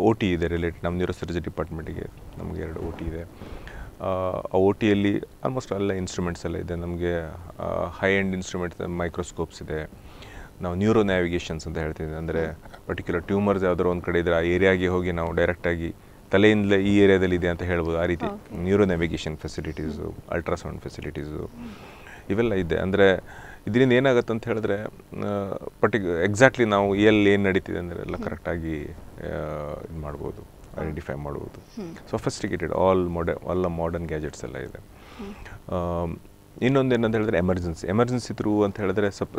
S2: ಒ ಟಿ ಇದೆ ರಿಲೇಟೆಡ್ ನಮ್ಮ ನ್ಯೂರೋ ಸರ್ಜರಿ ಡಿಪಾರ್ಟ್ಮೆಂಟಿಗೆ ನಮಗೆ ಎರಡು ಒ ಟಿ ಇದೆ ಆ ಒ ಟಿಯಲ್ಲಿ ಆಲ್ಮೋಸ್ಟ್ ಎಲ್ಲ ಇನ್ಸ್ಟ್ರೂಮೆಂಟ್ಸ್ ಎಲ್ಲ ಇದೆ ನಮಗೆ ಹೈ ಎಂಡ್ ಇನ್ಸ್ಟ್ರೂಮೆಂಟ್ಸ್ ಮೈಕ್ರೋಸ್ಕೋಪ್ಸ್ ಇದೆ ನಾವು ನ್ಯೂರೋ ನ್ಯಾವಿಗೇಷನ್ಸ್ ಅಂತ ಹೇಳ್ತೀವಿ ಅಂದರೆ ಪರ್ಟಿಕ್ಯುಲರ್ ಟ್ಯೂಮರ್ಸ್ ಯಾವುದಾದ್ರು ಒಂದು ಕಡೆ ಇದ್ದರೆ ಆ ಏರಿಯಾಗೆ ಹೋಗಿ ನಾವು ಡೈರೆಕ್ಟಾಗಿ ತಲೆಯಿಂದಲೇ ಈ ಏರಿಯಾದಲ್ಲಿ ಇದೆ ಅಂತ ಹೇಳ್ಬೋದು ಆ ರೀತಿ neuro navigation facilities ultrasound facilities ಇವೆಲ್ಲ ಇದೆ ಅಂದರೆ ಇದರಿಂದ ಏನಾಗುತ್ತೆ ಅಂತ ಹೇಳಿದ್ರೆ ಪರ್ಟಿಕ್ಯು ಎಕ್ಸಾಕ್ಟ್ಲಿ ನಾವು ಎಲ್ಲಿ ಏನು ನಡೀತಿದೆ ಅಂದರೆ ಎಲ್ಲ ಕರೆಕ್ಟಾಗಿ ಇದು ಮಾಡ್ಬೋದು ಐಡೆಂಟಿಫೈ ಮಾಡ್ಬೋದು ಸೊಫೆಸ್ಟಿಕೇಟೆಡ್ ಆಲ್ ಮಾಡ ಆಲ್ ಮಾಡರ್ನ್ ಗ್ಯಾಜೆಟ್ಸ್ ಎಲ್ಲ ಇದೆ ಇನ್ನೊಂದು ಏನಂತ ಹೇಳಿದ್ರೆ ಎಮರ್ಜೆನ್ಸಿ ಎಮರ್ಜೆನ್ಸಿ ಥ್ರೂ ಅಂತ ಹೇಳಿದ್ರೆ ಸಪ್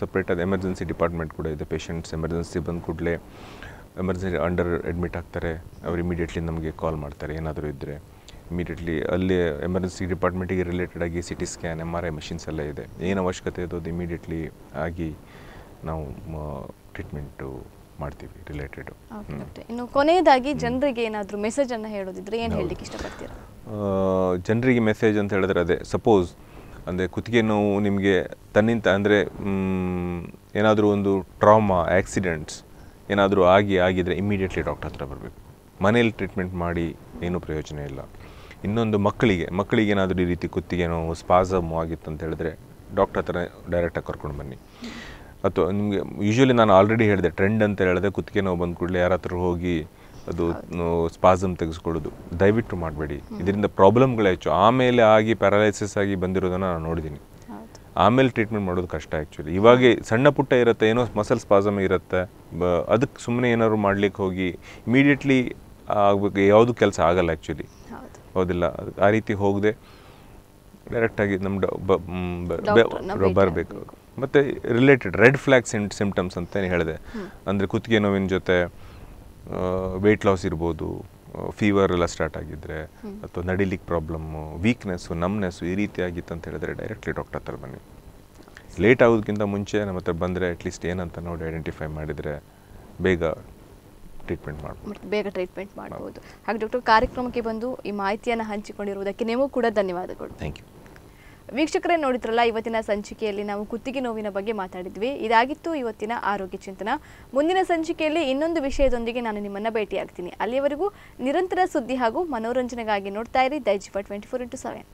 S2: ಸಪ್ರೇಟಾದ ಎಮರ್ಜೆನ್ಸಿ ಡಿಪಾರ್ಟ್ಮೆಂಟ್ ಕೂಡ ಇದೆ ಪೇಷಂಟ್ಸ್ ಎಮರ್ಜೆನ್ಸಿ ಬಂದ ಕೂಡಲೇ ಎಮರ್ಜೆನ್ಸಿ ಅಂಡರ್ ಅಡ್ಮಿಟ್ ಆಗ್ತಾರೆ ಅವ್ರು ಇಮಿಡಿಯೇಟ್ಲಿ ನಮಗೆ ಕಾಲ್ ಮಾಡ್ತಾರೆ ಏನಾದರೂ ಇದ್ದರೆ ಇಮಿಡಿಯೇಟ್ಲಿ ಅಲ್ಲಿ ಎಮರ್ಜೆನ್ಸಿ ಡಿಪಾರ್ಟ್ಮೆಂಟಿಗೆ ರಿಲೇಟೆಡ್ ಆಗಿ C T scan M R I machines ಎಲ್ಲ ಇದೆ ಏನು ಅವಶ್ಯಕತೆ ಇದೆ ಅದು ಇಮಿಡಿಯೇಟ್ಲಿ ಆಗಿ ನಾವು ಟ್ರೀಟ್ಮೆಂಟು ಮಾಡ್ತೀವಿ ರಿಲೇಟೆಡು
S1: ಇನ್ನು ಕೊನೆಯದಾಗಿ ಜನರಿಗೆ ಏನಾದರೂ ಮೆಸೇಜನ್ನು ಹೇಳೋದಿದ್ರೆ ಏನು ಹೇಳಲಿಕ್ಕೆ ಇಷ್ಟಪಡ್ತೀರಾ
S2: ಜನರಿಗೆ ಮೆಸೇಜ್ ಅಂತ ಹೇಳಿದ್ರೆ ಅದೇ ಸಪೋಸ್ ಅಂದರೆ ಕುತ್ತಿಗೆ ನೋವು ನಿಮಗೆ ತನ್ನಿಂತ ಅಂದರೆ ಏನಾದರೂ ಒಂದು ಟ್ರಾಮಾ ಆ್ಯಕ್ಸಿಡೆಂಟ್ಸ್ ಏನಾದರೂ ಆಗಿ ಆಗಿದರೆ ಇಮಿಡಿಯೇಟ್ಲಿ ಡಾಕ್ಟರ್ ಹತ್ರ ಬರಬೇಕು ಮನೇಲಿ ಟ್ರೀಟ್ಮೆಂಟ್ ಮಾಡಿ ಏನೂ ಪ್ರಯೋಜನ ಇಲ್ಲ ಇನ್ನೊಂದು ಮಕ್ಕಳಿಗೆ ಮಕ್ಕಳಿಗೆ ಏನಾದರೂ ಈ ರೀತಿ ಕುತ್ತಿಗೆ ನೋವು ಸ್ಪಾಸಮ್ ಆಗಿತ್ತು ಅಂತ ಹೇಳಿದ್ರೆ ಡಾಕ್ಟರ್ ಹತ್ರ ಡೈರೆಕ್ಟಾಗಿ ಕರ್ಕೊಂಡು ಬನ್ನಿ ಅಥವಾ ನಿಮಗೆ ಯೂಶ್ವಲಿ ನಾನು ಆಲ್ರೆಡಿ ಹೇಳಿದೆ ಟ್ರೆಂಡ್ ಅಂತ ಹೇಳಿದೆ ಕುತ್ತಿಗೆ ನೋವು ಬಂದ ಕೂಡಲೇ ಯಾರ ಹೋಗಿ ಅದು ಸ್ಪಾಸಮ್ ತೆಗೆಸ್ಕೊಡೋದು ದಯವಿಟ್ಟು ಮಾಡಬೇಡಿ ಇದರಿಂದ ಪ್ರಾಬ್ಲಮ್ಗಳೇ ಹೆಚ್ಚು ಆಮೇಲೆ ಆಗಿ ಪ್ಯಾರಾಲೈಸಿಸ್ ಆಗಿ ಬಂದಿರೋದನ್ನು ನಾನು ನೋಡಿದ್ದೀನಿ ಆಮೇಲೆ ಟ್ರೀಟ್ಮೆಂಟ್ ಮಾಡೋದು ಕಷ್ಟ ಆ್ಯಕ್ಚುಲಿ ಇವಾಗ ಸಣ್ಣ ಪುಟ್ಟ ಇರುತ್ತೆ ಏನೋ ಮಸಲ್ ಸ್ಪಾಸಮ್ ಇರುತ್ತೆ ಅದಕ್ಕೆ ಸುಮ್ಮನೆ ಏನಾದ್ರು ಮಾಡ್ಲಿಕ್ಕೆ ಹೋಗಿ ಇಮಿಡಿಯೇಟ್ಲಿ ಆಗಬೇಕು ಯಾವುದು ಕೆಲಸ ಆಗಲ್ಲ ಆ್ಯಕ್ಚುಲಿ ಹೌದಿಲ್ಲ ಆ ರೀತಿ ಹೋಗದೆ ಡೈರೆಕ್ಟಾಗಿ ನಮ್ಮ ಬರಬೇಕು ಮತ್ತು ರಿಲೇಟೆಡ್ ರೆಡ್ ಫ್ಲ್ಯಾಗ್ ಸಿಂಪ್ಟಮ್ಸ್ ಅಂತ ಏನು ಹೇಳಿದೆ ಅಂದರೆ ಕುತ್ತಿಗೆ ನೋವಿನ ಜೊತೆ ವೆಯ್ಟ್ ಲಾಸ್ ಇರ್ಬೋದು ಫೀವರ್ ಎಲ್ಲ ಸ್ಟಾರ್ಟ್ ಆಗಿದ್ದರೆ ಅಥವಾ ನಡಿಲಿಕ್ಕೆ ಪ್ರಾಬ್ಲಮ್ಮು ವೀಕ್ನೆಸ್ಸು ನಮ್ನೆಸ್ಸು ಈ ರೀತಿ ಆಗಿತ್ತು ಅಂತ ಹೇಳಿದ್ರೆ ಡೈರೆಕ್ಟ್ಲಿ ಡಾಕ್ಟರ್ ಹತ್ರ ಬನ್ನಿ ಲೇಟ್ ಆಗೋದಕ್ಕಿಂತ ಮುಂಚೆ ನಮ್ಮ ಹತ್ರ ಬಂದರೆ ಅಟ್ಲೀಸ್ಟ್ ಏನಂತ ನೋಡಿ ಐಡೆಂಟಿಫೈ ಮಾಡಿದರೆ ಬೇಗ ಟ್ರೀಟ್ಮೆಂಟ್ ಮಾಡ್ಬೋದು
S1: ಬೇಗ ಟ್ರೀಟ್ಮೆಂಟ್ ಮಾಡ್ಬೋದು ಹಾಗೆ ಡಾಕ್ಟರ್ ಕಾರ್ಯಕ್ರಮಕ್ಕೆ ಬಂದು ಈ ಮಾಹಿತಿಯನ್ನು ಹಂಚಿಕೊಂಡಿರುವುದಕ್ಕೆ ನೀವು ಕೂಡ ಧನ್ಯವಾದಗಳು ಥ್ಯಾಂಕ್ ಯು ವೀಕ್ಷಕರೇ ನೋಡಿದ್ರಲ್ಲ ಇವತ್ತಿನ ಸಂಚಿಕೆಯಲ್ಲಿ ನಾವು ಕುತ್ತಿಗೆ ನೋವಿನ ಬಗ್ಗೆ ಮಾತಾಡಿದ್ವಿ ಇದಾಗಿತ್ತು ಇವತ್ತಿನ ಆರೋಗ್ಯ ಚಿಂತನ ಮುಂದಿನ ಸಂಚಿಕೆಯಲ್ಲಿ ಇನ್ನೊಂದು ವಿಷಯದೊಂದಿಗೆ ನಾನು ನಿಮ್ಮನ್ನು ಭೇಟಿಯಾಗ್ತೀನಿ ಅಲ್ಲಿಯವರೆಗೂ ನಿರಂತರ ಸುದ್ದಿ ಹಾಗೂ ಮನೋರಂಜನೆಗಾಗಿ ನೋಡ್ತಾ ಇರಿ ದೈಜಿಪ ಟ್ವೆಂಟಿ ಫೋರ್ ಇಂಟು ಸೆವೆನ್